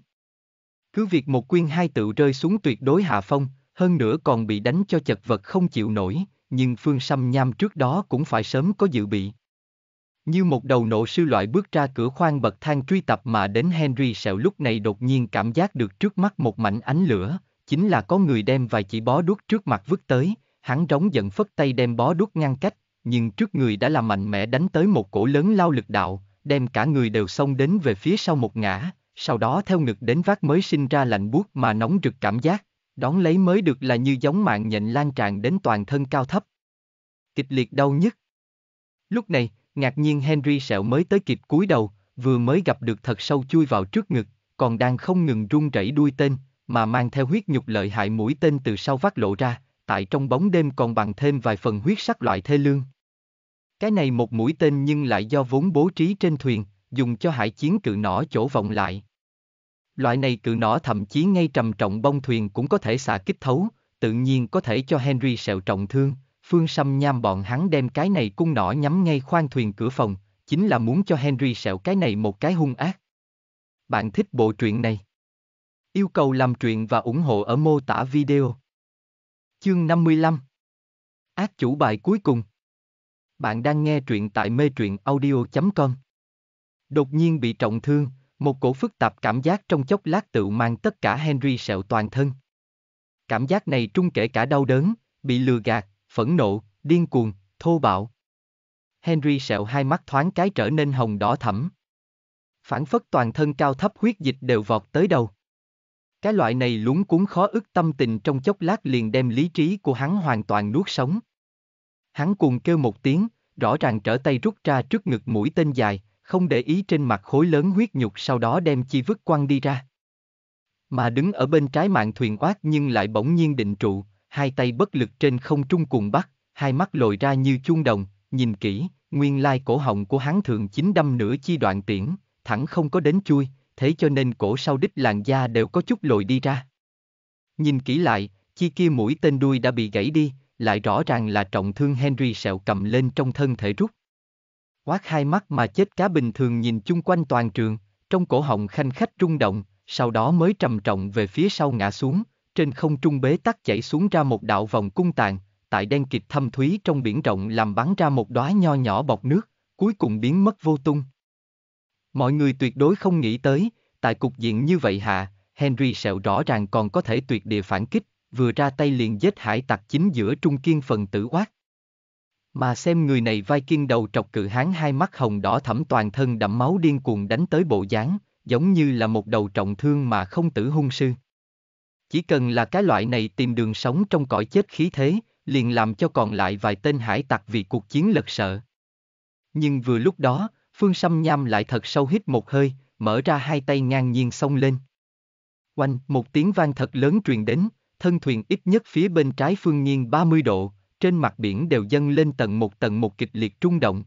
S1: Cứ việc một quyên hai tự rơi xuống tuyệt đối hạ phong, hơn nữa còn bị đánh cho chật vật không chịu nổi, nhưng Phương Sâm Nham trước đó cũng phải sớm có dự bị. Như một đầu nổ sư loại bước ra cửa khoang bậc thang truy tập mà đến Henry sẹo lúc này đột nhiên cảm giác được trước mắt một mảnh ánh lửa, chính là có người đem vài chỉ bó đuốc trước mặt vứt tới, hắn rống giận phất tay đem bó đuốc ngăn cách, nhưng trước người đã là mạnh mẽ đánh tới một cổ lớn lao lực đạo, đem cả người đều xông đến về phía sau một ngã, sau đó theo ngực đến vác mới sinh ra lạnh buốt mà nóng rực cảm giác, đón lấy mới được là như giống mạng nhện lan tràn đến toàn thân cao thấp. Kịch liệt đau nhức. Lúc này, Ngạc nhiên Henry sẹo mới tới kịp cúi đầu, vừa mới gặp được thật sâu chui vào trước ngực, còn đang không ngừng run rẩy đuôi tên, mà mang theo huyết nhục lợi hại mũi tên từ sau vắt lộ ra, tại trong bóng đêm còn bằng thêm vài phần huyết sắc loại thê lương. Cái này một mũi tên nhưng lại do vốn bố trí trên thuyền, dùng cho hải chiến cự nỏ chỗ vọng lại. Loại này cự nỏ thậm chí ngay trầm trọng bông thuyền cũng có thể xạ kích thấu, tự nhiên có thể cho Henry sẹo trọng thương, Phương Sâm nham bọn hắn đem cái này cung nỏ nhắm ngay khoang thuyền cửa phòng, chính là muốn cho Henry sẹo cái này một cái hung ác. Bạn thích bộ truyện này? Yêu cầu làm truyện và ủng hộ ở mô tả video. Chương 55 Ác chủ bài cuối cùng Bạn đang nghe truyện tại mê truyện audio.com Đột nhiên bị trọng thương, một cổ phức tạp cảm giác trong chốc lát tự mang tất cả Henry sẹo toàn thân. Cảm giác này trung kể cả đau đớn, bị lừa gạt, phẫn nộ, điên cuồng, thô bạo. Henry sẹo hai mắt thoáng cái trở nên hồng đỏ thẫm, Phản phất toàn thân cao thấp huyết dịch đều vọt tới đầu. Cái loại này lúng cuốn khó ức tâm tình trong chốc lát liền đem lý trí của hắn hoàn toàn nuốt sống. Hắn cuồng kêu một tiếng, rõ ràng trở tay rút ra trước ngực mũi tên dài, không để ý trên mặt khối lớn huyết nhục sau đó đem chi vứt quăng đi ra. Mà đứng ở bên trái mạng thuyền oát nhưng lại bỗng nhiên định trụ, hai tay bất lực trên không trung cuồng bắt, hai mắt lồi ra như chuông đồng, nhìn kỹ, nguyên lai cổ họng của hắn thường chính đâm nửa chi đoạn tiễn, thẳng không có đến chui, thế cho nên cổ sau đích làn da đều có chút lồi đi ra. Nhìn kỹ lại, chi kia mũi tên đuôi đã bị gãy đi, lại rõ ràng là trọng thương Henry sẹo cầm lên trong thân thể rút. Quát hai mắt mà chết cá bình thường nhìn chung quanh toàn trường, trong cổ họng khanh khách rung động, sau đó mới trầm trọng về phía sau ngã xuống, trên không trung bế tắc chảy xuống ra một đạo vòng cung tàn, tại đen kịt thâm thúy trong biển rộng làm bắn ra một đóa nho nhỏ bọc nước, cuối cùng biến mất vô tung. Mọi người tuyệt đối không nghĩ tới, tại cục diện như vậy hạ, Henry sẹo rõ ràng còn có thể tuyệt địa phản kích, vừa ra tay liền giết hải tặc chính giữa trung kiên phần tử quát. Mà xem người này vai kiên đầu trọc cự hán hai mắt hồng đỏ thẫm toàn thân đẫm máu điên cuồng đánh tới bộ dáng, giống như là một đầu trọng thương mà không tử hung sư. Chỉ cần là cái loại này tìm đường sống trong cõi chết khí thế, liền làm cho còn lại vài tên hải tặc vì cuộc chiến lật sợ. Nhưng vừa lúc đó, Phương Sâm Nham lại thật sâu hít một hơi, mở ra hai tay ngang nhiên xông lên. Oanh, một tiếng vang thật lớn truyền đến, thân thuyền ít nhất phía bên trái phương nhiên 30 độ, trên mặt biển đều dâng lên tầng một tầng một kịch liệt trung động.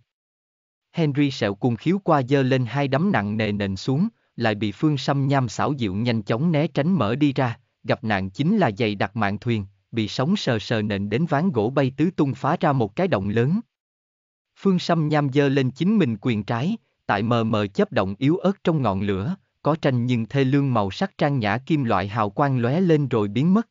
S1: Henry sẹo cùng khiếu qua dơ lên hai đấm nặng nề nền xuống, lại bị phương xăm nham xảo diệu nhanh chóng né tránh mở đi ra, gặp nạn chính là giày đặt mạng thuyền, bị sóng sờ sờ nện đến ván gỗ bay tứ tung phá ra một cái động lớn. Phương Sâm nham dơ lên chính mình quyền trái, tại mờ mờ chấp động yếu ớt trong ngọn lửa, có tranh nhưng thê lương màu sắc trang nhã kim loại hào quang lóe lên rồi biến mất.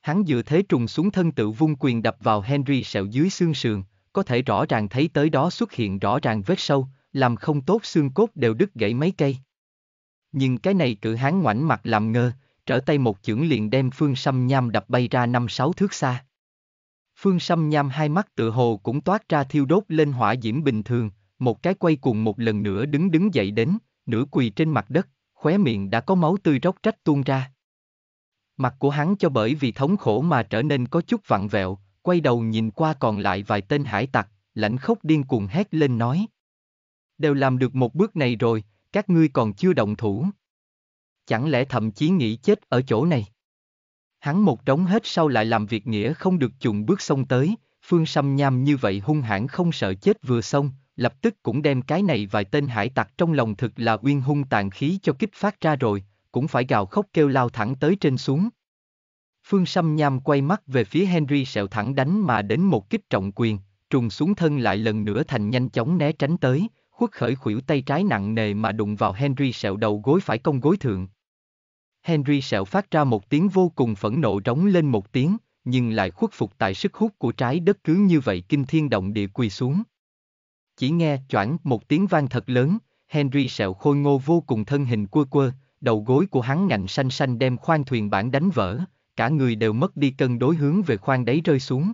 S1: Hắn dựa thế trùng xuống thân tự vung quyền đập vào Henry sẹo dưới xương sườn, có thể rõ ràng thấy tới đó xuất hiện rõ ràng vết sâu, làm không tốt xương cốt đều đứt gãy mấy cây. Nhưng cái này cự hán ngoảnh mặt làm ngơ, trở tay một chưởng liền đem Phương Sâm Nham đập bay ra năm sáu thước xa. Phương Sâm Nham hai mắt tựa hồ cũng toát ra thiêu đốt lên hỏa diễm bình thường, một cái quay cuồng một lần nữa đứng đứng dậy đến, nửa quỳ trên mặt đất, khóe miệng đã có máu tươi róc rách tuôn ra. Mặt của hắn cho bởi vì thống khổ mà trở nên có chút vặn vẹo, quay đầu nhìn qua còn lại vài tên hải tặc, lãnh khốc điên cuồng hét lên nói. Đều làm được một bước này rồi, các ngươi còn chưa động thủ chẳng lẽ thậm chí nghĩ chết ở chỗ này? Hắn một trống hết sau lại làm việc nghĩa không được chùn bước xông tới, phương xăm nham như vậy hung hãn không sợ chết vừa xông, lập tức cũng đem cái này vài tên hải tặc trong lòng thực là uyên hung tàn khí cho kích phát ra rồi, cũng phải gào khóc kêu lao thẳng tới trên xuống. Phương Sâm Nham quay mắt về phía Henry sẹo thẳng đánh mà đến một kích trọng quyền, trùng xuống thân lại lần nữa thành nhanh chóng né tránh tới, Quốc khởi khuỷu tay trái nặng nề mà đụng vào Henry sẹo đầu gối phải công gối thượng. Henry sẹo phát ra một tiếng vô cùng phẫn nộ trống lên một tiếng, nhưng lại khuất phục tại sức hút của trái đất cứ như vậy kinh thiên động địa quỳ xuống. Chỉ nghe choảng một tiếng vang thật lớn, Henry sẹo khôi ngô vô cùng thân hình quơ quơ, đầu gối của hắn ngạnh xanh xanh đem khoan thuyền bản đánh vỡ, cả người đều mất đi cân đối hướng về khoang đáy rơi xuống.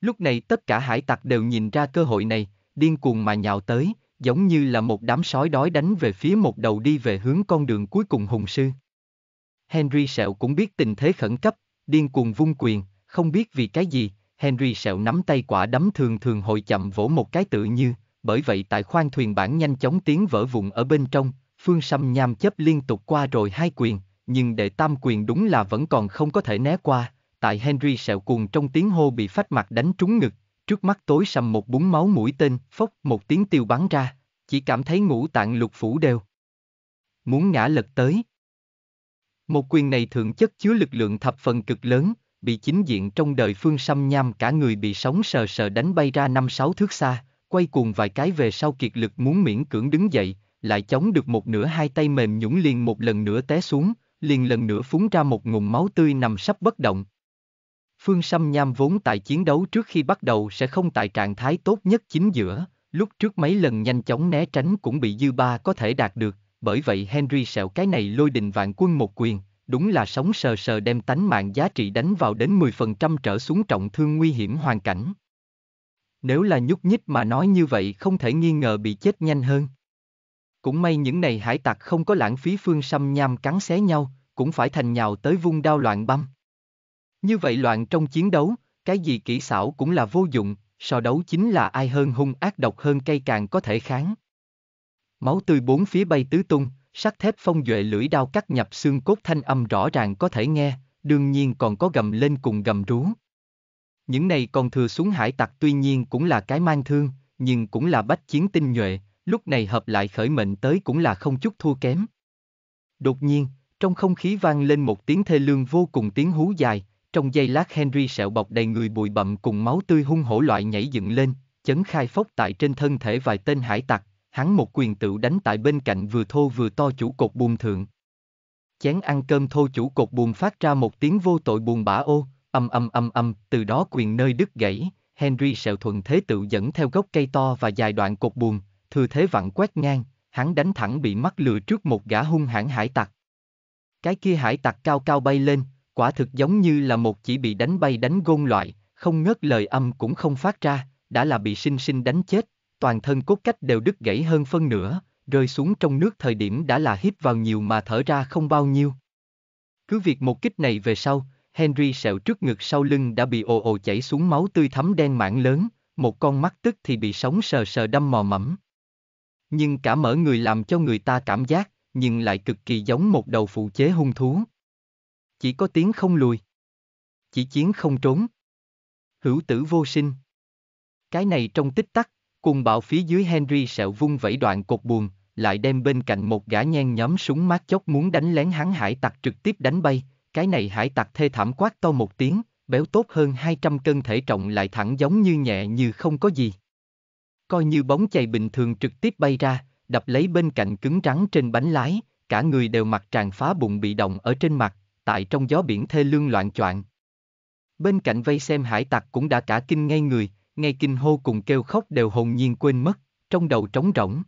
S1: Lúc này tất cả hải tặc đều nhìn ra cơ hội này, điên cuồng mà nhào tới, giống như là một đám sói đói đánh về phía một đầu đi về hướng con đường cuối cùng hùng sư. Henry Sẹo cũng biết tình thế khẩn cấp, điên cuồng vung quyền, không biết vì cái gì, Henry Sẹo nắm tay quả đấm thường thường hội chậm vỗ một cái tự như, bởi vậy tại khoang thuyền bản nhanh chóng tiến vỡ vụn ở bên trong, Phương Sâm nham chấp liên tục qua rồi hai quyền, nhưng đệ tam quyền đúng là vẫn còn không có thể né qua, tại Henry Sẹo cuồng trong tiếng hô bị phách mặt đánh trúng ngực, trước mắt tối sầm một búng máu mũi tên, phốc một tiếng tiêu bắn ra, chỉ cảm thấy ngũ tạng lục phủ đều. Muốn ngã lật tới. Một quyền này thượng chất chứa lực lượng thập phần cực lớn, bị chính diện trong đời phương xăm nham cả người bị sóng sờ sờ đánh bay ra năm sáu thước xa, quay cuồng vài cái về sau kiệt lực muốn miễn cưỡng đứng dậy, lại chống được một nửa hai tay mềm nhũng liền một lần nữa té xuống, liền lần nữa phúng ra một ngụm máu tươi nằm sắp bất động, Phương Sâm Nham vốn tại chiến đấu trước khi bắt đầu sẽ không tại trạng thái tốt nhất chính giữa, lúc trước mấy lần nhanh chóng né tránh cũng bị dư ba có thể đạt được, bởi vậy Henry sẹo cái này lôi đình vạn quân một quyền, đúng là sống sờ sờ đem tánh mạng giá trị đánh vào đến 10% trở xuống trọng thương nguy hiểm hoàn cảnh. Nếu là nhúc nhích mà nói như vậy không thể nghi ngờ bị chết nhanh hơn. Cũng may những này hải tặc không có lãng phí phương xăm nham cắn xé nhau, cũng phải thành nhào tới vung đao loạn băm. Như vậy loạn trong chiến đấu, cái gì kỹ xảo cũng là vô dụng, so đấu chính là ai hơn hung ác độc hơn cây càng có thể kháng. Máu tươi bốn phía bay tứ tung, sắt thép phong duệ lưỡi đao cắt nhập xương cốt thanh âm rõ ràng có thể nghe, đương nhiên còn có gầm lên cùng gầm rú. Những này còn thừa xuống hải tặc tuy nhiên cũng là cái mang thương, nhưng cũng là bách chiến tinh nhuệ, lúc này hợp lại khởi mệnh tới cũng là không chút thua kém. Đột nhiên, trong không khí vang lên một tiếng thê lương vô cùng tiếng hú dài, trong giây lát Henry sẹo bọc đầy người bụi bậm cùng máu tươi hung hổ loại nhảy dựng lên, chấn khai phốc tại trên thân thể vài tên hải tặc, hắn một quyền tự đánh tại bên cạnh vừa thô vừa to chủ cột buồn thượng. Chén ăn cơm thô chủ cột buồn phát ra một tiếng vô tội buồn bã ô, âm âm âm âm, từ đó quyền nơi đứt gãy, Henry sẹo thuận thế tự dẫn theo gốc cây to và dài đoạn cột buồn, thừa thế vặn quét ngang, hắn đánh thẳng bị mắc lừa trước một gã hung hãn hải tặc. Cái kia hải tặc cao cao bay lên, quả thực giống như là một chỉ bị đánh bay đánh gôn loại, không ngớt lời âm cũng không phát ra, đã là bị sinh sinh đánh chết, toàn thân cốt cách đều đứt gãy hơn phân nửa, rơi xuống trong nước thời điểm đã là hít vào nhiều mà thở ra không bao nhiêu. Cứ việc một kích này về sau, Henry sẹo trước ngực sau lưng đã bị ồ ồ chảy xuống máu tươi thấm đen mảng lớn, một con mắt tức thì bị sóng sờ sờ đâm mò mẫm. Nhưng cả mở người làm cho người ta cảm giác, nhưng lại cực kỳ giống một đầu phụ chế hung thú. Chỉ có tiếng không lùi. Chỉ chiến không trốn. Hữu tử vô sinh. Cái này trong tích tắc, cùng bạo phía dưới Henry sẹo vung vẫy đoạn cột buồn, lại đem bên cạnh một gã nhen nhóm súng mát chốc muốn đánh lén hắn hải tặc trực tiếp đánh bay, cái này hải tặc thê thảm quát to một tiếng, béo tốt hơn 200 cân thể trọng lại thẳng giống như nhẹ như không có gì. Coi như bóng chày bình thường trực tiếp bay ra, đập lấy bên cạnh cứng trắng trên bánh lái, cả người đều mặt tràn phá bụng bị động ở trên mặt, tại trong gió biển thê lương loạn choạng. Bên cạnh vây xem hải tặc cũng đã cả kinh ngay người, ngay kinh hô cùng kêu khóc đều hồn nhiên quên mất, trong đầu trống rỗng.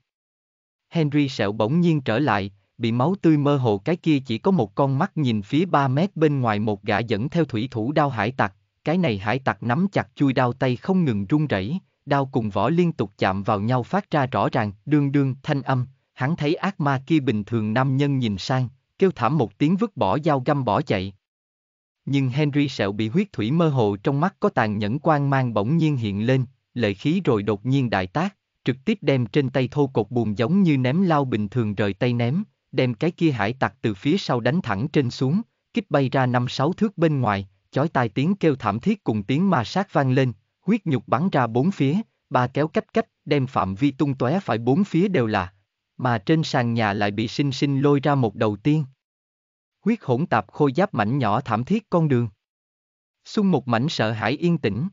S1: Henry sẹo bỗng nhiên trở lại, bị máu tươi mơ hồ cái kia chỉ có một con mắt nhìn phía 3 mét bên ngoài một gã dẫn theo thủy thủ đao hải tặc, cái này hải tặc nắm chặt chui đao tay không ngừng run rẩy, đao cùng vỏ liên tục chạm vào nhau phát ra rõ ràng, đương đương thanh âm, hắn thấy ác ma kia bình thường nam nhân nhìn sang, kêu thảm một tiếng vứt bỏ dao găm bỏ chạy. Nhưng Henry sẹo bị huyết thủy mơ hồ trong mắt có tàn nhẫn quan mang bỗng nhiên hiện lên, lợi khí rồi đột nhiên đại tác, trực tiếp đem trên tay thô cột buồn giống như ném lao bình thường rời tay ném, đem cái kia hải tặc từ phía sau đánh thẳng trên xuống, kích bay ra năm sáu thước bên ngoài, chói tai tiếng kêu thảm thiết cùng tiếng ma sát vang lên, huyết nhục bắn ra bốn phía, ba kéo cách cách, đem phạm vi tung tóe phải bốn phía đều là mà trên sàn nhà lại bị sinh sinh lôi ra một đầu tiên. Huyết hỗn tạp khôi giáp mảnh nhỏ thảm thiết con đường. Xung một mảnh sợ hãi yên tĩnh.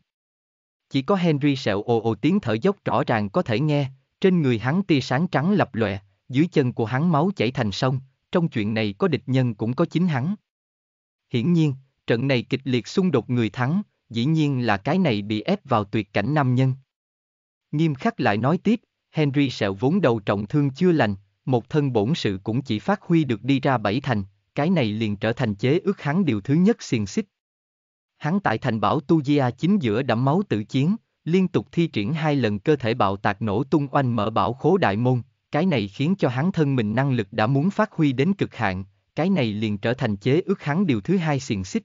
S1: Chỉ có Henry sẹo ồ ồ tiếng thở dốc rõ ràng có thể nghe, trên người hắn tia sáng trắng lập lòe, dưới chân của hắn máu chảy thành sông, trong chuyện này có địch nhân cũng có chính hắn. Hiển nhiên, trận này kịch liệt xung đột người thắng, dĩ nhiên là cái này bị ép vào tuyệt cảnh nam nhân. Nghiêm khắc lại nói tiếp, Henry sẹo vốn đầu trọng thương chưa lành, một thân bổn sự cũng chỉ phát huy được đi ra bảy thành, cái này liền trở thành chế ước hắn điều thứ nhất xiềng xích. Hắn tại thành bảo Tujia chính giữa đẫm máu tự chiến, liên tục thi triển hai lần cơ thể bạo tạc nổ tung oanh mở bảo khố đại môn, cái này khiến cho hắn thân mình năng lực đã muốn phát huy đến cực hạn, cái này liền trở thành chế ước hắn điều thứ hai xiềng xích.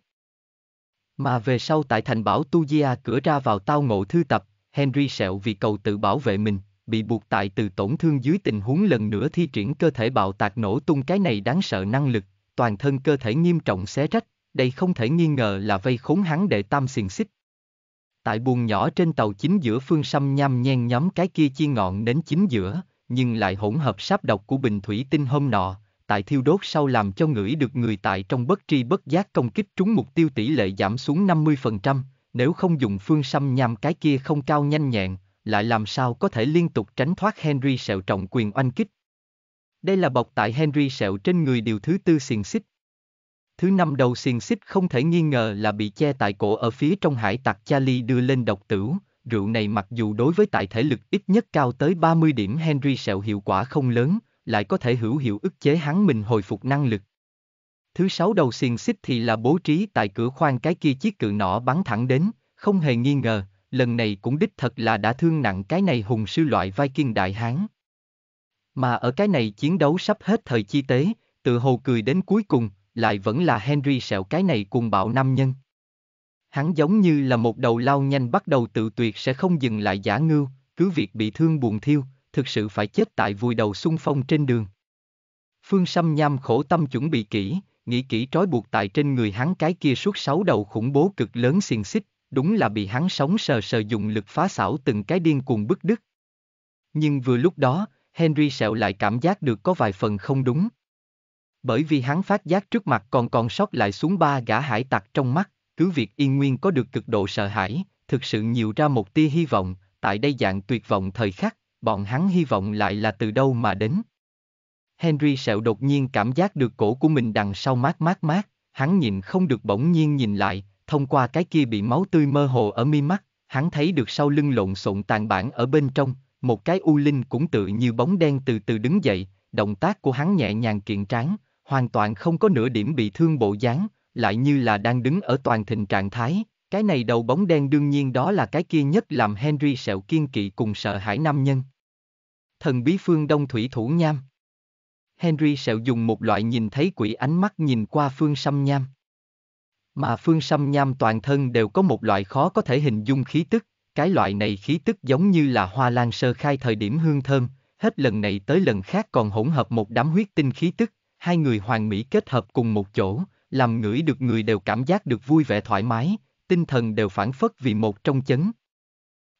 S1: Mà về sau tại thành bảo Tujia cửa ra vào tao ngộ thư tập, Henry sẹo vì cầu tự bảo vệ mình, bị buộc tại từ tổn thương dưới tình huống lần nữa thi triển cơ thể bạo tạc nổ tung cái này đáng sợ năng lực, toàn thân cơ thể nghiêm trọng xé rách, đây không thể nghi ngờ là vây khốn hắn để tam xiềng xích. Tại buồng nhỏ trên tàu chính giữa phương xăm nham nhen nhóm cái kia chi ngọn đến chính giữa, nhưng lại hỗn hợp sáp độc của bình thủy tinh hôm nọ, tại thiêu đốt sau làm cho ngửi được người tại trong bất tri bất giác công kích trúng mục tiêu tỷ lệ giảm xuống 50%, nếu không dùng phương xăm nham cái kia không cao nhanh nhẹn, lại làm sao có thể liên tục tránh thoát Henry sẹo trọng quyền oanh kích. Đây là bọc tại Henry sẹo trên người điều thứ tư xiềng xích. Thứ năm đầu xiềng xích không thể nghi ngờ là bị che tại cổ ở phía trong hải tặc Charlie đưa lên độc tử. rượu này mặc dù đối với tại thể lực ít nhất cao tới 30 điểm Henry sẹo hiệu quả không lớn, lại có thể hữu hiệu ức chế hắn mình hồi phục năng lực. Thứ sáu đầu xiềng xích thì là bố trí tại cửa khoang cái kia chiếc cự nỏ bắn thẳng đến, không hề nghi ngờ, lần này cũng đích thật là đã thương nặng cái này hùng sư loại vai kiên đại hán. Mà ở cái này chiến đấu sắp hết thời chi tế, tự hồ cười đến cuối cùng, lại vẫn là Henry sẹo cái này cùng bạo nam nhân. Hắn giống như là một đầu lao nhanh bắt đầu tự tuyệt sẽ không dừng lại giả ngưu, cứ việc bị thương buồn thiêu, thực sự phải chết tại vùi đầu xung phong trên đường. Phương Sâm Nham khổ tâm chuẩn bị kỹ, nghĩ kỹ trói buộc tại trên người hắn cái kia suốt sáu đầu khủng bố cực lớn xiềng xích, đúng là bị hắn sống sờ sờ dùng lực phá xảo từng cái điên cuồng bức đứt. Nhưng vừa lúc đó, Henry sẹo lại cảm giác được có vài phần không đúng. Bởi vì hắn phát giác trước mặt còn còn sót lại xuống ba gã hải tặc trong mắt, cứ việc yên nguyên có được cực độ sợ hãi, thực sự nhiều ra một tia hy vọng, tại đây dạng tuyệt vọng thời khắc, bọn hắn hy vọng lại là từ đâu mà đến. Henry sẹo đột nhiên cảm giác được cổ của mình đằng sau mát mát mát, hắn nhìn không được bỗng nhiên nhìn lại, thông qua cái kia bị máu tươi mơ hồ ở mi mắt, hắn thấy được sau lưng lộn xộn tàn bản ở bên trong, một cái u linh cũng tự như bóng đen từ từ đứng dậy, động tác của hắn nhẹ nhàng kiện tráng, hoàn toàn không có nửa điểm bị thương bộ dáng, lại như là đang đứng ở toàn thịnh trạng thái. Cái này đầu bóng đen đương nhiên đó là cái kia nhất làm Henry sẹo kiên kỵ cùng sợ hãi nam nhân. Thần bí phương đông thủy thủ nham. Henry sẹo dùng một loại nhìn thấy quỷ ánh mắt nhìn qua phương xăm nham mà Phương Sâm Nham toàn thân đều có một loại khó có thể hình dung khí tức, cái loại này khí tức giống như là hoa lan sơ khai thời điểm hương thơm, hết lần này tới lần khác còn hỗn hợp một đám huyết tinh khí tức, hai người hoàng mỹ kết hợp cùng một chỗ, làm ngửi được người đều cảm giác được vui vẻ thoải mái, tinh thần đều phản phất vì một trong chấn.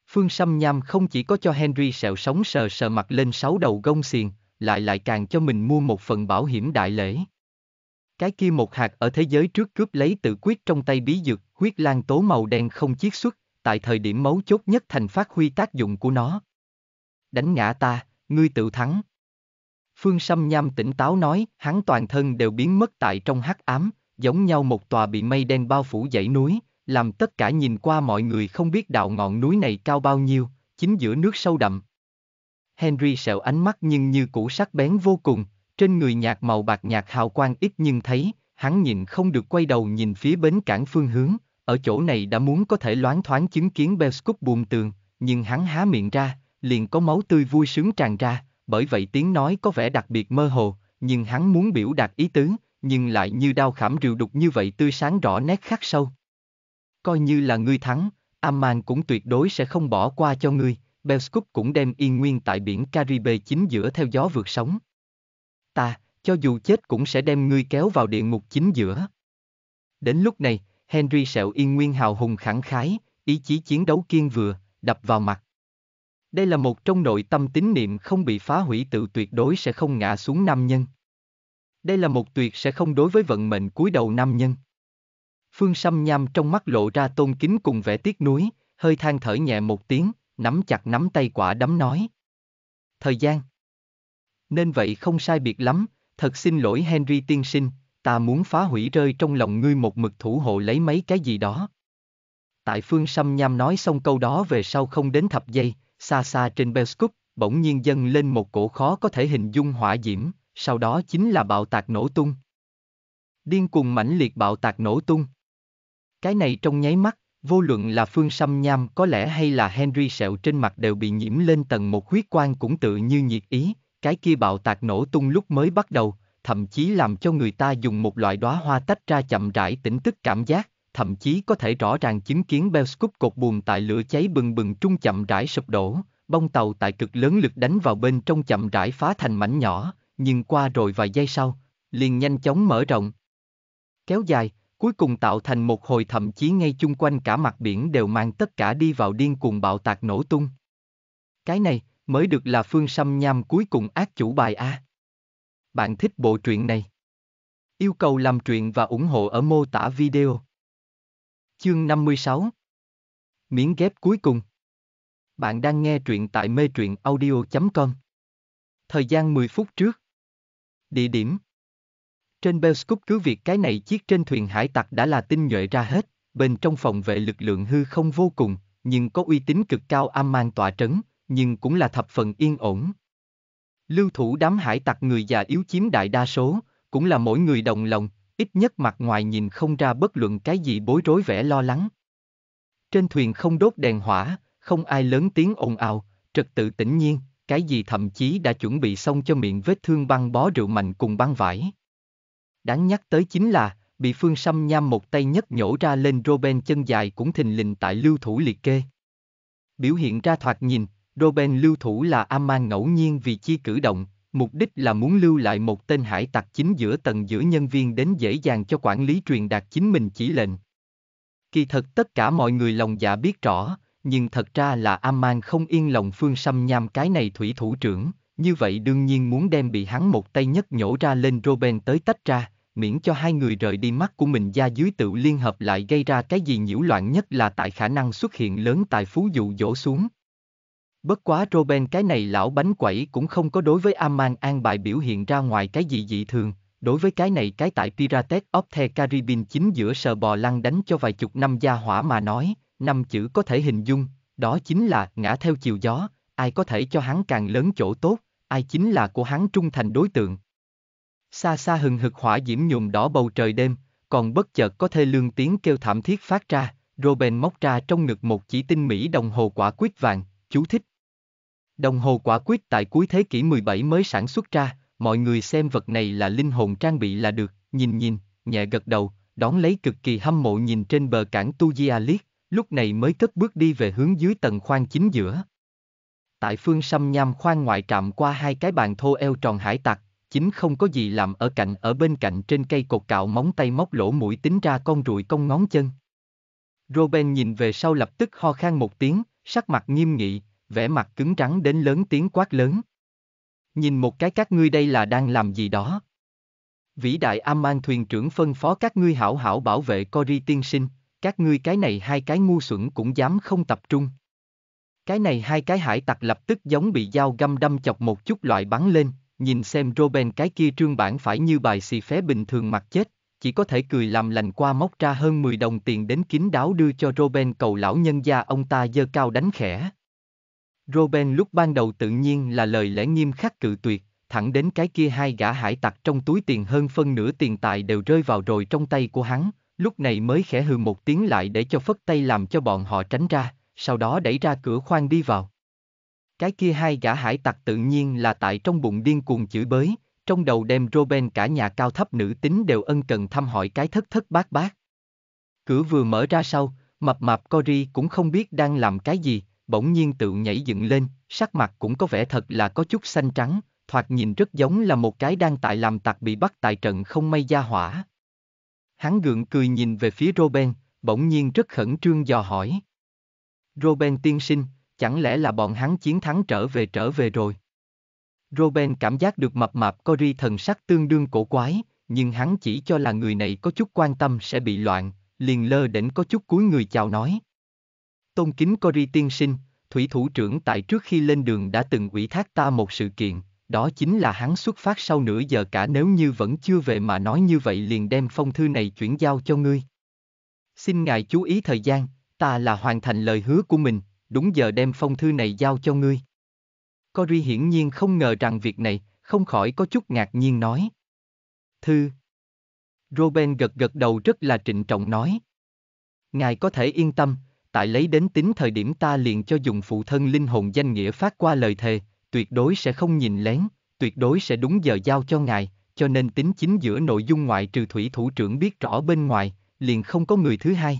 S1: Phương Sâm Nham không chỉ có cho Henry sẹo sống sờ sờ mặt lên sáu đầu gông xiền, lại lại càng cho mình mua một phần bảo hiểm đại lễ. Cái kia một hạt ở thế giới trước cướp lấy tự quyết trong tay bí dược, huyết lan tố màu đen không chiết xuất, tại thời điểm mấu chốt nhất thành phát huy tác dụng của nó. Đánh ngã ta, ngươi tự thắng. Phương Sâm Nham tỉnh táo nói, hắn toàn thân đều biến mất tại trong hắc ám, giống nhau một tòa bị mây đen bao phủ dãy núi, làm tất cả nhìn qua mọi người không biết đạo ngọn núi này cao bao nhiêu, chính giữa nước sâu đậm. Henry sẹo ánh mắt nhưng như củ sắc bén vô cùng, trên người nhạt màu bạc nhạt hào quang ít nhưng thấy, hắn nhìn không được quay đầu nhìn phía bến cảng phương hướng, ở chỗ này đã muốn có thể loáng thoáng chứng kiến Belscoop buồn tường, nhưng hắn há miệng ra, liền có máu tươi vui sướng tràn ra, bởi vậy tiếng nói có vẻ đặc biệt mơ hồ, nhưng hắn muốn biểu đạt ý tứ, nhưng lại như đau khảm rượu đục như vậy tươi sáng rõ nét khắc sâu. Coi như là ngươi thắng, Amman cũng tuyệt đối sẽ không bỏ qua cho ngươi, Belscoop cũng đem yên nguyên tại biển Caribe chính giữa theo gió vượt sóng ta, cho dù chết cũng sẽ đem ngươi kéo vào địa ngục chính giữa. Đến lúc này, Henry Sẹo Yên Nguyên hào hùng khẳng khái, ý chí chiến đấu kiên vừa, đập vào mặt. Đây là một trong nội tâm tín niệm không bị phá hủy tự tuyệt đối sẽ không ngã xuống nam nhân. Đây là một tuyệt sẽ không đối với vận mệnh cúi đầu nam nhân. Phương Sâm Nham trong mắt lộ ra tôn kính cùng vẻ tiếc nuối, hơi than thở nhẹ một tiếng, nắm chặt nắm tay quả đấm nói. Thời gian nên vậy không sai biệt lắm, thật xin lỗi Henry tiên sinh, ta muốn phá hủy rơi trong lòng ngươi một mực thủ hộ lấy mấy cái gì đó. Tại phương xăm nham nói xong câu đó về sau không đến thập giây, xa xa trên Belscoop, bỗng nhiên dâng lên một cổ khó có thể hình dung hỏa diễm, sau đó chính là bạo tạc nổ tung. Điên cùng mãnh liệt bạo tạc nổ tung. Cái này trong nháy mắt, vô luận là phương xăm nham có lẽ hay là Henry sẹo trên mặt đều bị nhiễm lên tầng một huyết quan cũng tự như nhiệt ý, cái kia bạo tạc nổ tung lúc mới bắt đầu, thậm chí làm cho người ta dùng một loại đóa hoa tách ra chậm rãi tỉnh tức cảm giác, thậm chí có thể rõ ràng chứng kiến Belscoop cột buồn tại lửa cháy bừng bừng trung chậm rãi sụp đổ, bông tàu tại cực lớn lực đánh vào bên trong chậm rãi phá thành mảnh nhỏ, nhưng qua rồi vài giây sau, liền nhanh chóng mở rộng. Kéo dài, cuối cùng tạo thành một hồi thậm chí ngay chung quanh cả mặt biển đều mang tất cả đi vào điên cuồng bạo tạc nổ tung. Cái này, mới được là phương xăm nham cuối cùng ác chủ bài A. Bạn thích bộ truyện này? Yêu cầu làm truyện và ủng hộ ở mô tả video. Chương 56 Miếng ghép cuối cùng Bạn đang nghe truyện tại mê truyện audio.com Thời gian 10 phút trước Địa điểm Trên Belscoop cứ việc cái này chiếc trên thuyền hải tặc đã là tinh nhuệ ra hết, bên trong phòng vệ lực lượng hư không vô cùng, nhưng có uy tín cực cao am mang tỏa trấn, nhưng cũng là thập phần yên ổn. Lưu thủ đám hải tặc người già yếu chiếm đại đa số, cũng là mỗi người đồng lòng, ít nhất mặt ngoài nhìn không ra bất luận cái gì bối rối vẻ lo lắng. Trên thuyền không đốt đèn hỏa, không ai lớn tiếng ồn ào, trật tự tĩnh nhiên, cái gì thậm chí đã chuẩn bị xong cho miệng vết thương băng bó rượu mạnh cùng băng vải. Đáng nhắc tới chính là, bị phương xăm nham một tay nhất nhổ ra lên Robin chân dài cũng thình lình tại lưu thủ liệt kê. Biểu hiện ra thoạt nhìn, Robben lưu thủ là Aman ngẫu nhiên vì chi cử động, mục đích là muốn lưu lại một tên hải tặc chính giữa tầng giữa nhân viên đến dễ dàng cho quản lý truyền đạt chính mình chỉ lệnh. Kỳ thật tất cả mọi người lòng dạ biết rõ, nhưng thật ra là Aman không yên lòng Phương Sâm Nham cái này thủy thủ trưởng, như vậy đương nhiên muốn đem bị hắn một tay nhất nhổ ra lên Robben tới tách ra, miễn cho hai người rời đi mắt của mình ra dưới tự liên hợp lại gây ra cái gì nhiễu loạn nhất là tại khả năng xuất hiện lớn tài phú dụ dỗ xuống. Bất quá Robin cái này lão bánh quẩy cũng không có đối với Aman An bài biểu hiện ra ngoài cái gì dị thường, đối với cái này cái tại Pirates of the Caribbean chính giữa sờ bò lăn đánh cho vài chục năm gia hỏa mà nói, năm chữ có thể hình dung, đó chính là ngã theo chiều gió, ai có thể cho hắn càng lớn chỗ tốt, ai chính là của hắn trung thành đối tượng. Xa xa hừng hực hỏa diễm nhuộm đỏ bầu trời đêm, còn bất chợt có thê lương tiếng kêu thảm thiết phát ra, Robin móc ra trong ngực một chỉ tinh mỹ đồng hồ quả quyết vàng, chú thích Đồng hồ quả quyết tại cuối thế kỷ 17 mới sản xuất ra, mọi người xem vật này là linh hồn trang bị là được, nhìn nhìn, nhẹ gật đầu, đón lấy cực kỳ hâm mộ nhìn trên bờ cảng Tujia liếc, lúc này mới cất bước đi về hướng dưới tầng khoang chính giữa. Tại phương xăm nham khoang ngoại trạm qua hai cái bàn thô eo tròn hải tặc, chính không có gì làm ở cạnh ở bên cạnh trên cây cột cạo móng tay móc lỗ mũi tính ra con ruồi cong ngón chân. Robin nhìn về sau lập tức ho khan một tiếng, sắc mặt nghiêm nghị, vẻ mặt cứng trắng đến lớn tiếng quát lớn. Nhìn một cái các ngươi đây là đang làm gì đó. Vĩ đại Aman thuyền trưởng phân phó các ngươi hảo hảo bảo vệ Cori tiên sinh, các ngươi cái này hai cái ngu xuẩn cũng dám không tập trung. Cái này hai cái hải tặc lập tức giống bị dao găm đâm chọc một chút loại bắn lên, nhìn xem Robin cái kia trương bản phải như bài xì phé bình thường mặt chết, chỉ có thể cười làm lành qua móc ra hơn 10 đồng tiền đến kín đáo đưa cho Robin cầu lão nhân gia ông ta dơ cao đánh khẽ. Robin lúc ban đầu tự nhiên là lời lẽ nghiêm khắc cự tuyệt, thẳng đến cái kia hai gã hải tặc trong túi tiền hơn phân nửa tiền tài đều rơi vào rồi trong tay của hắn, lúc này mới khẽ hừ một tiếng lại để cho phất tay làm cho bọn họ tránh ra, sau đó đẩy ra cửa khoang đi vào. Cái kia hai gã hải tặc tự nhiên là tại trong bụng điên cuồng chửi bới, trong đầu đem Robin cả nhà cao thấp nữ tính đều ân cần thăm hỏi cái thất thất bát bát. Cửa vừa mở ra sau, mập mạp Cory cũng không biết đang làm cái gì, bỗng nhiên tự nhảy dựng lên, sắc mặt cũng có vẻ thật là có chút xanh trắng, thoạt nhìn rất giống là một cái đang tại làm tặc bị bắt tại trận không may gia hỏa. Hắn gượng cười nhìn về phía Robin, bỗng nhiên rất khẩn trương dò hỏi. Robin tiên sinh, chẳng lẽ là bọn hắn chiến thắng trở về trở về rồi? Robin cảm giác được mập mạp Cory thần sắc tương đương cổ quái, nhưng hắn chỉ cho là người này có chút quan tâm sẽ bị loạn, liền lơ đỉnh có chút cúi người chào nói tôn kính Cory tiên sinh, thủy thủ trưởng tại trước khi lên đường đã từng ủy thác ta một sự kiện, đó chính là hắn xuất phát sau nửa giờ cả nếu như vẫn chưa về mà nói như vậy liền đem phong thư này chuyển giao cho ngươi. Xin ngài chú ý thời gian, ta là hoàn thành lời hứa của mình, đúng giờ đem phong thư này giao cho ngươi. Cory hiển nhiên không ngờ rằng việc này, không khỏi có chút ngạc nhiên nói. Thư. Robin gật gật đầu rất là trịnh trọng nói. Ngài có thể yên tâm, tại lấy đến tính thời điểm ta liền cho dùng phụ thân linh hồn danh nghĩa phát qua lời thề, tuyệt đối sẽ không nhìn lén, tuyệt đối sẽ đúng giờ giao cho ngài, cho nên tính chính giữa nội dung ngoại trừ thủy thủ trưởng biết rõ bên ngoài, liền không có người thứ hai.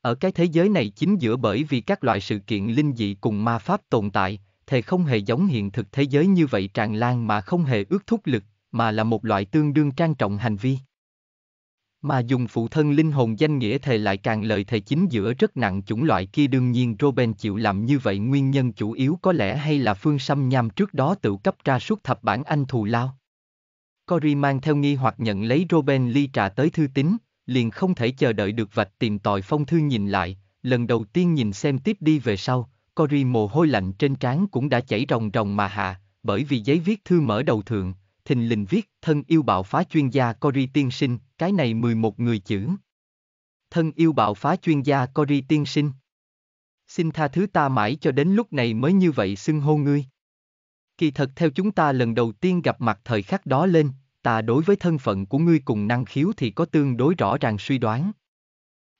S1: Ở cái thế giới này chính giữa bởi vì các loại sự kiện linh dị cùng ma pháp tồn tại, thề không hề giống hiện thực thế giới như vậy tràn lan mà không hề ước thúc lực, mà là một loại tương đương trang trọng hành vi. Mà dùng phụ thân linh hồn danh nghĩa thề lại càng lợi thề chính giữa rất nặng chủng loại kia đương nhiên Robin chịu làm như vậy nguyên nhân chủ yếu có lẽ hay là phương xăm nham trước đó tự cấp ra suốt thập bản anh thù lao. Cory mang theo nghi hoặc nhận lấy Robin ly trà tới thư tín, liền không thể chờ đợi được vạch tìm tòi phong thư nhìn lại, lần đầu tiên nhìn xem tiếp đi về sau, Cory mồ hôi lạnh trên trán cũng đã chảy ròng ròng mà hạ, bởi vì giấy viết thư mở đầu thượng, thình lình viết thân yêu bạo phá chuyên gia Cory tiên sinh, cái này 11 người chữ. Thân yêu bạo phá chuyên gia Cory tiên sinh. Xin tha thứ ta mãi cho đến lúc này mới như vậy xưng hô ngươi. Kỳ thật theo chúng ta lần đầu tiên gặp mặt thời khắc đó lên, ta đối với thân phận của ngươi cùng năng khiếu thì có tương đối rõ ràng suy đoán.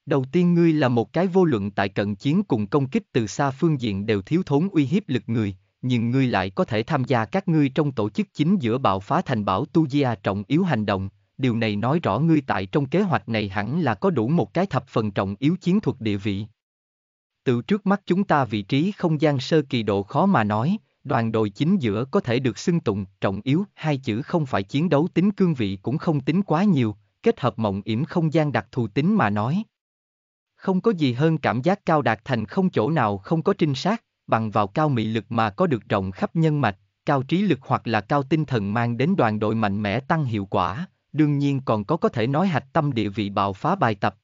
S1: Đầu tiên ngươi là một cái vô luận tại cận chiến cùng công kích từ xa phương diện đều thiếu thốn uy hiếp lực người, nhưng ngươi lại có thể tham gia các ngươi trong tổ chức chính giữa bạo phá thành bảo tu gia trọng yếu hành động, điều này nói rõ ngươi tại trong kế hoạch này hẳn là có đủ một cái thập phần trọng yếu chiến thuật địa vị. Từ trước mắt chúng ta vị trí không gian sơ kỳ độ khó mà nói, đoàn đội chính giữa có thể được xưng tụng, trọng yếu, hai chữ không phải chiến đấu tính cương vị cũng không tính quá nhiều, kết hợp mộng yểm không gian đặc thù tính mà nói. Không có gì hơn cảm giác cao đạt thành không chỗ nào không có trinh sát, bằng vào cao mị lực mà có được rộng khắp nhân mạch, cao trí lực hoặc là cao tinh thần mang đến đoàn đội mạnh mẽ tăng hiệu quả, đương nhiên còn có có thể nói hạch tâm địa vị bạo phá bài tập.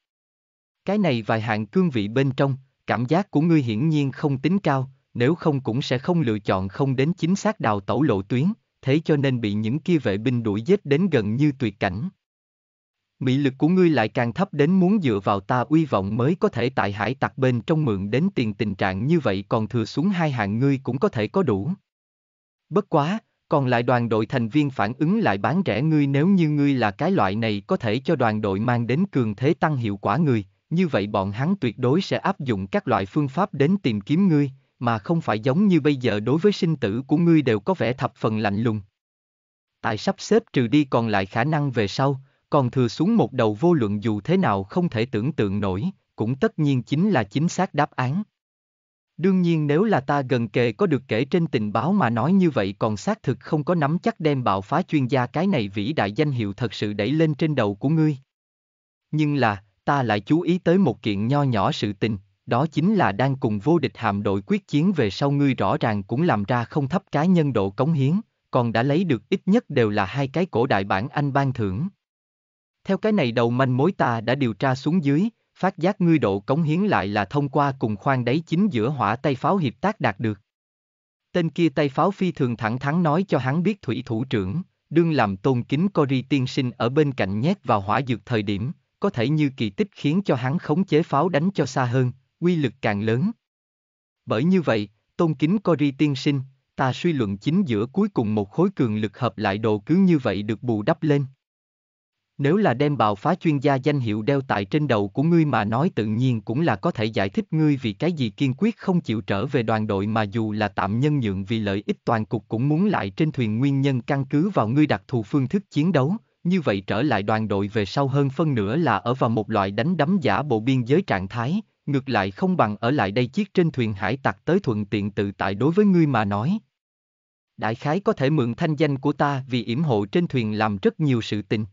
S1: Cái này vài hạng cương vị bên trong, cảm giác của ngươi hiển nhiên không tính cao, nếu không cũng sẽ không lựa chọn không đến chính xác đào tẩu lộ tuyến, thế cho nên bị những kia vệ binh đuổi giết đến gần như tuyệt cảnh. mỹ lực của ngươi lại càng thấp đến muốn dựa vào ta uy vọng mới có thể tại hải tặc bên trong mượn đến tiền tình trạng như vậy còn thừa xuống hai hạng ngươi cũng có thể có đủ. Bất quá, còn lại đoàn đội thành viên phản ứng lại bán rẻ ngươi nếu như ngươi là cái loại này có thể cho đoàn đội mang đến cường thế tăng hiệu quả ngươi như vậy bọn hắn tuyệt đối sẽ áp dụng các loại phương pháp đến tìm kiếm ngươi, mà không phải giống như bây giờ đối với sinh tử của ngươi đều có vẻ thập phần lạnh lùng. Tại sắp xếp trừ đi còn lại khả năng về sau, còn thừa xuống một đầu vô luận dù thế nào không thể tưởng tượng nổi, cũng tất nhiên chính là chính xác đáp án. Đương nhiên nếu là ta gần kề có được kể trên tình báo mà nói như vậy còn xác thực không có nắm chắc đem bạo phá chuyên gia cái này vĩ đại danh hiệu thật sự đẩy lên trên đầu của ngươi. Nhưng là, ta lại chú ý tới một kiện nho nhỏ sự tình, đó chính là đang cùng vô địch hạm đội quyết chiến về sau ngươi rõ ràng cũng làm ra không thấp cá nhân độ cống hiến, còn đã lấy được ít nhất đều là hai cái cổ đại bản anh ban thưởng. Theo cái này đầu manh mối ta đã điều tra xuống dưới, phát giác ngươi độ cống hiến lại là thông qua cùng khoan đáy chính giữa hỏa tay pháo hiệp tác đạt được. Tên kia tay pháo phi thường thẳng thắn nói cho hắn biết thủy thủ trưởng, đương làm tôn kính Cori tiên sinh ở bên cạnh nhét vào hỏa dược thời điểm, có thể như kỳ tích khiến cho hắn khống chế pháo đánh cho xa hơn, quy lực càng lớn. Bởi như vậy, tôn kính Cori tiên sinh, ta suy luận chính giữa cuối cùng một khối cường lực hợp lại đồ cứ như vậy được bù đắp lên. Nếu là đem bào phá chuyên gia danh hiệu đeo tại trên đầu của ngươi mà nói tự nhiên cũng là có thể giải thích ngươi vì cái gì kiên quyết không chịu trở về đoàn đội mà dù là tạm nhân nhượng vì lợi ích toàn cục cũng muốn lại trên thuyền nguyên nhân căn cứ vào ngươi đặc thù phương thức chiến đấu, như vậy trở lại đoàn đội về sau hơn phân nửa là ở vào một loại đánh đấm giả bộ biên giới trạng thái, ngược lại không bằng ở lại đây chiếc trên thuyền hải tặc tới thuận tiện tự tại đối với ngươi mà nói. Đại khái có thể mượn thanh danh của ta vì yểm hộ trên thuyền làm rất nhiều sự tình.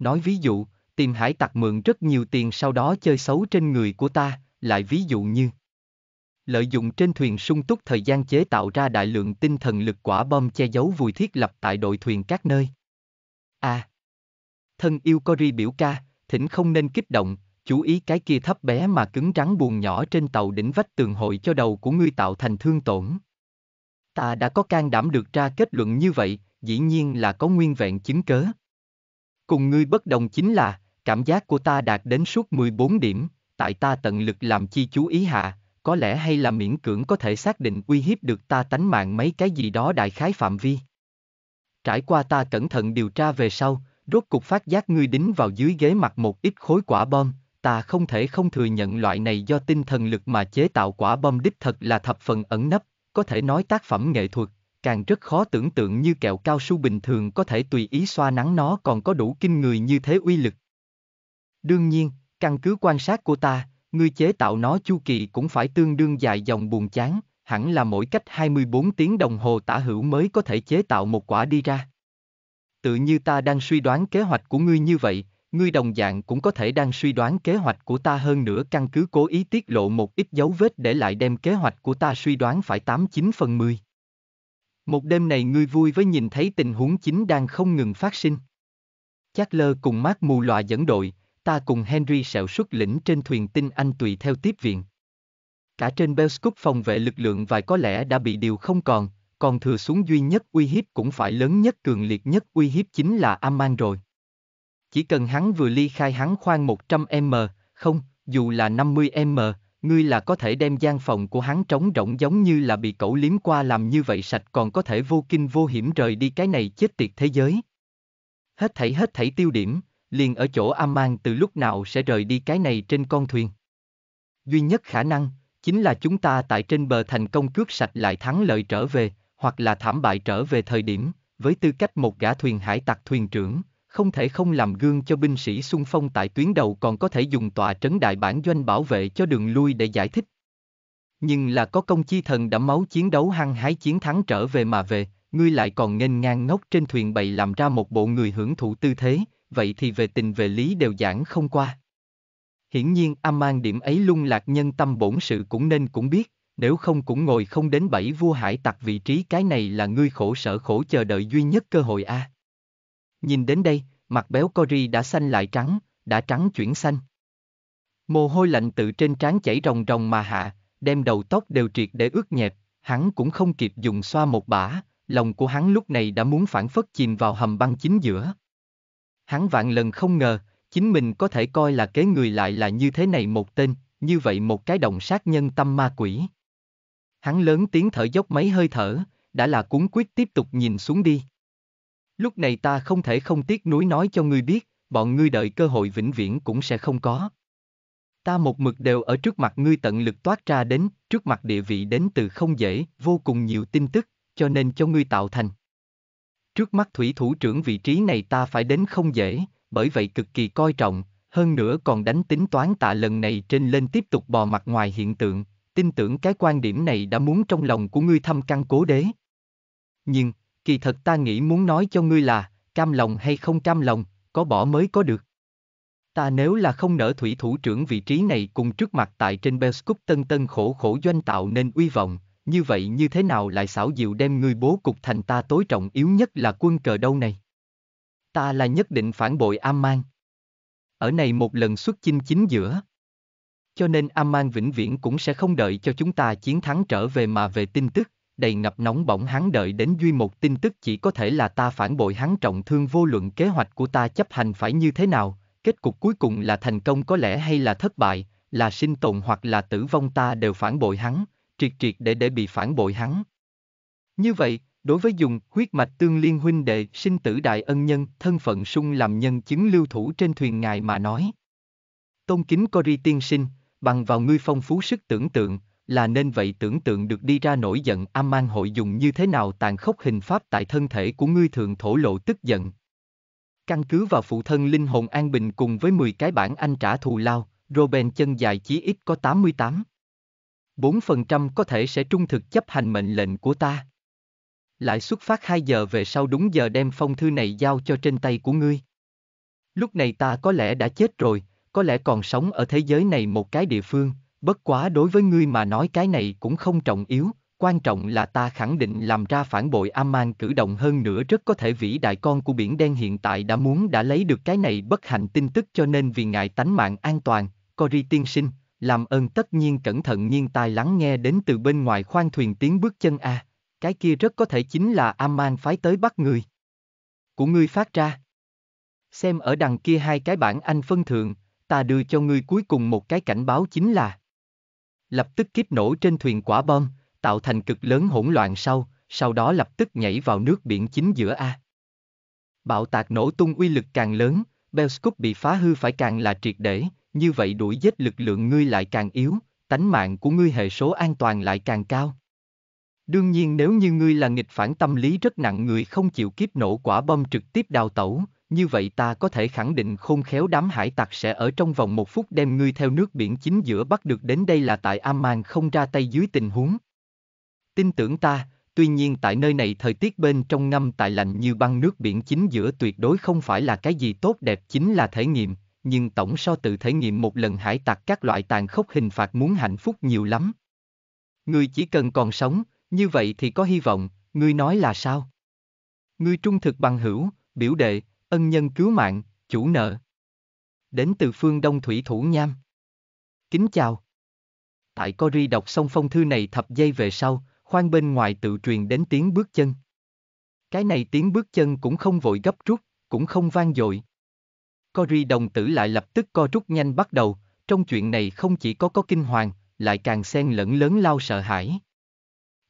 S1: Nói ví dụ, tìm hải tặc mượn rất nhiều tiền sau đó chơi xấu trên người của ta, lại ví dụ như lợi dụng trên thuyền sung túc thời gian chế tạo ra đại lượng tinh thần lực quả bom che giấu vùi thiết lập tại đội thuyền các nơi. A. À, thân yêu Cory biểu ca, thỉnh không nên kích động, chú ý cái kia thấp bé mà cứng rắn buồn nhỏ trên tàu đỉnh vách tường hội cho đầu của ngươi tạo thành thương tổn. Ta đã có can đảm được ra kết luận như vậy, dĩ nhiên là có nguyên vẹn chứng cớ. Cùng ngươi bất đồng chính là, cảm giác của ta đạt đến suốt 14 điểm, tại ta tận lực làm chi chú ý hạ, có lẽ hay là miễn cưỡng có thể xác định uy hiếp được ta tánh mạng mấy cái gì đó đại khái phạm vi. Trải qua ta cẩn thận điều tra về sau, rốt cục phát giác ngươi đính vào dưới ghế mặt một ít khối quả bom, ta không thể không thừa nhận loại này do tinh thần lực mà chế tạo quả bom đích thật là thập phần ẩn nấp, có thể nói tác phẩm nghệ thuật, càng rất khó tưởng tượng như kẹo cao su bình thường có thể tùy ý xoa nắng nó còn có đủ kinh người như thế uy lực. Đương nhiên, căn cứ quan sát của ta, người chế tạo nó chu kỳ cũng phải tương đương dài dòng buồn chán, hẳn là mỗi cách 24 tiếng đồng hồ tả hữu mới có thể chế tạo một quả đi ra. Tự như ta đang suy đoán kế hoạch của ngươi như vậy, ngươi đồng dạng cũng có thể đang suy đoán kế hoạch của ta hơn nữa căn cứ cố ý tiết lộ một ít dấu vết để lại đem kế hoạch của ta suy đoán phải 89 phần 10. Một đêm này ngươi vui với nhìn thấy tình huống chính đang không ngừng phát sinh. Chắc lơ cùng mát mù loà dẫn đội, ta cùng Henry sẹo xuất lĩnh trên thuyền tinh anh tùy theo tiếp viện. Cả trên Belscoop phòng vệ lực lượng vài có lẽ đã bị điều không còn, còn thừa xuống duy nhất uy hiếp cũng phải lớn nhất cường liệt nhất uy hiếp chính là Amman rồi. Chỉ cần hắn vừa ly khai hắn khoan 100m, không, dù là 50m, ngươi là có thể đem gian phòng của hắn trống rỗng giống như là bị cẩu liếm qua làm như vậy sạch còn có thể vô kinh vô hiểm rời đi cái này chết tiệt thế giới. Hết thảy hết thảy tiêu điểm, liền ở chỗ mang từ lúc nào sẽ rời đi cái này trên con thuyền. Duy nhất khả năng, chính là chúng ta tại trên bờ thành công cướp sạch lại thắng lợi trở về, hoặc là thảm bại trở về thời điểm, với tư cách một gã thuyền hải tặc thuyền trưởng, không thể không làm gương cho binh sĩ xung phong tại tuyến đầu còn có thể dùng tòa trấn đại bản doanh bảo vệ cho đường lui để giải thích. Nhưng là có công chi thần đã máu chiến đấu hăng hái chiến thắng trở về mà về, ngươi lại còn nghênh ngang ngốc trên thuyền bày làm ra một bộ người hưởng thụ tư thế, vậy thì về tình về lý đều giảng không qua. Hiển nhiên âm Aman điểm ấy lung lạc nhân tâm bổn sự cũng nên cũng biết, nếu không cũng ngồi không đến bảy vua hải tặc vị trí cái này là ngươi khổ sở khổ chờ đợi duy nhất cơ hội a. À. Nhìn đến đây, mặt béo Cory đã xanh lại trắng, đã trắng chuyển xanh. Mồ hôi lạnh tự trên trán chảy ròng ròng mà hạ, đem đầu tóc đều triệt để ướt nhẹp, hắn cũng không kịp dùng xoa một bả, lòng của hắn lúc này đã muốn phản phất chìm vào hầm băng chính giữa. Hắn vạn lần không ngờ, chính mình có thể coi là kế người lại là như thế này một tên, như vậy một cái đồng sát nhân tâm ma quỷ. Hắn lớn tiếng thở dốc mấy hơi thở, đã là cuốn quyết tiếp tục nhìn xuống đi. Lúc này ta không thể không tiếc nuối nói cho ngươi biết, bọn ngươi đợi cơ hội vĩnh viễn cũng sẽ không có. Ta một mực đều ở trước mặt ngươi tận lực toát ra đến, trước mặt địa vị đến từ không dễ, vô cùng nhiều tin tức, cho nên cho ngươi tạo thành. Trước mắt thủy thủ trưởng vị trí này ta phải đến không dễ, bởi vậy cực kỳ coi trọng, hơn nữa còn đánh tính toán tạ lần này trên lên tiếp tục bò mặt ngoài hiện tượng, tin tưởng cái quan điểm này đã muốn trong lòng của ngươi thăm căn cố đế. Nhưng, kỳ thật ta nghĩ muốn nói cho ngươi là, cam lòng hay không cam lòng, có bỏ mới có được. Ta nếu là không nở thủy thủ trưởng vị trí này cùng trước mặt tại trên Belscoop tân tân khổ khổ doanh tạo nên uy vọng, như vậy như thế nào lại xảo diệu đem ngươi bố cục thành ta tối trọng yếu nhất là quân cờ đâu này? Ta là nhất định phản bội Amman. Ở này một lần xuất chinh chính giữa. Cho nên Amman vĩnh viễn cũng sẽ không đợi cho chúng ta chiến thắng trở về mà về tin tức, đầy ngập nóng bỏng hắn đợi đến duy một tin tức chỉ có thể là ta phản bội hắn trọng thương vô luận kế hoạch của ta chấp hành phải như thế nào, kết cục cuối cùng là thành công có lẽ hay là thất bại, là sinh tồn hoặc là tử vong ta đều phản bội hắn, triệt triệt để để bị phản bội hắn. Như vậy, đối với dùng huyết mạch tương liên huynh đệ sinh tử đại ân nhân thân phận sung làm nhân chứng lưu thủ trên thuyền ngài mà nói. Tôn kính Cori tiên sinh, bằng vào ngươi phong phú sức tưởng tượng, là nên vậy tưởng tượng được đi ra nổi giận âm Aman hội dùng như thế nào tàn khốc hình pháp tại thân thể của ngươi thường thổ lộ tức giận. Căn cứ vào phụ thân linh hồn an bình cùng với 10 cái bản anh trả thù lao, Robin chân dài chí ít có 88. 4% có thể sẽ trung thực chấp hành mệnh lệnh của ta. Lại xuất phát 2 giờ về sau đúng giờ đem phong thư này giao cho trên tay của ngươi. Lúc này ta có lẽ đã chết rồi, có lẽ còn sống ở thế giới này một cái địa phương, Bất quá đối với ngươi mà nói cái này cũng không trọng yếu, quan trọng là ta khẳng định làm ra phản bội aman cử động hơn nữa rất có thể vĩ đại con của biển đen hiện tại đã muốn đã lấy được cái này bất hạnh tin tức cho nên vì ngại tánh mạng an toàn, Cori tiên sinh, làm ơn tất nhiên cẩn thận nhiên tai lắng nghe đến từ bên ngoài khoan thuyền tiếng bước chân a, à. cái kia rất có thể chính là aman phái tới bắt người. Của ngươi phát ra. Xem ở đằng kia hai cái bản anh phân thượng, ta đưa cho ngươi cuối cùng một cái cảnh báo chính là lập tức kiếp nổ trên thuyền quả bom, tạo thành cực lớn hỗn loạn sau, sau đó lập tức nhảy vào nước biển chính giữa A. Bạo tạc nổ tung uy lực càng lớn, Bellscoop bị phá hư phải càng là triệt để, như vậy đuổi giết lực lượng ngươi lại càng yếu, tánh mạng của ngươi hệ số an toàn lại càng cao. Đương nhiên nếu như ngươi là nghịch phản tâm lý rất nặng người không chịu kiếp nổ quả bom trực tiếp đào tẩu, như vậy ta có thể khẳng định khôn khéo đám hải tặc sẽ ở trong vòng một phút đem ngươi theo nước biển chính giữa bắt được đến đây là tại Amman không ra tay dưới tình huống. Tin tưởng ta, tuy nhiên tại nơi này thời tiết bên trong ngâm tại lạnh như băng nước biển chính giữa tuyệt đối không phải là cái gì tốt đẹp chính là thể nghiệm, nhưng tổng so tự thể nghiệm một lần hải tặc các loại tàn khốc hình phạt muốn hạnh phúc nhiều lắm. Ngươi chỉ cần còn sống, như vậy thì có hy vọng, ngươi nói là sao? Ngươi trung thực bằng hữu, biểu đệ, Ân nhân cứu mạng, chủ nợ. Đến từ phương Đông Thủy Thủ Nham. Kính chào. Tại Cori đọc xong phong thư này thập giây về sau, khoan bên ngoài tự truyền đến tiếng bước chân. Cái này tiếng bước chân cũng không vội gấp rút, cũng không vang dội. Cori đồng tử lại lập tức co rút nhanh bắt đầu, trong chuyện này không chỉ có có kinh hoàng, lại càng xen lẫn lớn lao sợ hãi.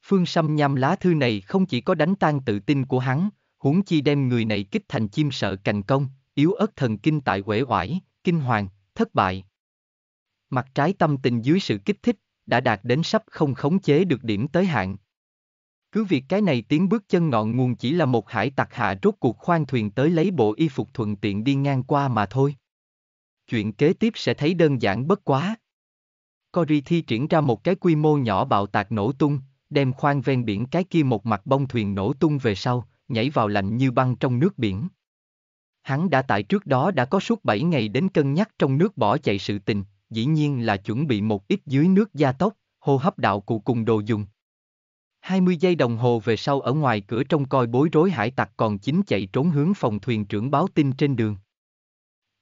S1: Phương Sâm nham lá thư này không chỉ có đánh tan tự tin của hắn, huống chi đem người này kích thành chim sợ cành công, yếu ớt thần kinh tại uể oải, kinh hoàng, thất bại. Mặt trái tâm tình dưới sự kích thích, đã đạt đến sắp không khống chế được điểm tới hạn. Cứ việc cái này tiến bước chân ngọn nguồn chỉ là một hải tặc hạ rốt cuộc khoan thuyền tới lấy bộ y phục thuận tiện đi ngang qua mà thôi. Chuyện kế tiếp sẽ thấy đơn giản bất quá. Cory thi triển ra một cái quy mô nhỏ bạo tạc nổ tung, đem khoan ven biển cái kia một mặt bông thuyền nổ tung về sau, nhảy vào lạnh như băng trong nước biển. Hắn đã tại trước đó đã có suốt 7 ngày đến cân nhắc trong nước bỏ chạy sự tình, dĩ nhiên là chuẩn bị một ít dưới nước gia tốc, hô hấp đạo cụ cùng đồ dùng. 20 giây đồng hồ về sau ở ngoài cửa trông coi bối rối hải tặc còn chính chạy trốn hướng phòng thuyền trưởng báo tin trên đường.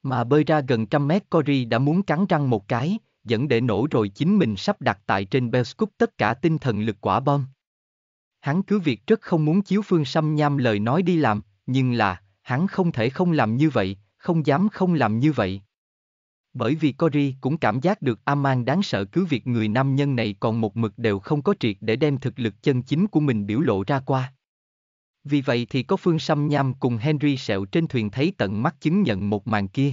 S1: Mà bơi ra gần trăm mét Cory đã muốn cắn răng một cái, dẫn để nổ rồi chính mình sắp đặt tại trên Bellscoop tất cả tinh thần lực quả bom. Hắn cứ việc rất không muốn chiếu Phương Sâm Nham lời nói đi làm, nhưng là, hắn không thể không làm như vậy, không dám không làm như vậy. Bởi vì Cory cũng cảm giác được Aman đáng sợ cứ việc người nam nhân này còn một mực đều không có triệt để đem thực lực chân chính của mình biểu lộ ra qua. Vì vậy thì có Phương Sâm Nham cùng Henry sẹo trên thuyền thấy tận mắt chứng nhận một màn kia.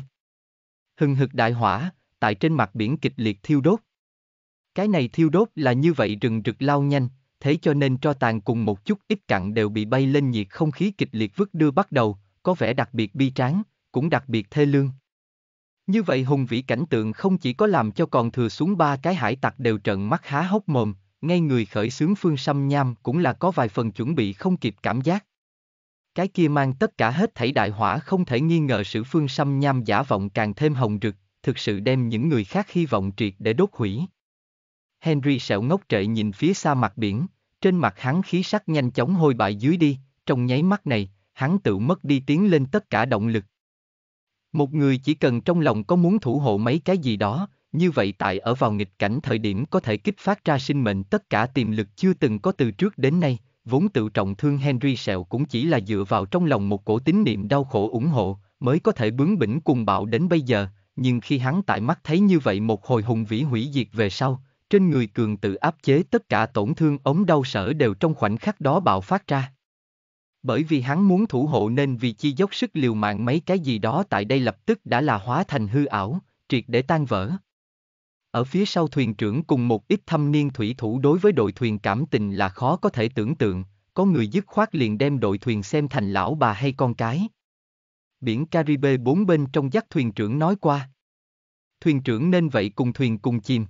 S1: Hừng hực đại hỏa, tại trên mặt biển kịch liệt thiêu đốt. Cái này thiêu đốt là như vậy rừng rực lao nhanh, thế cho nên tro tàn cùng một chút ít cặn đều bị bay lên nhiệt không khí kịch liệt vứt đưa bắt đầu, có vẻ đặc biệt bi tráng, cũng đặc biệt thê lương. Như vậy hùng vĩ cảnh tượng không chỉ có làm cho còn thừa xuống ba cái hải tặc đều trận mắt há hốc mồm, ngay người khởi xướng phương xăm nham cũng là có vài phần chuẩn bị không kịp cảm giác. Cái kia mang tất cả hết thảy đại hỏa không thể nghi ngờ sự phương xăm nham giả vọng càng thêm hồng rực, thực sự đem những người khác hy vọng triệt để đốt hủy. Henry sẹo ngốc trệ nhìn phía xa mặt biển, trên mặt hắn khí sắc nhanh chóng hôi bại dưới đi, trong nháy mắt này, hắn tự mất đi tiến lên tất cả động lực. Một người chỉ cần trong lòng có muốn thủ hộ mấy cái gì đó, như vậy tại ở vào nghịch cảnh thời điểm có thể kích phát ra sinh mệnh tất cả tiềm lực chưa từng có từ trước đến nay, vốn tự trọng thương Henry Sẹo cũng chỉ là dựa vào trong lòng một cổ tín niệm đau khổ ủng hộ, mới có thể bướng bỉnh cùng bạo đến bây giờ, nhưng khi hắn tại mắt thấy như vậy một hồi hùng vĩ hủy diệt về sau, trên người cường tự áp chế tất cả tổn thương ống đau sở đều trong khoảnh khắc đó bạo phát ra. Bởi vì hắn muốn thủ hộ nên vì chi dốc sức liều mạng mấy cái gì đó tại đây lập tức đã là hóa thành hư ảo, triệt để tan vỡ. Ở phía sau thuyền trưởng cùng một ít thâm niên thủy thủ đối với đội thuyền cảm tình là khó có thể tưởng tượng, có người dứt khoát liền đem đội thuyền xem thành lão bà hay con cái. Biển Caribe bốn bên trong dắt thuyền trưởng nói qua. Thuyền trưởng nên vậy cùng thuyền cùng chìm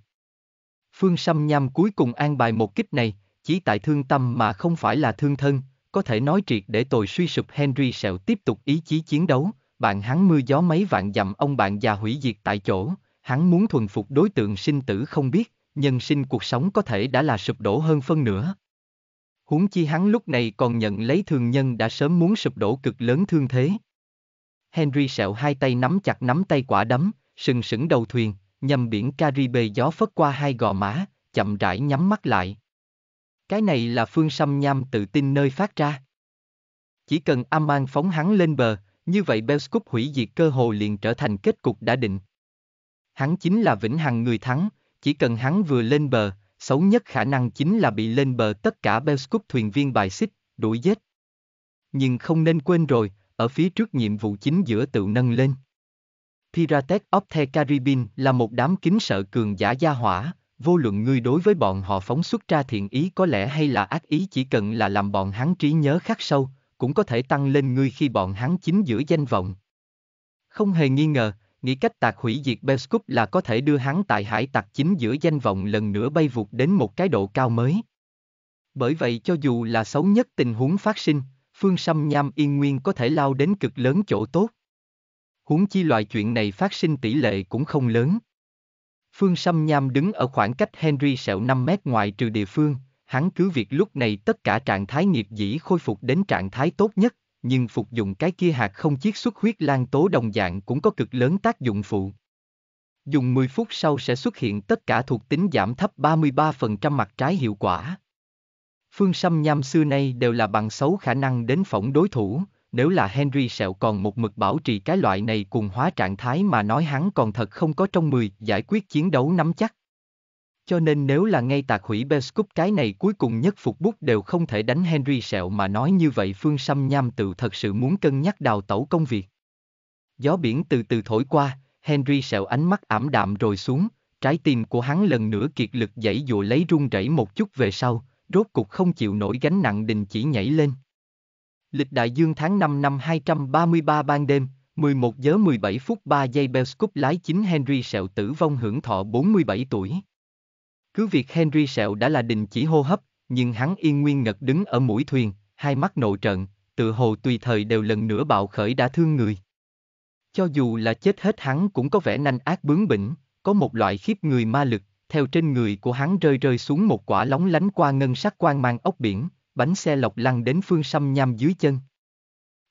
S1: Phương Sâm Nham cuối cùng an bài một kích này, chỉ tại thương tâm mà không phải là thương thân, có thể nói triệt để tội suy sụp Henry Sẹo tiếp tục ý chí chiến đấu, bạn hắn mưa gió mấy vạn dặm ông bạn già hủy diệt tại chỗ, hắn muốn thuần phục đối tượng sinh tử không biết, nhân sinh cuộc sống có thể đã là sụp đổ hơn phân nửa. Huống chi hắn lúc này còn nhận lấy thường nhân đã sớm muốn sụp đổ cực lớn thương thế. Henry sẹo hai tay nắm chặt nắm tay quả đấm, sừng sững đầu thuyền, nhầm biển Caribe gió phất qua hai gò má, chậm rãi nhắm mắt lại. Cái này là phương xâm nham tự tin nơi phát ra. Chỉ cần Aman phóng hắn lên bờ, như vậy Belscoop hủy diệt cơ hồ liền trở thành kết cục đã định. Hắn chính là vĩnh hằng người thắng, chỉ cần hắn vừa lên bờ, xấu nhất khả năng chính là bị lên bờ tất cả Belscoop thuyền viên bài xích, đuổi giết. Nhưng không nên quên rồi, ở phía trước nhiệm vụ chính giữa tự nâng lên. Pirates of the Caribbean là một đám kính sợ cường giả gia hỏa, vô luận ngươi đối với bọn họ phóng xuất ra thiện ý có lẽ hay là ác ý chỉ cần là làm bọn hắn trí nhớ khắc sâu, cũng có thể tăng lên ngươi khi bọn hắn chính giữa danh vọng. Không hề nghi ngờ, nghĩ cách tạc hủy diệt Belscoop là có thể đưa hắn tại hải tặc chính giữa danh vọng lần nữa bay vụt đến một cái độ cao mới. Bởi vậy cho dù là xấu nhất tình huống phát sinh, Phương Sâm Nham Yên Nguyên có thể lao đến cực lớn chỗ tốt huống chi loại chuyện này phát sinh tỷ lệ cũng không lớn. Phương Sâm Nham đứng ở khoảng cách Henry sẹo 5 mét ngoài trừ địa phương, hắn cứ việc lúc này tất cả trạng thái nghiệp dĩ khôi phục đến trạng thái tốt nhất, nhưng phục dụng cái kia hạt không chiết xuất huyết lan tố đồng dạng cũng có cực lớn tác dụng phụ. Dùng 10 phút sau sẽ xuất hiện tất cả thuộc tính giảm thấp 33% mặt trái hiệu quả. Phương Sâm Nham xưa nay đều là bằng xấu khả năng đến phỏng đối thủ, nếu là Henry sẹo còn một mực bảo trì cái loại này cùng hóa trạng thái mà nói hắn còn thật không có trong 10 giải quyết chiến đấu nắm chắc. Cho nên nếu là ngay tạc hủy Bescup cái này cuối cùng nhất phục bút đều không thể đánh Henry sẹo mà nói như vậy Phương Sâm Nham tự thật sự muốn cân nhắc đào tẩu công việc. Gió biển từ từ thổi qua, Henry sẹo ánh mắt ảm đạm rồi xuống, trái tim của hắn lần nữa kiệt lực dãy dụa lấy run rẩy một chút về sau, rốt cục không chịu nổi gánh nặng đình chỉ nhảy lên. Lịch đại dương tháng 5 năm 233 ban đêm, 11 giờ 17 phút 3 giây Belscoop lái chính Henry Sẹo tử vong hưởng thọ 47 tuổi. Cứ việc Henry Sẹo đã là đình chỉ hô hấp, nhưng hắn yên nguyên ngật đứng ở mũi thuyền, hai mắt nộ trận, tự hồ tùy thời đều lần nữa bạo khởi đã thương người. Cho dù là chết hết hắn cũng có vẻ nanh ác bướng bỉnh, có một loại khiếp người ma lực, theo trên người của hắn rơi rơi xuống một quả lóng lánh qua ngân sắc quang mang ốc biển bánh xe lộc lăn đến Phương Sâm Nham dưới chân.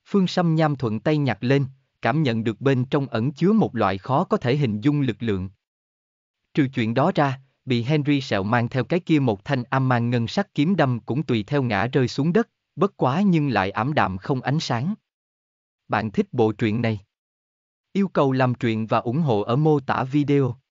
S1: Phương Sâm Nham thuận tay nhặt lên, cảm nhận được bên trong ẩn chứa một loại khó có thể hình dung lực lượng. Trừ chuyện đó ra, bị Henry sẹo mang theo cái kia một thanh am mang ngân sắc kiếm đâm cũng tùy theo ngã rơi xuống đất, bất quá nhưng lại ảm đạm không ánh sáng. Bạn thích bộ truyện này? Yêu cầu làm truyện và ủng hộ ở mô tả video.